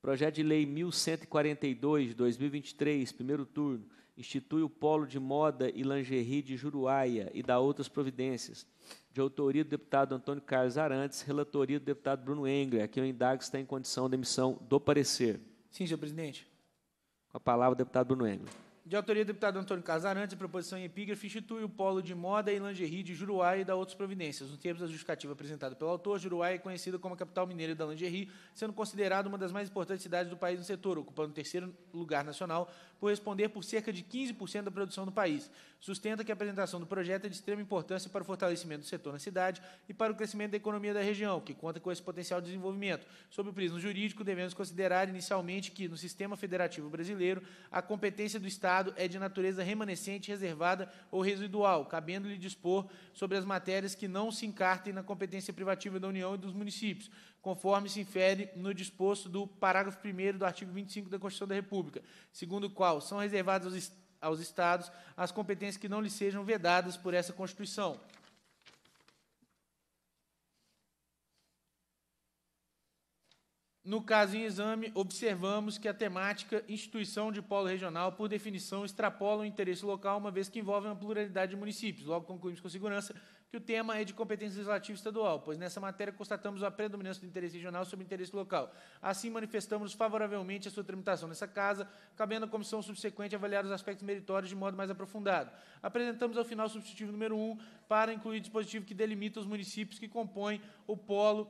Projeto de Lei 1142 de 2023, primeiro turno, institui o Polo de Moda e Lingerie de Juruáia e dá outras providências. De autoria do deputado Antônio Carlos Arantes, relatoria do deputado Bruno Engler. Aqui o indago está em condição de emissão do parecer. Sim, senhor presidente. Com a palavra, o deputado Bruno Engler de autoria do deputado Antônio Casarantes, a proposição em epígrafe institui o polo de moda e lingerie de Juruá e da outras providências. No termos da justificativa apresentada pelo autor, Juruá é conhecida como a capital mineira da lingerie, sendo considerada uma das mais importantes cidades do país no setor, ocupando o terceiro lugar nacional corresponder por cerca de 15% da produção do país. Sustenta que a apresentação do projeto é de extrema importância para o fortalecimento do setor na cidade e para o crescimento da economia da região, que conta com esse potencial de desenvolvimento. Sob o prisma jurídico, devemos considerar inicialmente que, no sistema federativo brasileiro, a competência do Estado é de natureza remanescente, reservada ou residual, cabendo-lhe dispor sobre as matérias que não se encartem na competência privativa da União e dos municípios conforme se infere no disposto do parágrafo 1 do artigo 25 da Constituição da República, segundo o qual são reservadas aos, aos Estados as competências que não lhes sejam vedadas por essa Constituição. No caso em exame, observamos que a temática instituição de polo regional, por definição, extrapola o interesse local, uma vez que envolve uma pluralidade de municípios. Logo, concluímos com segurança que o tema é de competência legislativa estadual, pois nessa matéria constatamos a predominância do interesse regional sobre o interesse local. Assim, manifestamos favoravelmente a sua tramitação nessa casa, cabendo à comissão subsequente avaliar os aspectos meritórios de modo mais aprofundado. Apresentamos ao final o substitutivo número 1 para incluir dispositivo que delimita os municípios que compõem o polo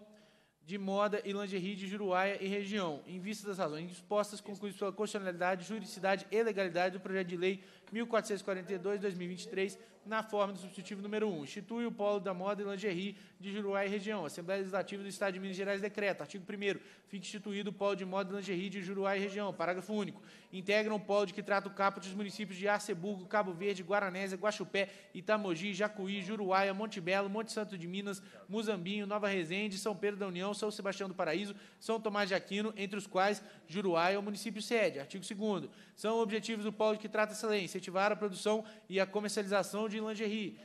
de moda e lingerie de Juruaia e região. Em vista das razões dispostas, conclui pela constitucionalidade, juridicidade e legalidade do projeto de lei 1442-2023, na forma do substitutivo número 1. Institui o Polo da Moda e Lingerie de Juruá e região. Assembleia Legislativa do Estado de Minas Gerais decreta. Artigo 1 Fica instituído o Polo de Moda e Lingerie de Juruá e região. Parágrafo único. Integram o polo de que trata o caput dos municípios de Arceburgo, Cabo Verde, Guaranésia, Guaxupé, Itamogi, Jacuí, Juruáia, Monte Belo, Monte Santo de Minas, Muzambinho, Nova Resende, São Pedro da União, São Sebastião do Paraíso, São Tomás de Aquino, entre os quais Juruá é o município sede. Artigo 2 São objetivos do polo de que trata excelência incentivar a produção e a comercialização de lingerie,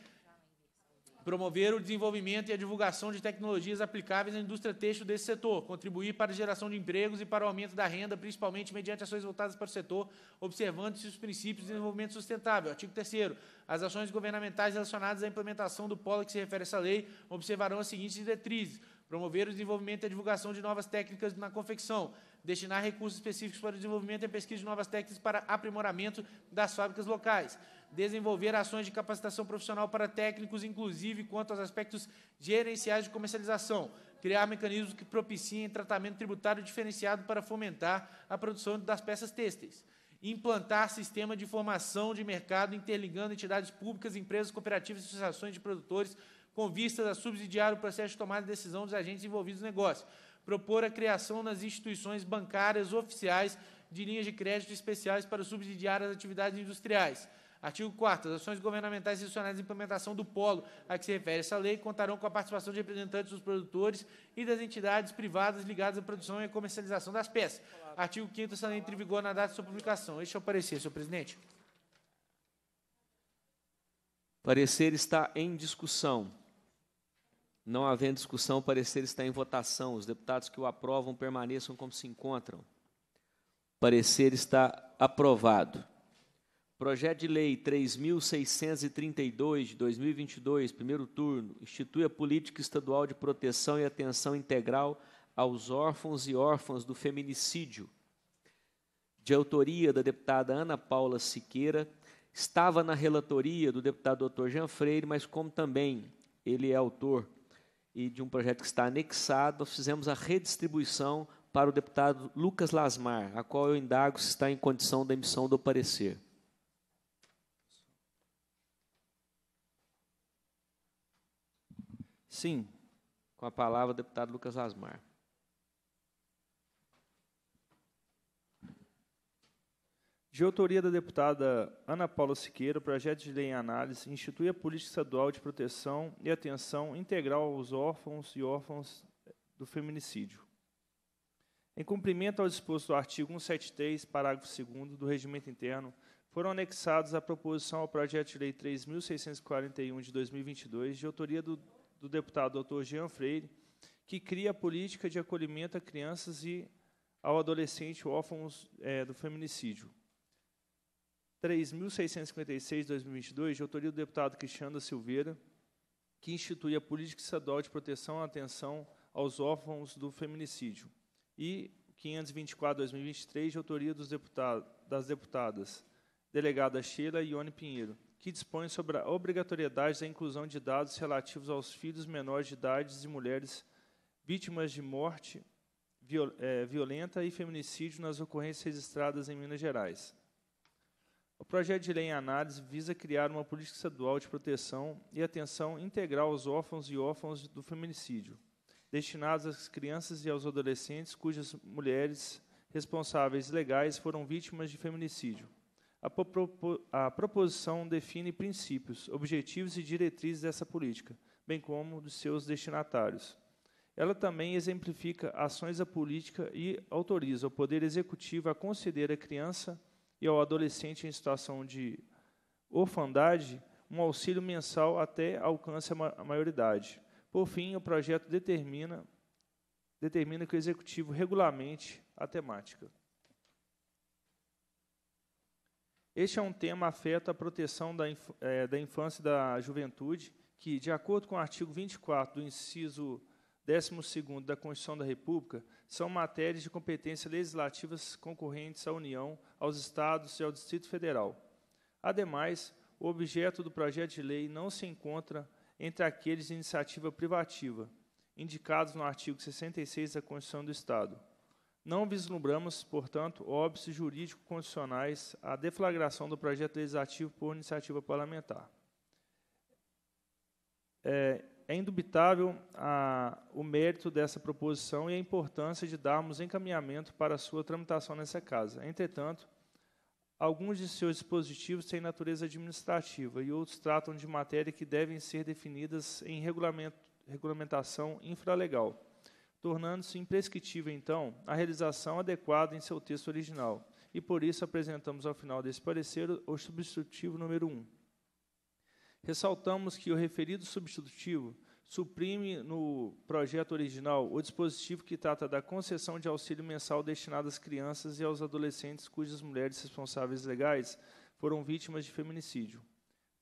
promover o desenvolvimento e a divulgação de tecnologias aplicáveis à indústria têxtil desse setor, contribuir para a geração de empregos e para o aumento da renda, principalmente mediante ações voltadas para o setor, observando-se os princípios de desenvolvimento sustentável. Artigo 3 As ações governamentais relacionadas à implementação do polo que se refere a essa lei observarão as seguintes diretrizes: promover o desenvolvimento e a divulgação de novas técnicas na confecção, destinar recursos específicos para o desenvolvimento e pesquisa de novas técnicas para aprimoramento das fábricas locais, desenvolver ações de capacitação profissional para técnicos, inclusive quanto aos aspectos gerenciais de comercialização, criar mecanismos que propiciem tratamento tributário diferenciado para fomentar a produção das peças têxteis implantar sistema de formação de mercado interligando entidades públicas, empresas, cooperativas e associações de produtores com vistas a subsidiar o processo de tomada de decisão dos agentes envolvidos no negócio propor a criação nas instituições bancárias oficiais de linhas de crédito especiais para subsidiar as atividades industriais. Artigo 4 As ações governamentais institucionais de implementação do polo a que se refere essa lei contarão com a participação de representantes dos produtores e das entidades privadas ligadas à produção e comercialização das peças. Artigo 5 essa lei entra em vigor na data de sua publicação. Este é o parecer, senhor presidente. Parecer está em discussão. Não havendo discussão, o parecer está em votação. Os deputados que o aprovam permaneçam como se encontram. O parecer está aprovado. Projeto de Lei 3.632, de 2022, primeiro turno, institui a Política Estadual de Proteção e Atenção Integral aos Órfãos e Órfãs do Feminicídio. De autoria da deputada Ana Paula Siqueira, estava na relatoria do deputado Dr. Jean Freire, mas como também ele é autor e de um projeto que está anexado, fizemos a redistribuição para o deputado Lucas Lasmar, a qual eu indago se está em condição da emissão do parecer. Sim, com a palavra o deputado Lucas Lasmar. De autoria da deputada Ana Paula Siqueira, o projeto de lei em análise institui a política estadual de proteção e atenção integral aos órfãos e órfãs eh, do feminicídio. Em cumprimento ao disposto do artigo 173, parágrafo 2 do Regimento Interno, foram anexados à proposição ao projeto de lei 3641 de 2022, de autoria do, do deputado Dr. Jean Freire, que cria a política de acolhimento a crianças e ao adolescente órfãos é, do feminicídio 3.656-2022, de autoria do deputado Cristiano Silveira, que institui a Política Estadual de Proteção e Atenção aos Órfãos do Feminicídio, e 524-2023, de autoria dos deputado, das deputadas delegada Sheila Ione Pinheiro, que dispõe sobre a obrigatoriedade da inclusão de dados relativos aos filhos menores de idade e mulheres vítimas de morte viol, é, violenta e feminicídio nas ocorrências registradas em Minas Gerais. O projeto de lei em análise visa criar uma política estadual de proteção e atenção integral aos órfãos e órfãos do feminicídio, destinados às crianças e aos adolescentes cujas mulheres responsáveis legais foram vítimas de feminicídio. A, propo a proposição define princípios, objetivos e diretrizes dessa política, bem como dos seus destinatários. Ela também exemplifica ações da política e autoriza o Poder Executivo a conceder à criança e ao adolescente em situação de orfandade um auxílio mensal até alcance a maioridade. Por fim, o projeto determina, determina que o executivo regulamente a temática. Este é um tema afeto à proteção da, é, da infância e da juventude, que, de acordo com o artigo 24 do inciso 12 da Constituição da República são matérias de competência legislativas concorrentes à União, aos Estados e ao Distrito Federal. Ademais, o objeto do projeto de lei não se encontra entre aqueles de iniciativa privativa, indicados no artigo 66 da Constituição do Estado. Não vislumbramos, portanto, óbices jurídicos constitucionais à deflagração do projeto legislativo por iniciativa parlamentar. É, é indubitável a, ah, o mérito dessa proposição e a importância de darmos encaminhamento para sua tramitação nessa casa. Entretanto, alguns de seus dispositivos têm natureza administrativa e outros tratam de matéria que devem ser definidas em regulamentação infralegal, tornando-se imprescritível, então, a realização adequada em seu texto original. E por isso apresentamos ao final desse parecer o substitutivo número 1. Um Ressaltamos que o referido substitutivo suprime no projeto original o dispositivo que trata da concessão de auxílio mensal destinado às crianças e aos adolescentes cujas mulheres responsáveis legais foram vítimas de feminicídio.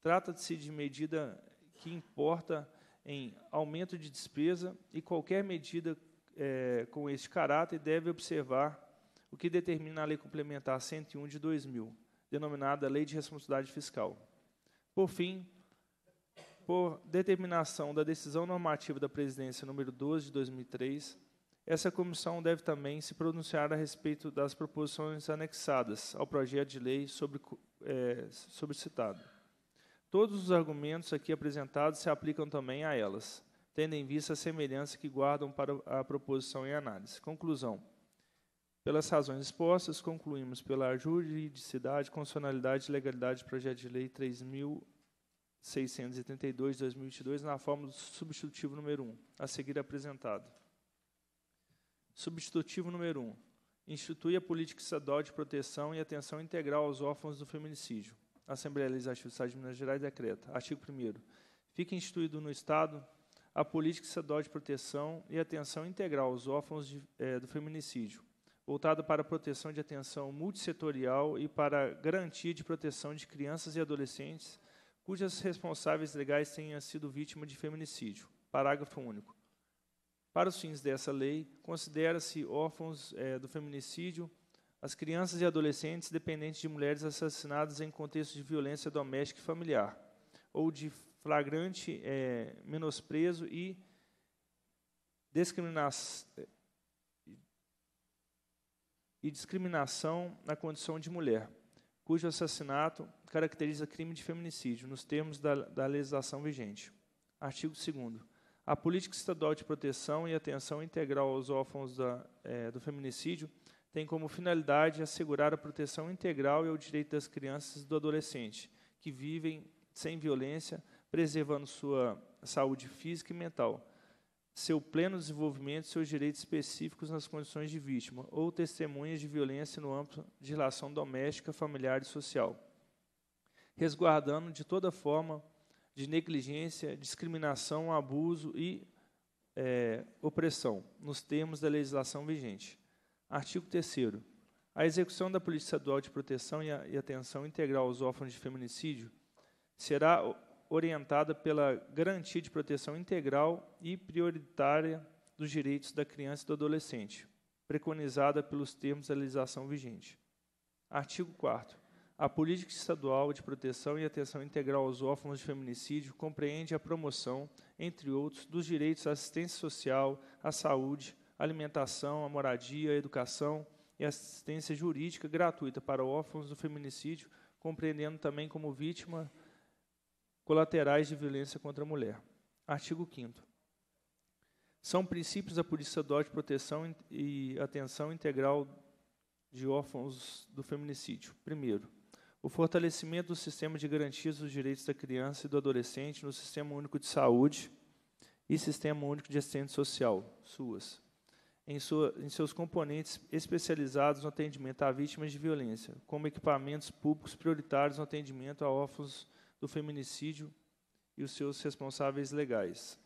Trata-se de medida que importa em aumento de despesa e qualquer medida é, com este caráter deve observar o que determina a Lei Complementar 101 de 2000, denominada Lei de Responsabilidade Fiscal. Por fim, por determinação da decisão normativa da presidência número 12 de 2003, essa comissão deve também se pronunciar a respeito das proposições anexadas ao projeto de lei sobre, é, Todos os argumentos aqui apresentados se aplicam também a elas, tendo em vista a semelhança que guardam para a proposição em análise. Conclusão. Pelas razões expostas, concluímos pela juridicidade, constitucionalidade e legalidade do projeto de lei 3000 672 de 2022 na forma do substitutivo número 1, a seguir apresentado. Substitutivo número 1. Institui a política estadual de proteção e atenção integral aos órfãos do feminicídio. Assembleia Legislativa do Estado de Minas Gerais decreta. Artigo 1 Fica instituído no Estado a política estadual de proteção e atenção integral aos órfãos de, eh, do feminicídio, voltada para a proteção de atenção multissetorial e para a garantia de proteção de crianças e adolescentes cujas responsáveis legais tenham sido vítima de feminicídio. Parágrafo único. Para os fins dessa lei, considera-se órfãos é, do feminicídio as crianças e adolescentes dependentes de mulheres assassinadas em contexto de violência doméstica e familiar, ou de flagrante é, menosprezo e discriminação na condição de mulher, cujo assassinato caracteriza crime de feminicídio nos termos da, da legislação vigente. Artigo 2 A política estadual de proteção e atenção integral aos órfãos da, é, do feminicídio tem como finalidade assegurar a proteção integral e ao direito das crianças e do adolescente que vivem sem violência, preservando sua saúde física e mental, seu pleno desenvolvimento e seus direitos específicos nas condições de vítima ou testemunhas de violência no âmbito de relação doméstica, familiar e social resguardando de toda forma de negligência, discriminação, abuso e é, opressão, nos termos da legislação vigente. Artigo 3. A execução da polícia Estadual de Proteção e, a, e Atenção Integral aos Órfãos de Feminicídio será orientada pela garantia de proteção integral e prioritária dos direitos da criança e do adolescente, preconizada pelos termos da legislação vigente. Artigo 4. A política estadual de proteção e atenção integral aos órfãos de feminicídio compreende a promoção, entre outros, dos direitos à assistência social, à saúde, à alimentação, à moradia, à educação e assistência jurídica gratuita para órfãos do feminicídio, compreendendo também como vítima colaterais de violência contra a mulher. Artigo 5 São princípios da política estadual de proteção e atenção integral de órfãos do feminicídio. Primeiro, o fortalecimento do sistema de garantias dos direitos da criança e do adolescente no Sistema Único de Saúde e Sistema Único de Assistência Social, SUAS, em, sua, em seus componentes especializados no atendimento a vítimas de violência, como equipamentos públicos prioritários no atendimento a órfãos do feminicídio e os seus responsáveis legais.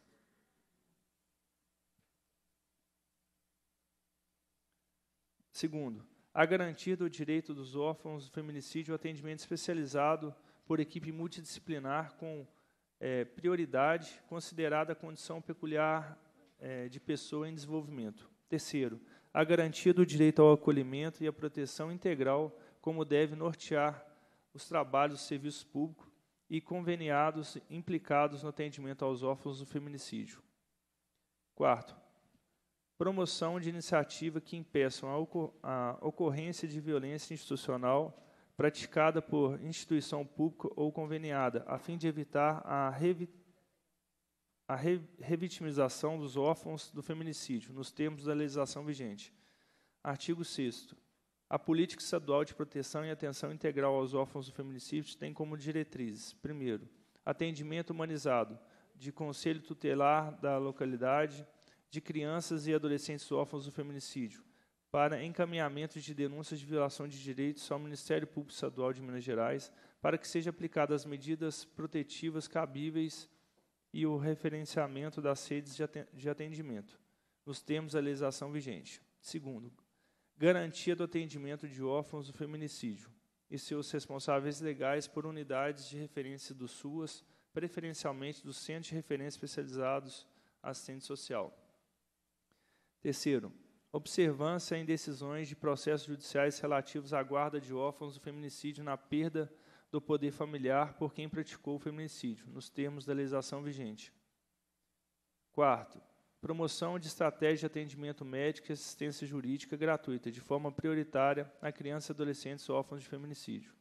Segundo, a garantia do direito dos órfãos do feminicídio ao atendimento especializado por equipe multidisciplinar com é, prioridade considerada a condição peculiar é, de pessoa em desenvolvimento. Terceiro, a garantia do direito ao acolhimento e à proteção integral, como deve nortear os trabalhos do serviço público e conveniados implicados no atendimento aos órfãos do feminicídio. Quarto, promoção de iniciativa que impeçam a, ocor a ocorrência de violência institucional praticada por instituição pública ou conveniada, a fim de evitar a, revi a re revitimização dos órfãos do feminicídio, nos termos da legislação vigente. Artigo 6 a política estadual de proteção e atenção integral aos órfãos do feminicídio tem como diretrizes: primeiro, atendimento humanizado de conselho tutelar da localidade, de crianças e adolescentes órfãos do feminicídio para encaminhamento de denúncias de violação de direitos ao Ministério Público Estadual de Minas Gerais para que sejam aplicadas medidas protetivas cabíveis e o referenciamento das redes de atendimento, nos termos da legislação vigente. Segundo, garantia do atendimento de órfãos do feminicídio e seus responsáveis legais por unidades de referência do SUAS, preferencialmente do Centro de Referência Especializados Assistente Social. Terceiro, observância em decisões de processos judiciais relativos à guarda de órfãos do feminicídio na perda do poder familiar por quem praticou o feminicídio, nos termos da legislação vigente. Quarto, promoção de estratégia de atendimento médico e assistência jurídica gratuita, de forma prioritária, a crianças e adolescentes órfãos de feminicídio.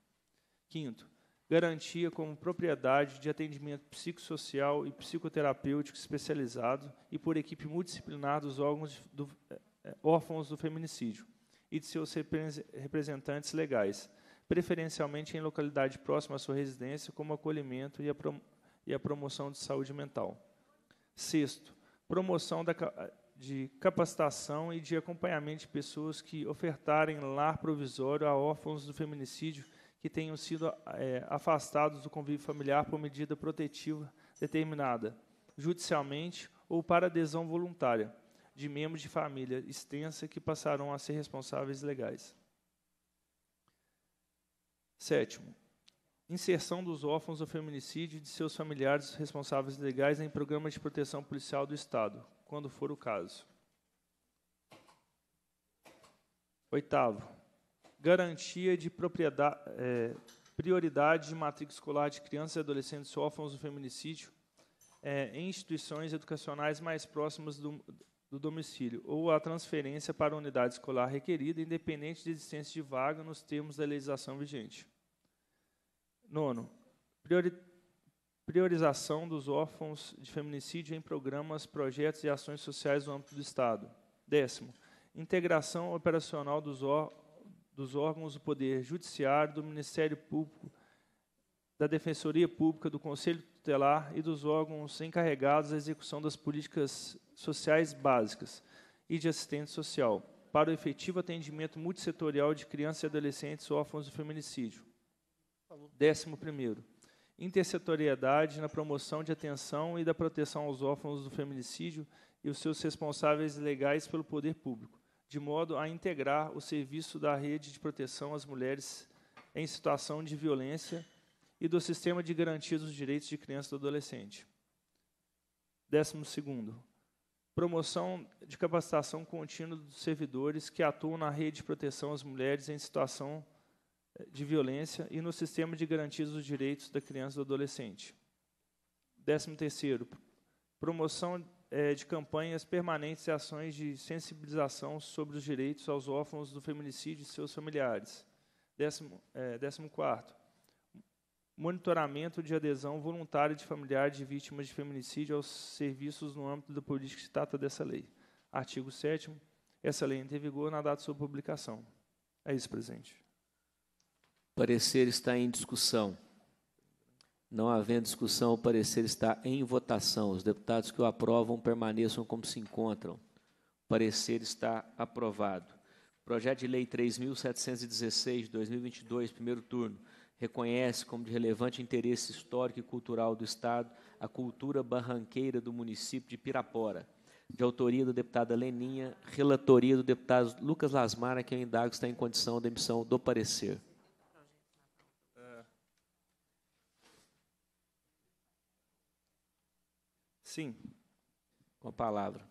Quinto, garantia como propriedade de atendimento psicossocial e psicoterapêutico especializado e por equipe multidisciplinar dos órgãos do, eh, eh, órfãos do feminicídio e de seus representantes legais, preferencialmente em localidade próxima à sua residência, como acolhimento e a, prom e a promoção de saúde mental. Sexto, promoção da, de capacitação e de acompanhamento de pessoas que ofertarem lar provisório a órfãos do feminicídio que tenham sido é, afastados do convívio familiar por medida protetiva determinada, judicialmente ou para adesão voluntária, de membros de família extensa que passarão a ser responsáveis legais. Sétimo, inserção dos órfãos ao feminicídio e de seus familiares responsáveis legais em programas de proteção policial do Estado, quando for o caso. Oitavo, garantia de é, prioridade de matriz escolar de crianças e adolescentes órfãos do feminicídio é, em instituições educacionais mais próximas do, do domicílio, ou a transferência para a unidade escolar requerida, independente de existência de vaga, nos termos da legislação vigente. Nono, priori priorização dos órfãos de feminicídio em programas, projetos e ações sociais no âmbito do Estado. Décimo, integração operacional dos, órfãos dos órgãos do Poder Judiciário, do Ministério Público, da Defensoria Pública, do Conselho Tutelar e dos órgãos encarregados da execução das políticas sociais básicas e de assistência social, para o efetivo atendimento multissetorial de crianças e adolescentes órfãos do feminicídio. Décimo primeiro, intersetoriedade na promoção de atenção e da proteção aos órfãos do feminicídio e os seus responsáveis legais pelo poder público de modo a integrar o serviço da rede de proteção às mulheres em situação de violência e do sistema de garantia dos direitos de criança e do adolescente. Décimo segundo, promoção de capacitação contínua dos servidores que atuam na rede de proteção às mulheres em situação eh, de violência e no sistema de garantias dos direitos da criança e do adolescente. Décimo terceiro, promoção é, de campanhas permanentes e ações de sensibilização sobre os direitos aos órfãos do feminicídio e seus familiares. Décimo, é, décimo quarto, monitoramento de adesão voluntária de familiares de vítimas de feminicídio aos serviços no âmbito da política que trata dessa lei. Artigo 7 essa lei entra em vigor na data de sua publicação. É isso, presidente. Parecer está em discussão. Não havendo discussão, o parecer está em votação. Os deputados que o aprovam permaneçam como se encontram. O parecer está aprovado. Projeto de Lei 3.716, 2022, primeiro turno, reconhece como de relevante interesse histórico e cultural do Estado a cultura barranqueira do município de Pirapora. De autoria do deputado Leninha, relatoria do deputado Lucas Lasmara, que eu indago está em condição de emissão do parecer. Sim, com a palavra.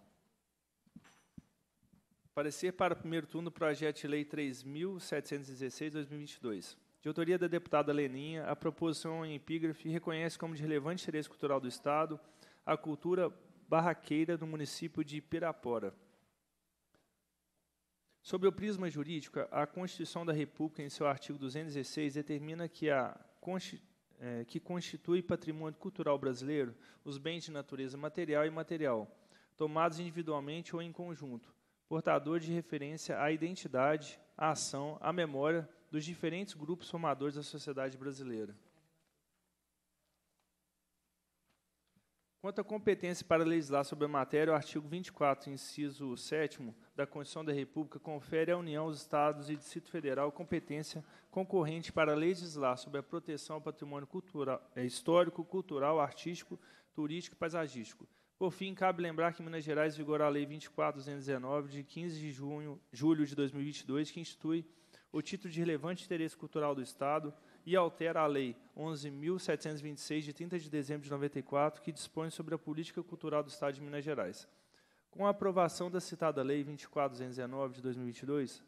Parecer para o primeiro turno projeto de lei 3.716-2022. De autoria da deputada Leninha, a proposição em é epígrafe reconhece como de relevante interesse cultural do Estado a cultura barraqueira do município de Pirapora. Sob o prisma jurídico, a Constituição da República, em seu artigo 216, determina que a Constituição é, que constitui patrimônio cultural brasileiro os bens de natureza material e imaterial tomados individualmente ou em conjunto, portador de referência à identidade, à ação, à memória dos diferentes grupos formadores da sociedade brasileira. Quanto à competência para legislar sobre a matéria, o artigo 24, inciso 7 da Constituição da República confere à União, aos Estados e Distrito Federal competência concorrente para legislar sobre a proteção ao patrimônio cultural, é, histórico, cultural, artístico, turístico e paisagístico. Por fim, cabe lembrar que em Minas Gerais vigora a Lei 24.219, de 15 de junho, julho de 2022, que institui o título de relevante interesse cultural do Estado e altera a Lei 11.726, de 30 de dezembro de 94, que dispõe sobre a política cultural do Estado de Minas Gerais. Com a aprovação da citada Lei 24.219 de 2022,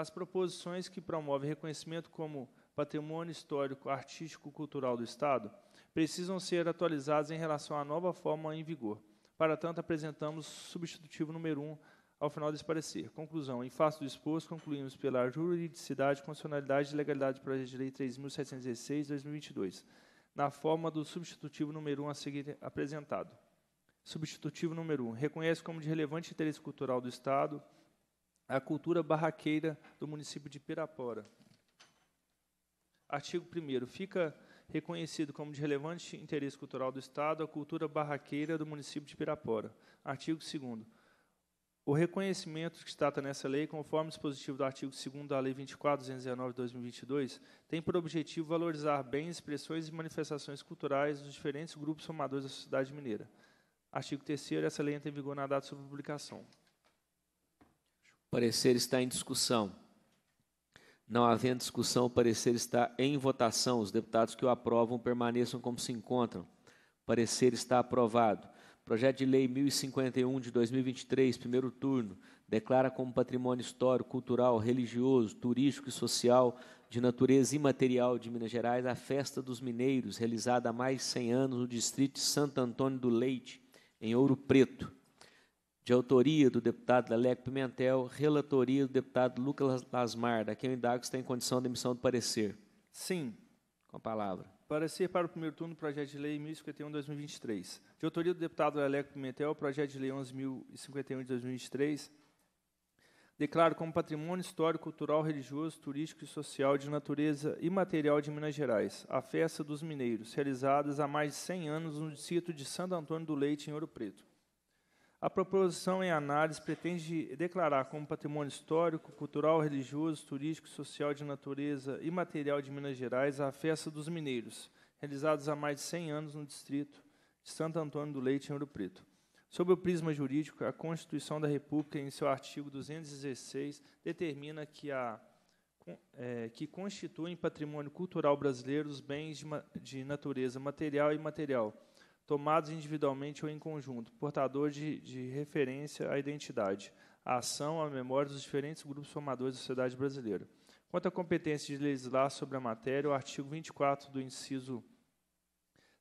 as proposições que promovem reconhecimento como patrimônio histórico, artístico, cultural do Estado precisam ser atualizadas em relação à nova forma em vigor. Para tanto, apresentamos substitutivo número 1 um ao final desse parecer. Conclusão. Em face do exposto, concluímos pela juridicidade, constitucionalidade e legalidade do projeto de lei 3.716/2022, na forma do substitutivo número 1 um a seguir apresentado. Substitutivo número 1. Um, reconhece como de relevante interesse cultural do Estado a cultura barraqueira do município de Pirapora. Artigo 1 Fica reconhecido como de relevante interesse cultural do Estado a cultura barraqueira do município de Pirapora. Artigo 2 o reconhecimento que trata nessa lei, conforme o dispositivo do artigo 2 da Lei 24.219 de 2022, tem por objetivo valorizar bens, expressões e manifestações culturais dos diferentes grupos formadores da sociedade mineira. Artigo 3 essa lei entra em vigor na data de sua publicação parecer está em discussão. Não havendo discussão, o parecer está em votação. Os deputados que o aprovam permaneçam como se encontram. O parecer está aprovado. Projeto de Lei 1051 de 2023, primeiro turno, declara como patrimônio histórico, cultural, religioso, turístico e social de natureza imaterial de Minas Gerais a Festa dos Mineiros, realizada há mais de 100 anos no distrito de Santo Antônio do Leite, em Ouro Preto de autoria do deputado Leleco Pimentel, relatoria do deputado Lucas Lasmar, Daqui a o indago está em condição de emissão do parecer. Sim. Com a palavra. Parecer para o primeiro turno do projeto de lei 1051-2023. De autoria do deputado Leleco Pimentel, projeto de lei 11.051 2023, declaro como patrimônio histórico, cultural, religioso, turístico e social de natureza imaterial de Minas Gerais a festa dos mineiros, realizadas há mais de 100 anos no distrito de Santo Antônio do Leite, em Ouro Preto. A proposição em análise pretende declarar como patrimônio histórico, cultural, religioso, turístico, social de natureza e material de Minas Gerais a Festa dos Mineiros, realizados há mais de 100 anos no distrito de Santo Antônio do Leite, em Ouro Preto. Sob o prisma jurídico, a Constituição da República, em seu artigo 216, determina que, a, é, que constituem patrimônio cultural brasileiro os bens de, de natureza material e imaterial, tomados individualmente ou em conjunto, portador de, de referência à identidade, à ação, à memória dos diferentes grupos formadores da sociedade brasileira. Quanto à competência de legislar sobre a matéria, o artigo 24 do inciso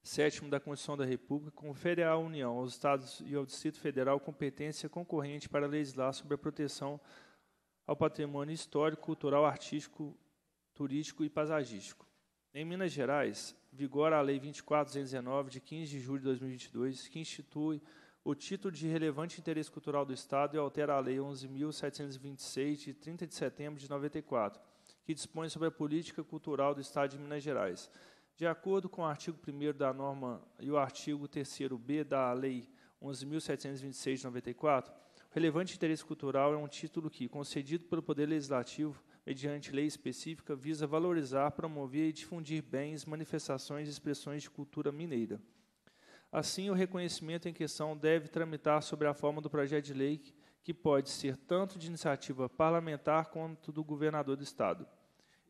7 da Constituição da República confere à União, aos Estados e ao Distrito Federal competência concorrente para legislar sobre a proteção ao patrimônio histórico, cultural, artístico, turístico e paisagístico. Em Minas Gerais, vigora a Lei 24.219, de 15 de julho de 2022, que institui o título de relevante interesse cultural do Estado e altera a Lei 11.726, de 30 de setembro de 94, que dispõe sobre a política cultural do Estado de Minas Gerais. De acordo com o artigo 1 da norma e o artigo 3b da Lei 11.726 de 94, o relevante interesse cultural é um título que, concedido pelo Poder Legislativo, mediante lei específica, visa valorizar, promover e difundir bens, manifestações e expressões de cultura mineira. Assim, o reconhecimento em questão deve tramitar sobre a forma do projeto de lei que pode ser tanto de iniciativa parlamentar quanto do governador do Estado.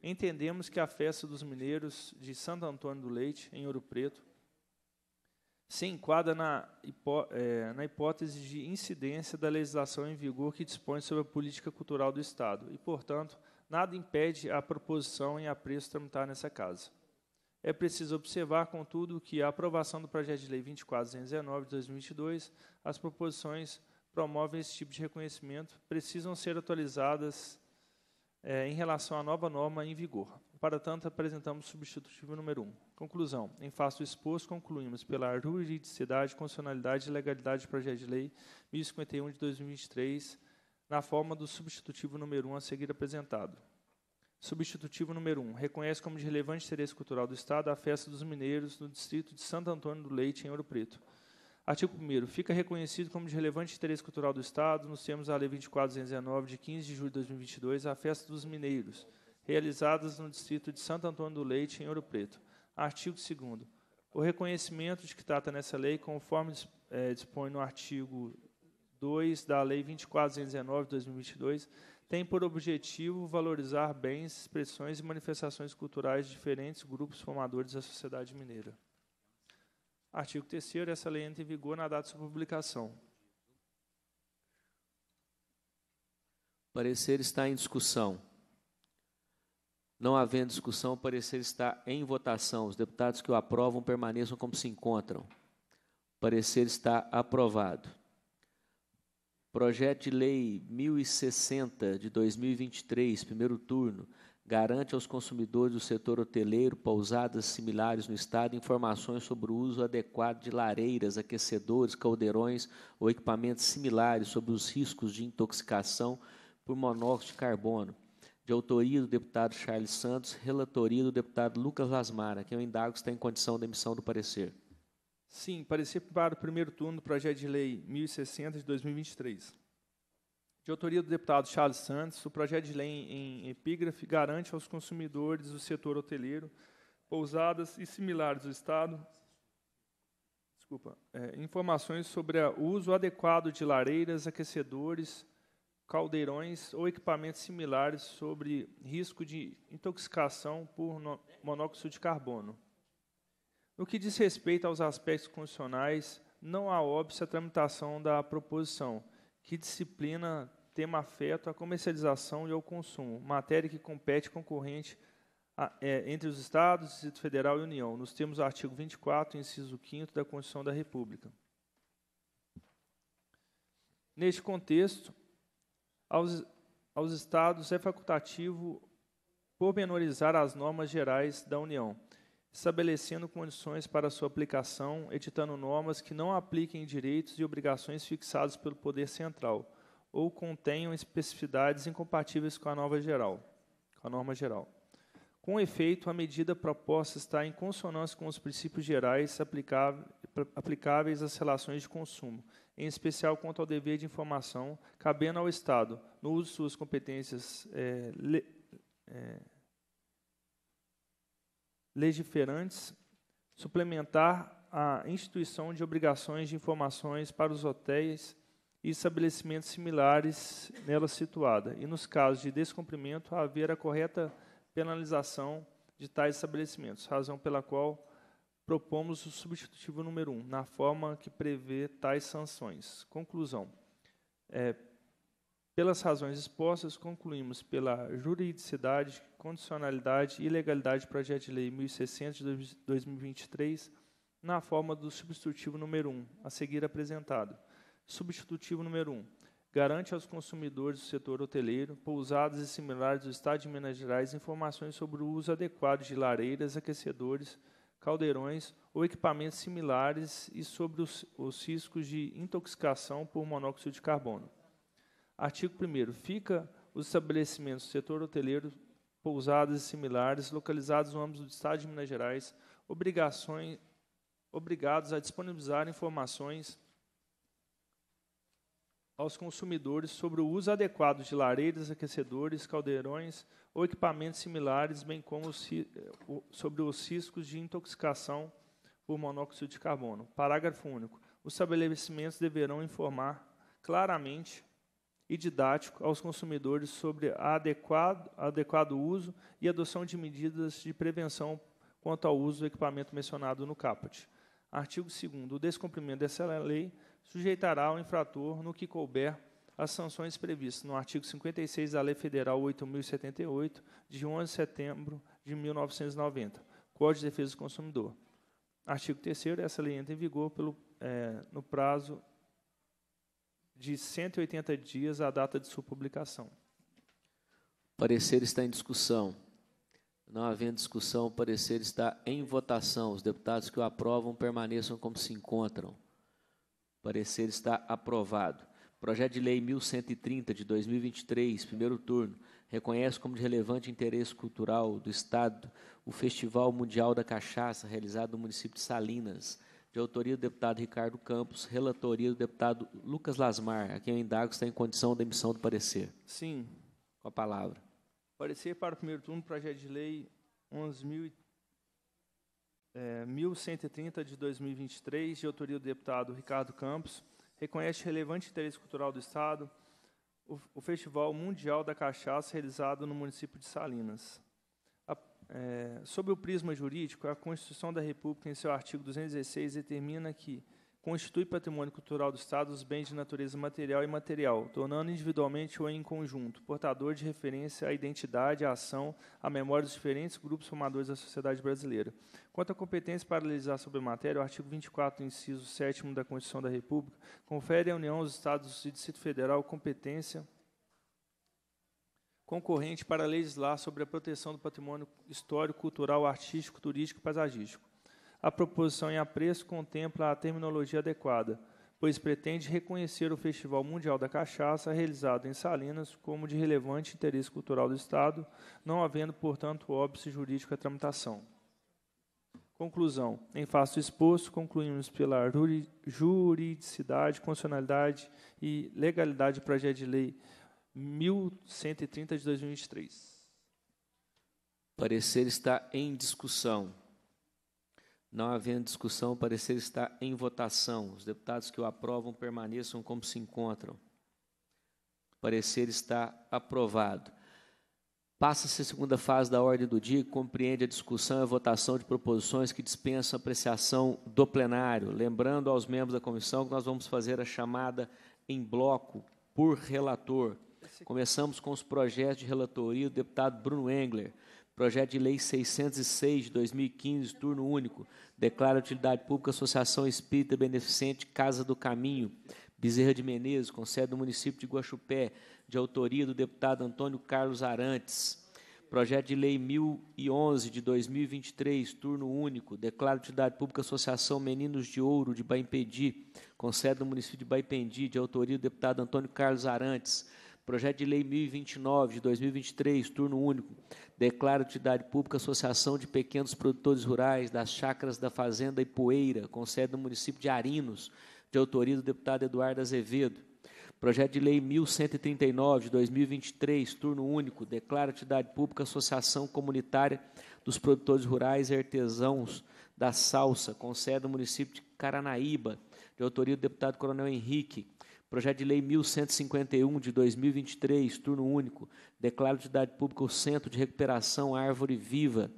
Entendemos que a festa dos mineiros de Santo Antônio do Leite, em Ouro Preto, se enquadra na, hipó é, na, hipótese de incidência da legislação em vigor que dispõe sobre a política cultural do Estado e, portanto, nada impede a proposição em apreço tramitar nessa casa. É preciso observar, contudo, que a aprovação do projeto de lei 2419 de 2022, as proposições promovem esse tipo de reconhecimento, precisam ser atualizadas é, em relação à nova norma em vigor. Para tanto, apresentamos o substitutivo número 1. Conclusão. Em face do exposto, concluímos pela juridicidade, constitucionalidade e legalidade do projeto de lei 1051 de 2023 na forma do substitutivo número 1 um a seguir apresentado. Substitutivo número 1. Um, reconhece como de relevante interesse cultural do Estado a festa dos mineiros no distrito de Santo Antônio do Leite, em Ouro Preto. Artigo 1 Fica reconhecido como de relevante interesse cultural do Estado, nos termos da Lei 2419, de 15 de julho de 2022, a festa dos mineiros, realizadas no distrito de Santo Antônio do Leite, em Ouro Preto. Artigo 2 O reconhecimento de que trata nessa lei, conforme é, dispõe no artigo 2 da Lei 2419 de 2022 tem por objetivo valorizar bens, expressões e manifestações culturais de diferentes grupos formadores da sociedade mineira. Artigo 3 essa lei entra em vigor na data de sua publicação. Parecer está em discussão. Não havendo discussão, o parecer está em votação. Os deputados que o aprovam permaneçam como se encontram. O parecer está aprovado. Projeto de Lei 1060 de 2023, primeiro turno, garante aos consumidores do setor hoteleiro, pousadas similares no Estado, informações sobre o uso adequado de lareiras, aquecedores, caldeirões ou equipamentos similares sobre os riscos de intoxicação por monóxido de carbono. De autoria do deputado Charles Santos, relatoria do deputado Lucas Lasmara, que eu é indago está em condição de emissão do parecer. Sim, parecer para o primeiro turno do projeto de lei 1060 de 2023. De autoria do deputado Charles Santos, o projeto de lei em epígrafe garante aos consumidores do setor hoteleiro, pousadas e similares do Estado desculpa, é, informações sobre o uso adequado de lareiras, aquecedores, caldeirões ou equipamentos similares sobre risco de intoxicação por monóxido de carbono. No que diz respeito aos aspectos constitucionais, não há óbice à tramitação da proposição, que disciplina tema afeto à comercialização e ao consumo, matéria que compete concorrente a, é, entre os Estados, Distrito Federal e União, nos termos do artigo 24, inciso 5 da Constituição da República. Neste contexto, aos, aos Estados é facultativo pormenorizar as normas gerais da União, estabelecendo condições para sua aplicação, editando normas que não apliquem direitos e obrigações fixados pelo Poder Central ou contenham especificidades incompatíveis com a, nova geral, com a norma geral. Com efeito, a medida proposta está em consonância com os princípios gerais aplicáveis às relações de consumo, em especial quanto ao dever de informação cabendo ao Estado, no uso de suas competências é, le, é, legiferantes suplementar a instituição de obrigações de informações para os hotéis e estabelecimentos similares nela situada, e nos casos de descumprimento, haver a correta penalização de tais estabelecimentos, razão pela qual propomos o substitutivo número 1, um, na forma que prevê tais sanções. Conclusão. É, pelas razões expostas, concluímos pela juridicidade, condicionalidade e legalidade do projeto de lei 1600 de 2023, na forma do substitutivo número 1, a seguir apresentado. Substitutivo número 1. Garante aos consumidores do setor hoteleiro, pousadas e similares do Estado de Minas Gerais informações sobre o uso adequado de lareiras, aquecedores, caldeirões ou equipamentos similares e sobre os, os riscos de intoxicação por monóxido de carbono. Artigo 1 Fica os estabelecimentos do setor hoteleiro, pousadas e similares, localizados no âmbito do Estado de Minas Gerais, obrigações, obrigados a disponibilizar informações aos consumidores sobre o uso adequado de lareiras, aquecedores, caldeirões ou equipamentos similares, bem como sobre os riscos de intoxicação por monóxido de carbono. Parágrafo único. Os estabelecimentos deverão informar claramente e didático aos consumidores sobre adequado, adequado uso e adoção de medidas de prevenção quanto ao uso do equipamento mencionado no caput. Artigo 2 O descumprimento dessa lei sujeitará ao infrator, no que couber, as sanções previstas no artigo 56 da Lei Federal 8.078, de 11 de setembro de 1990, Código de Defesa do Consumidor. Artigo 3 Essa lei entra em vigor pelo, é, no prazo de 180 dias à data de sua publicação. O parecer está em discussão. Não havendo discussão, o parecer está em votação. Os deputados que o aprovam permaneçam como se encontram. O parecer está aprovado. Projeto de Lei 1130 de 2023, primeiro turno, reconhece como de relevante interesse cultural do Estado o Festival Mundial da Cachaça, realizado no município de Salinas, de autoria do deputado Ricardo Campos, relatoria do deputado Lucas Lasmar, a quem eu indago está em condição de emissão do parecer. Sim. Com a palavra. Parecer para o primeiro turno, projeto de lei é, 1130 de 2023, de autoria do deputado Ricardo Campos, reconhece relevante interesse cultural do Estado o, o Festival Mundial da Cachaça realizado no município de Salinas. É, sobre o prisma jurídico, a Constituição da República, em seu artigo 216, determina que constitui patrimônio cultural do Estado os bens de natureza material e imaterial, tornando individualmente ou em conjunto portador de referência à identidade, à ação, à memória dos diferentes grupos formadores da sociedade brasileira. Quanto à competência para legislar sobre a matéria, o artigo 24, inciso 7 da Constituição da República, confere à União, aos Estados e Distrito Federal competência concorrente para legislar sobre a proteção do patrimônio histórico, cultural, artístico, turístico e paisagístico. A proposição em apreço contempla a terminologia adequada, pois pretende reconhecer o Festival Mundial da Cachaça, realizado em Salinas, como de relevante interesse cultural do Estado, não havendo, portanto, óbice jurídico à tramitação. Conclusão. Em face do exposto, concluímos pela juridicidade, constitucionalidade e legalidade do projeto de lei 1130 de 2023. Parecer está em discussão. Não havendo discussão, o parecer está em votação. Os deputados que o aprovam permaneçam como se encontram. O parecer está aprovado. Passa-se a segunda fase da ordem do dia, que compreende a discussão e a votação de proposições que dispensam apreciação do plenário. Lembrando aos membros da comissão que nós vamos fazer a chamada em bloco por relator. Começamos com os projetos de relatoria do deputado Bruno Engler. Projeto de Lei 606 de 2015, turno único. Declara utilidade pública Associação Espírita Beneficente Casa do Caminho, Bezerra de Menezes, com sede no município de Guaxupé, de autoria do deputado Antônio Carlos Arantes. Projeto de Lei 1011 de 2023, turno único, declara utilidade pública Associação Meninos de Ouro de Baipendi, com sede no município de Baipendi, de autoria do deputado Antônio Carlos Arantes. Projeto de Lei 1029 de 2023, turno único, declara atividade pública Associação de Pequenos Produtores Rurais das Chácaras da Fazenda e Poeira, com sede no município de Arinos, de autoria do deputado Eduardo Azevedo. Projeto de Lei 1139 de 2023, turno único, declara atividade pública Associação Comunitária dos Produtores Rurais e Artesãos da Salsa, com sede no município de Caranaíba, de autoria do deputado Coronel Henrique. Projeto de Lei 1151 de 2023, turno único, declaro de idade pública o Centro de Recuperação Árvore Viva,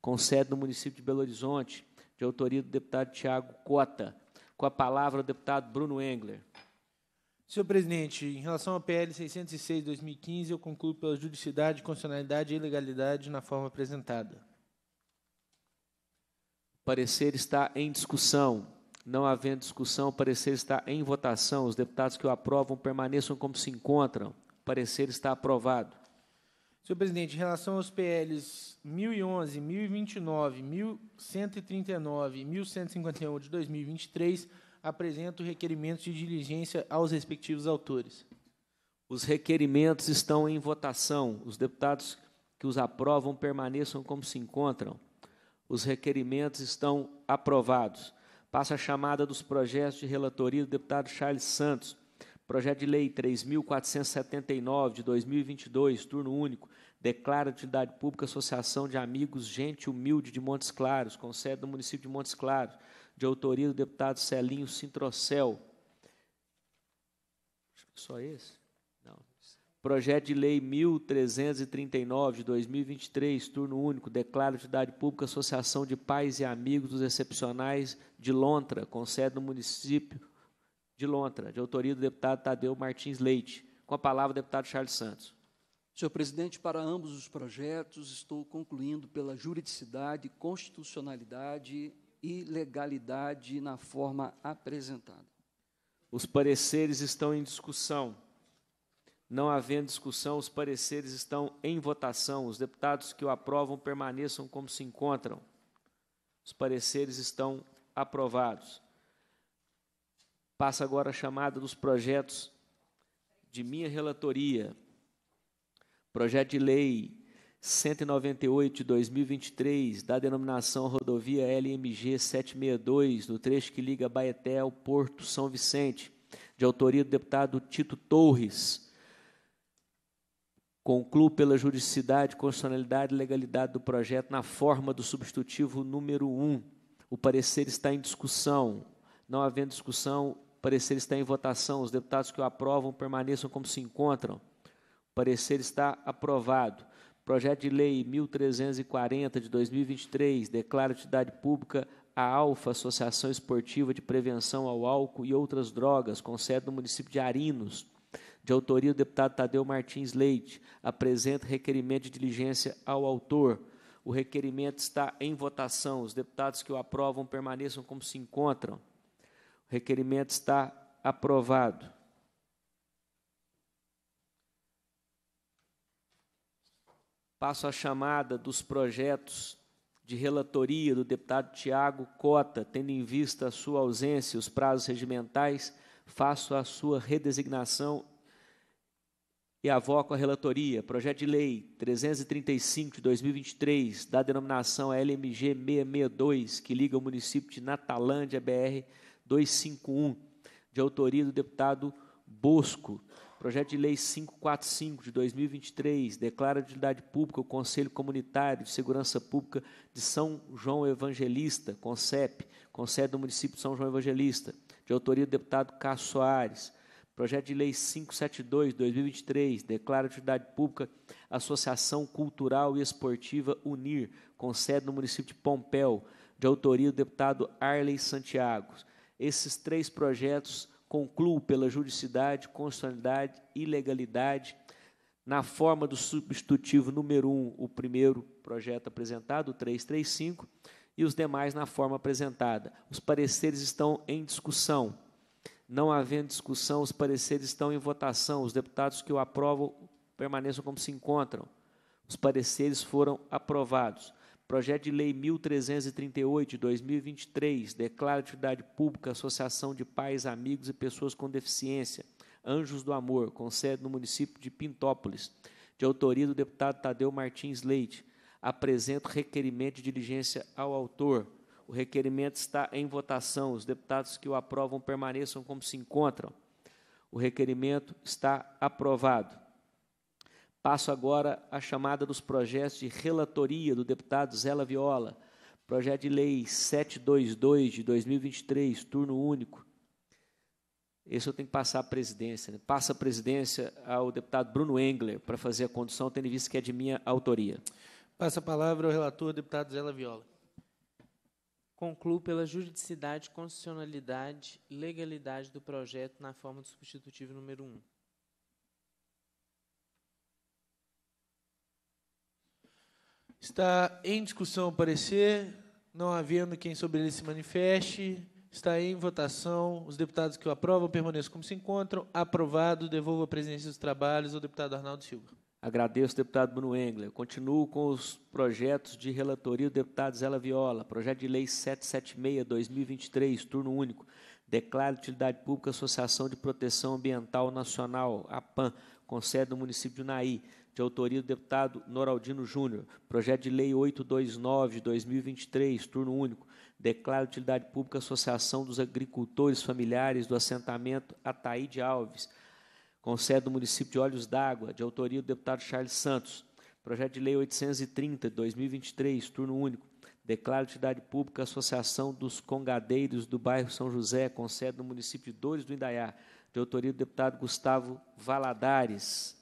com sede no município de Belo Horizonte, de autoria do deputado Tiago Cota. Com a palavra, o deputado Bruno Engler. Senhor presidente, em relação ao PL 606/2015, eu concluo pela juridicidade, constitucionalidade e legalidade na forma apresentada. O parecer está em discussão. Não havendo discussão, o parecer está em votação. Os deputados que o aprovam permaneçam como se encontram. O parecer está aprovado. Senhor presidente, em relação aos PLs 1011, 1029, 1139 e 1151 de 2023, apresento requerimentos de diligência aos respectivos autores. Os requerimentos estão em votação. Os deputados que os aprovam permaneçam como se encontram. Os requerimentos estão aprovados. Passa a chamada dos projetos de relatoria do deputado Charles Santos. Projeto de Lei 3.479, de 2022, turno único, declara atividade pública Associação de Amigos Gente Humilde de Montes Claros, com sede no município de Montes Claros, de autoria do deputado Celinho Sintrocel. Acho que só esse. Projeto de Lei 1339 de 2023, turno único, declara utilidade pública Associação de Pais e Amigos dos Excepcionais de Lontra, com sede no município de Lontra, de autoria do deputado Tadeu Martins Leite. Com a palavra, o deputado Charles Santos. Senhor presidente, para ambos os projetos, estou concluindo pela juridicidade, constitucionalidade e legalidade na forma apresentada. Os pareceres estão em discussão. Não havendo discussão, os pareceres estão em votação. Os deputados que o aprovam permaneçam como se encontram. Os pareceres estão aprovados. Passa agora a chamada dos projetos de minha relatoria. Projeto de lei 198 de 2023, da denominação rodovia LMG 762, no trecho que liga Baeté ao Porto São Vicente, de autoria do deputado Tito Torres Concluo pela juridicidade, constitucionalidade e legalidade do projeto na forma do substitutivo número 1. O parecer está em discussão. Não havendo discussão, o parecer está em votação. Os deputados que o aprovam permaneçam como se encontram. O parecer está aprovado. Projeto de Lei 1340 de 2023 declara atividade pública a Alfa Associação Esportiva de Prevenção ao Álcool e Outras Drogas, com sede no município de Arinos de autoria do deputado Tadeu Martins Leite, apresenta requerimento de diligência ao autor. O requerimento está em votação. Os deputados que o aprovam permaneçam como se encontram. O requerimento está aprovado. Passo a chamada dos projetos de relatoria do deputado Tiago Cota, tendo em vista a sua ausência, os prazos regimentais, faço a sua redesignação e avoco a relatoria. Projeto de Lei 335 de 2023, da denominação LMG 662, que liga o município de Natalândia, BR 251, de autoria do deputado Bosco. Projeto de Lei 545 de 2023 declara de utilidade pública o Conselho Comunitário de Segurança Pública de São João Evangelista, CONCEP, com sede do município de São João Evangelista, de autoria do deputado Cássio Soares. Projeto de Lei 572, 2023, declara de utilidade pública Associação Cultural e Esportiva Unir, com sede no município de Pompéu, de autoria do deputado Arley Santiago. Esses três projetos concluo pela juridicidade, constitucionalidade e legalidade, na forma do substitutivo número 1, um, o primeiro projeto apresentado, o 335, e os demais na forma apresentada. Os pareceres estão em discussão. Não havendo discussão, os pareceres estão em votação. Os deputados que o aprovam permaneçam como se encontram. Os pareceres foram aprovados. Projeto de Lei 1338 de 2023 declara atividade pública Associação de Pais, Amigos e Pessoas com Deficiência, Anjos do Amor, com sede no município de Pintópolis, de autoria do deputado Tadeu Martins Leite. Apresento requerimento de diligência ao autor. O requerimento está em votação. Os deputados que o aprovam permaneçam como se encontram. O requerimento está aprovado. Passo agora à chamada dos projetos de relatoria do deputado Zela Viola. Projeto de Lei 722 de 2023, turno único. Esse eu tenho que passar à presidência. Né? Passa a presidência ao deputado Bruno Engler para fazer a condução, tendo visto que é de minha autoria. Passa a palavra ao relator, deputado Zela Viola concluo pela juridicidade, constitucionalidade, legalidade do projeto na forma do substitutivo número 1. Está em discussão o parecer, não havendo quem sobre ele se manifeste. Está em votação. Os deputados que o aprovam permaneçam como se encontram. Aprovado. Devolvo a presidência dos trabalhos ao deputado Arnaldo Silva. Agradeço deputado Bruno Engler. Continuo com os projetos de relatoria do deputado Zela Viola. Projeto de Lei 776-2023, turno único. Declara de utilidade pública Associação de Proteção Ambiental Nacional, APAN, com sede no município de Unaí, de autoria do deputado Noraldino Júnior. Projeto de Lei 829-2023, turno único. Declara de utilidade pública Associação dos Agricultores Familiares do Assentamento Ataí de Alves com sede município de Olhos d'Água, de autoria do deputado Charles Santos. Projeto de Lei 830, de 2023, turno único. Declara de utilidade pública a Associação dos Congadeiros do bairro São José, com sede no município de Dores do Indaiá, de autoria do deputado Gustavo Valadares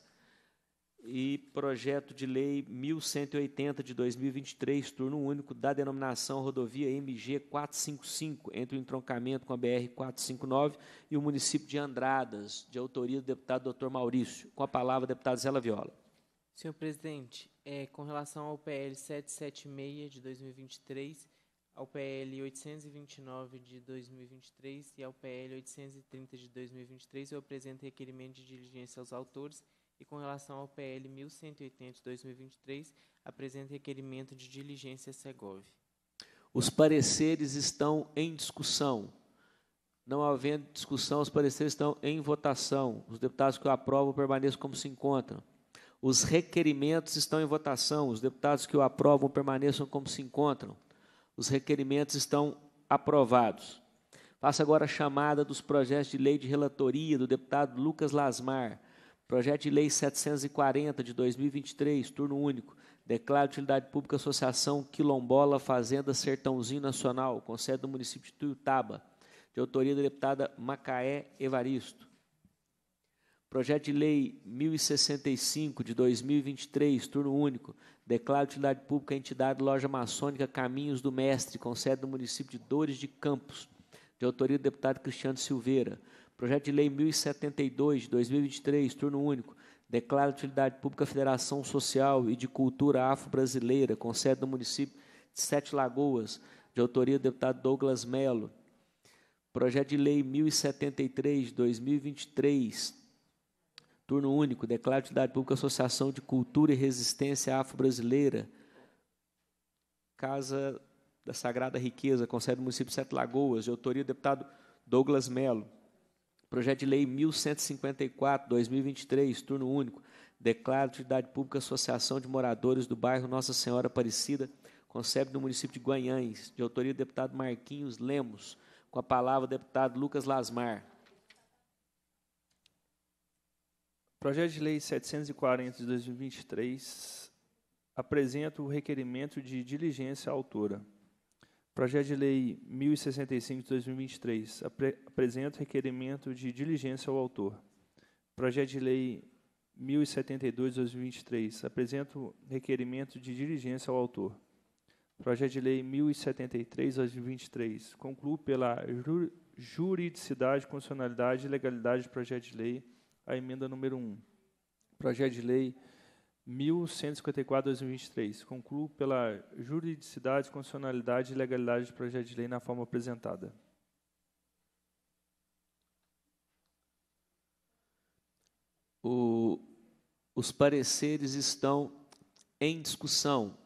e projeto de lei 1180 de 2023, turno único, da denominação rodovia MG 455, entre o entroncamento com a BR 459 e o município de Andradas, de autoria do deputado doutor Maurício. Com a palavra, deputado Zela Viola. Senhor presidente, é, com relação ao PL 776 de 2023, ao PL 829 de 2023 e ao PL 830 de 2023, eu apresento requerimento de diligência aos autores e com relação ao PL 1180/2023, apresenta requerimento de diligência Segov. Os pareceres estão em discussão. Não havendo discussão, os pareceres estão em votação. Os deputados que o aprovam permaneçam como se encontram. Os requerimentos estão em votação. Os deputados que o aprovam permaneçam como se encontram. Os requerimentos estão aprovados. Faço agora a chamada dos projetos de lei de relatoria do deputado Lucas Lasmar Projeto de Lei 740 de 2023, turno único. Declara utilidade pública Associação Quilombola Fazenda Sertãozinho Nacional, com sede do município de Tuiutaba, de autoria da deputada Macaé Evaristo. Projeto de Lei 1065 de 2023, turno único. Declara utilidade pública a entidade Loja Maçônica Caminhos do Mestre, com sede do município de Dores de Campos, de autoria do deputado Cristiano Silveira. Projeto de Lei 1072, de 2023, turno único. Declara de utilidade pública Federação Social e de Cultura Afro-Brasileira, com sede no município de Sete Lagoas, de autoria do deputado Douglas Melo. Projeto de Lei 1073, de 2023, turno único. Declara de utilidade pública Associação de Cultura e Resistência Afro-Brasileira, Casa da Sagrada Riqueza, com sede no município de Sete Lagoas, de autoria do deputado Douglas Melo Projeto de Lei 1154, 2023, turno único. Declaro de utilidade pública a Associação de Moradores do Bairro Nossa Senhora Aparecida, Concebe do município de Guanhães, de autoria do deputado Marquinhos Lemos. Com a palavra, deputado Lucas Lasmar. Projeto de Lei 740 de 2023 apresenta o requerimento de diligência à autora Projeto de Lei 1065 de 2023 apre requerimento de diligência ao autor. Projeto de Lei 1072 de 2023 apresento requerimento de diligência ao autor. Projeto de Lei 1073 de 2023 concluo pela ju juridicidade, constitucionalidade e legalidade do projeto de lei a emenda número 1. Projeto de Lei 1154-2023. Concluo pela juridicidade, constitucionalidade e legalidade do projeto de lei na forma apresentada. O, os pareceres estão em discussão.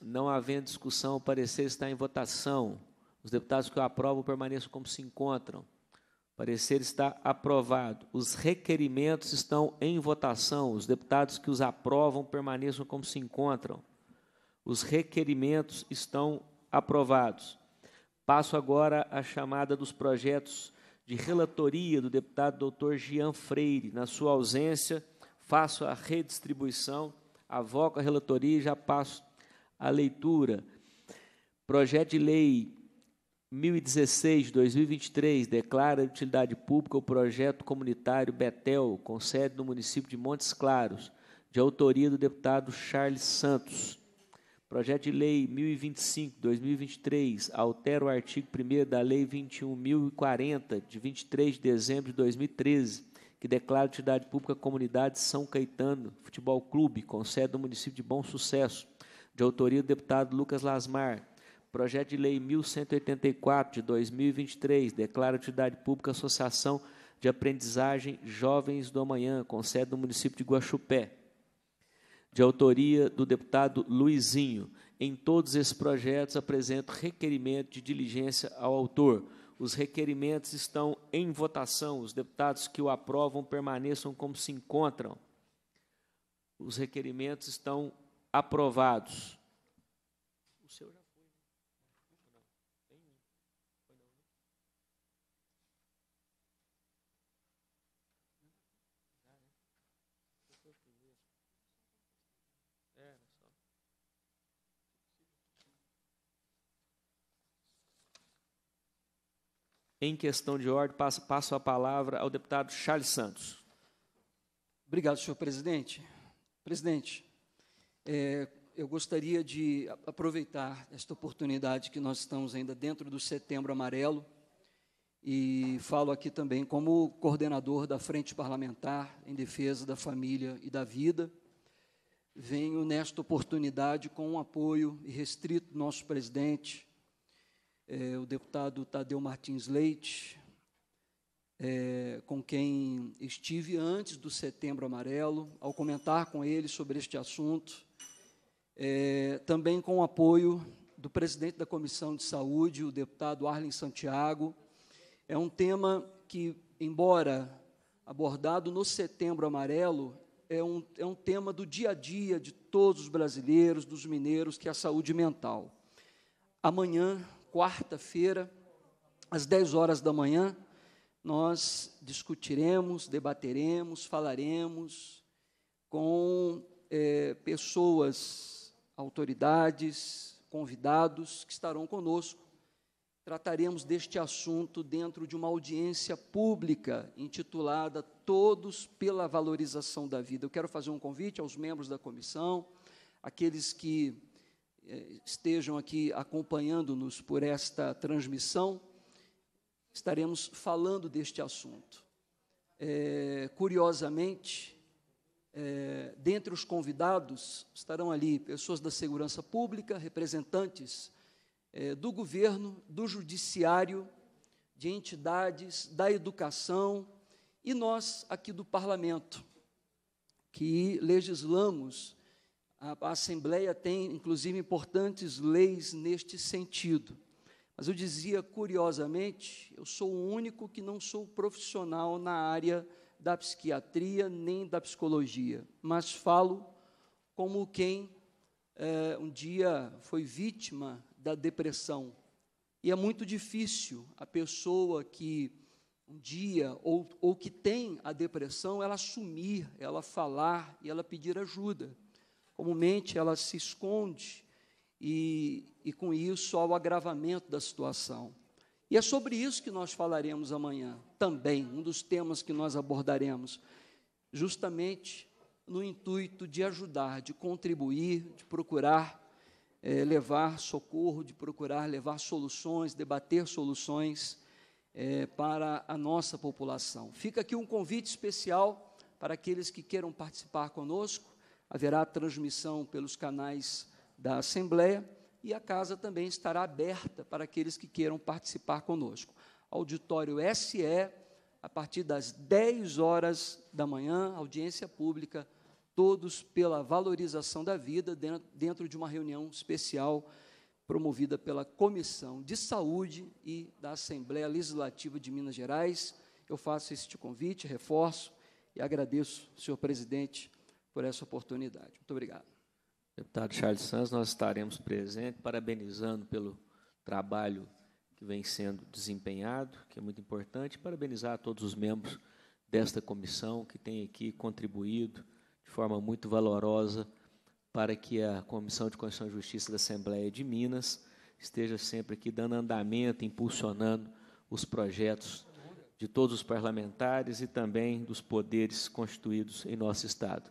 Não havendo discussão, o parecer está em votação. Os deputados que o aprovam permaneçam como se encontram. Parecer está aprovado. Os requerimentos estão em votação. Os deputados que os aprovam permaneçam como se encontram. Os requerimentos estão aprovados. Passo agora à chamada dos projetos de relatoria do deputado doutor Jean Freire. Na sua ausência, faço a redistribuição, avoco a relatoria e já passo à leitura. Projeto de lei 2016 2023, declara de utilidade pública o projeto comunitário Betel, com sede no município de Montes Claros, de autoria do deputado Charles Santos. Projeto de Lei 1025, 2023, altera o artigo 1 da Lei 21.040, de 23 de dezembro de 2013, que declara de utilidade pública a comunidade São Caetano Futebol Clube, com sede no município de Bom Sucesso, de autoria do deputado Lucas Lasmar, Projeto de Lei 1184 de 2023 declara de utilidade pública Associação de Aprendizagem Jovens do Amanhã, com sede no município de Guaxupé, de autoria do deputado Luizinho. Em todos esses projetos apresento requerimento de diligência ao autor. Os requerimentos estão em votação. Os deputados que o aprovam permaneçam como se encontram. Os requerimentos estão aprovados. O senhor já... Em questão de ordem, passo, passo a palavra ao deputado Charles Santos. Obrigado, senhor presidente. Presidente, é, eu gostaria de aproveitar esta oportunidade que nós estamos ainda dentro do Setembro Amarelo e falo aqui também como coordenador da Frente Parlamentar em Defesa da Família e da Vida. Venho nesta oportunidade com o um apoio restrito do nosso presidente, é, o deputado Tadeu Martins Leite, é, com quem estive antes do Setembro Amarelo, ao comentar com ele sobre este assunto, é, também com o apoio do presidente da Comissão de Saúde, o deputado Arlen Santiago. É um tema que, embora abordado no Setembro Amarelo, é um, é um tema do dia a dia de todos os brasileiros, dos mineiros, que é a saúde mental. Amanhã, quarta-feira, às 10 horas da manhã, nós discutiremos, debateremos, falaremos com é, pessoas, autoridades, convidados que estarão conosco. Trataremos deste assunto dentro de uma audiência pública intitulada Todos pela Valorização da Vida. Eu quero fazer um convite aos membros da comissão, aqueles que eh, estejam aqui acompanhando-nos por esta transmissão, estaremos falando deste assunto. É, curiosamente, é, dentre os convidados estarão ali pessoas da segurança pública, representantes é, do governo, do judiciário, de entidades, da educação e nós aqui do parlamento, que legislamos a, Assembleia tem, inclusive, importantes leis neste sentido. Mas eu dizia, curiosamente, eu sou o único que não sou profissional na área da psiquiatria nem da psicologia, mas falo como quem é, um dia foi vítima da depressão. E é muito difícil a pessoa que um dia ou, ou que tem a depressão, ela assumir, ela falar e ela pedir ajuda comumente ela se esconde e, e com isso há o agravamento da situação. E é sobre isso que nós falaremos amanhã, também, um dos temas que nós abordaremos, justamente no intuito de ajudar, de contribuir, de procurar é, levar socorro, de procurar levar soluções, debater soluções é, para a nossa população. Fica aqui um convite especial para aqueles que queiram participar conosco haverá transmissão pelos canais da Assembleia e a casa também estará aberta para aqueles que queiram participar conosco. Auditório SE, a partir das 10 horas da manhã, audiência pública, todos pela valorização da vida, dentro de uma reunião especial promovida pela Comissão de Saúde e da Assembleia Legislativa de Minas Gerais. Eu faço este convite, reforço e agradeço, senhor presidente, por essa oportunidade. Muito obrigado. Deputado Charles Santos, nós estaremos presentes, parabenizando pelo trabalho que vem sendo desempenhado, que é muito importante, parabenizar a todos os membros desta comissão que tem aqui contribuído de forma muito valorosa para que a Comissão de Constituição e Justiça da Assembleia de Minas esteja sempre aqui dando andamento, impulsionando os projetos de todos os parlamentares e também dos poderes constituídos em nosso Estado.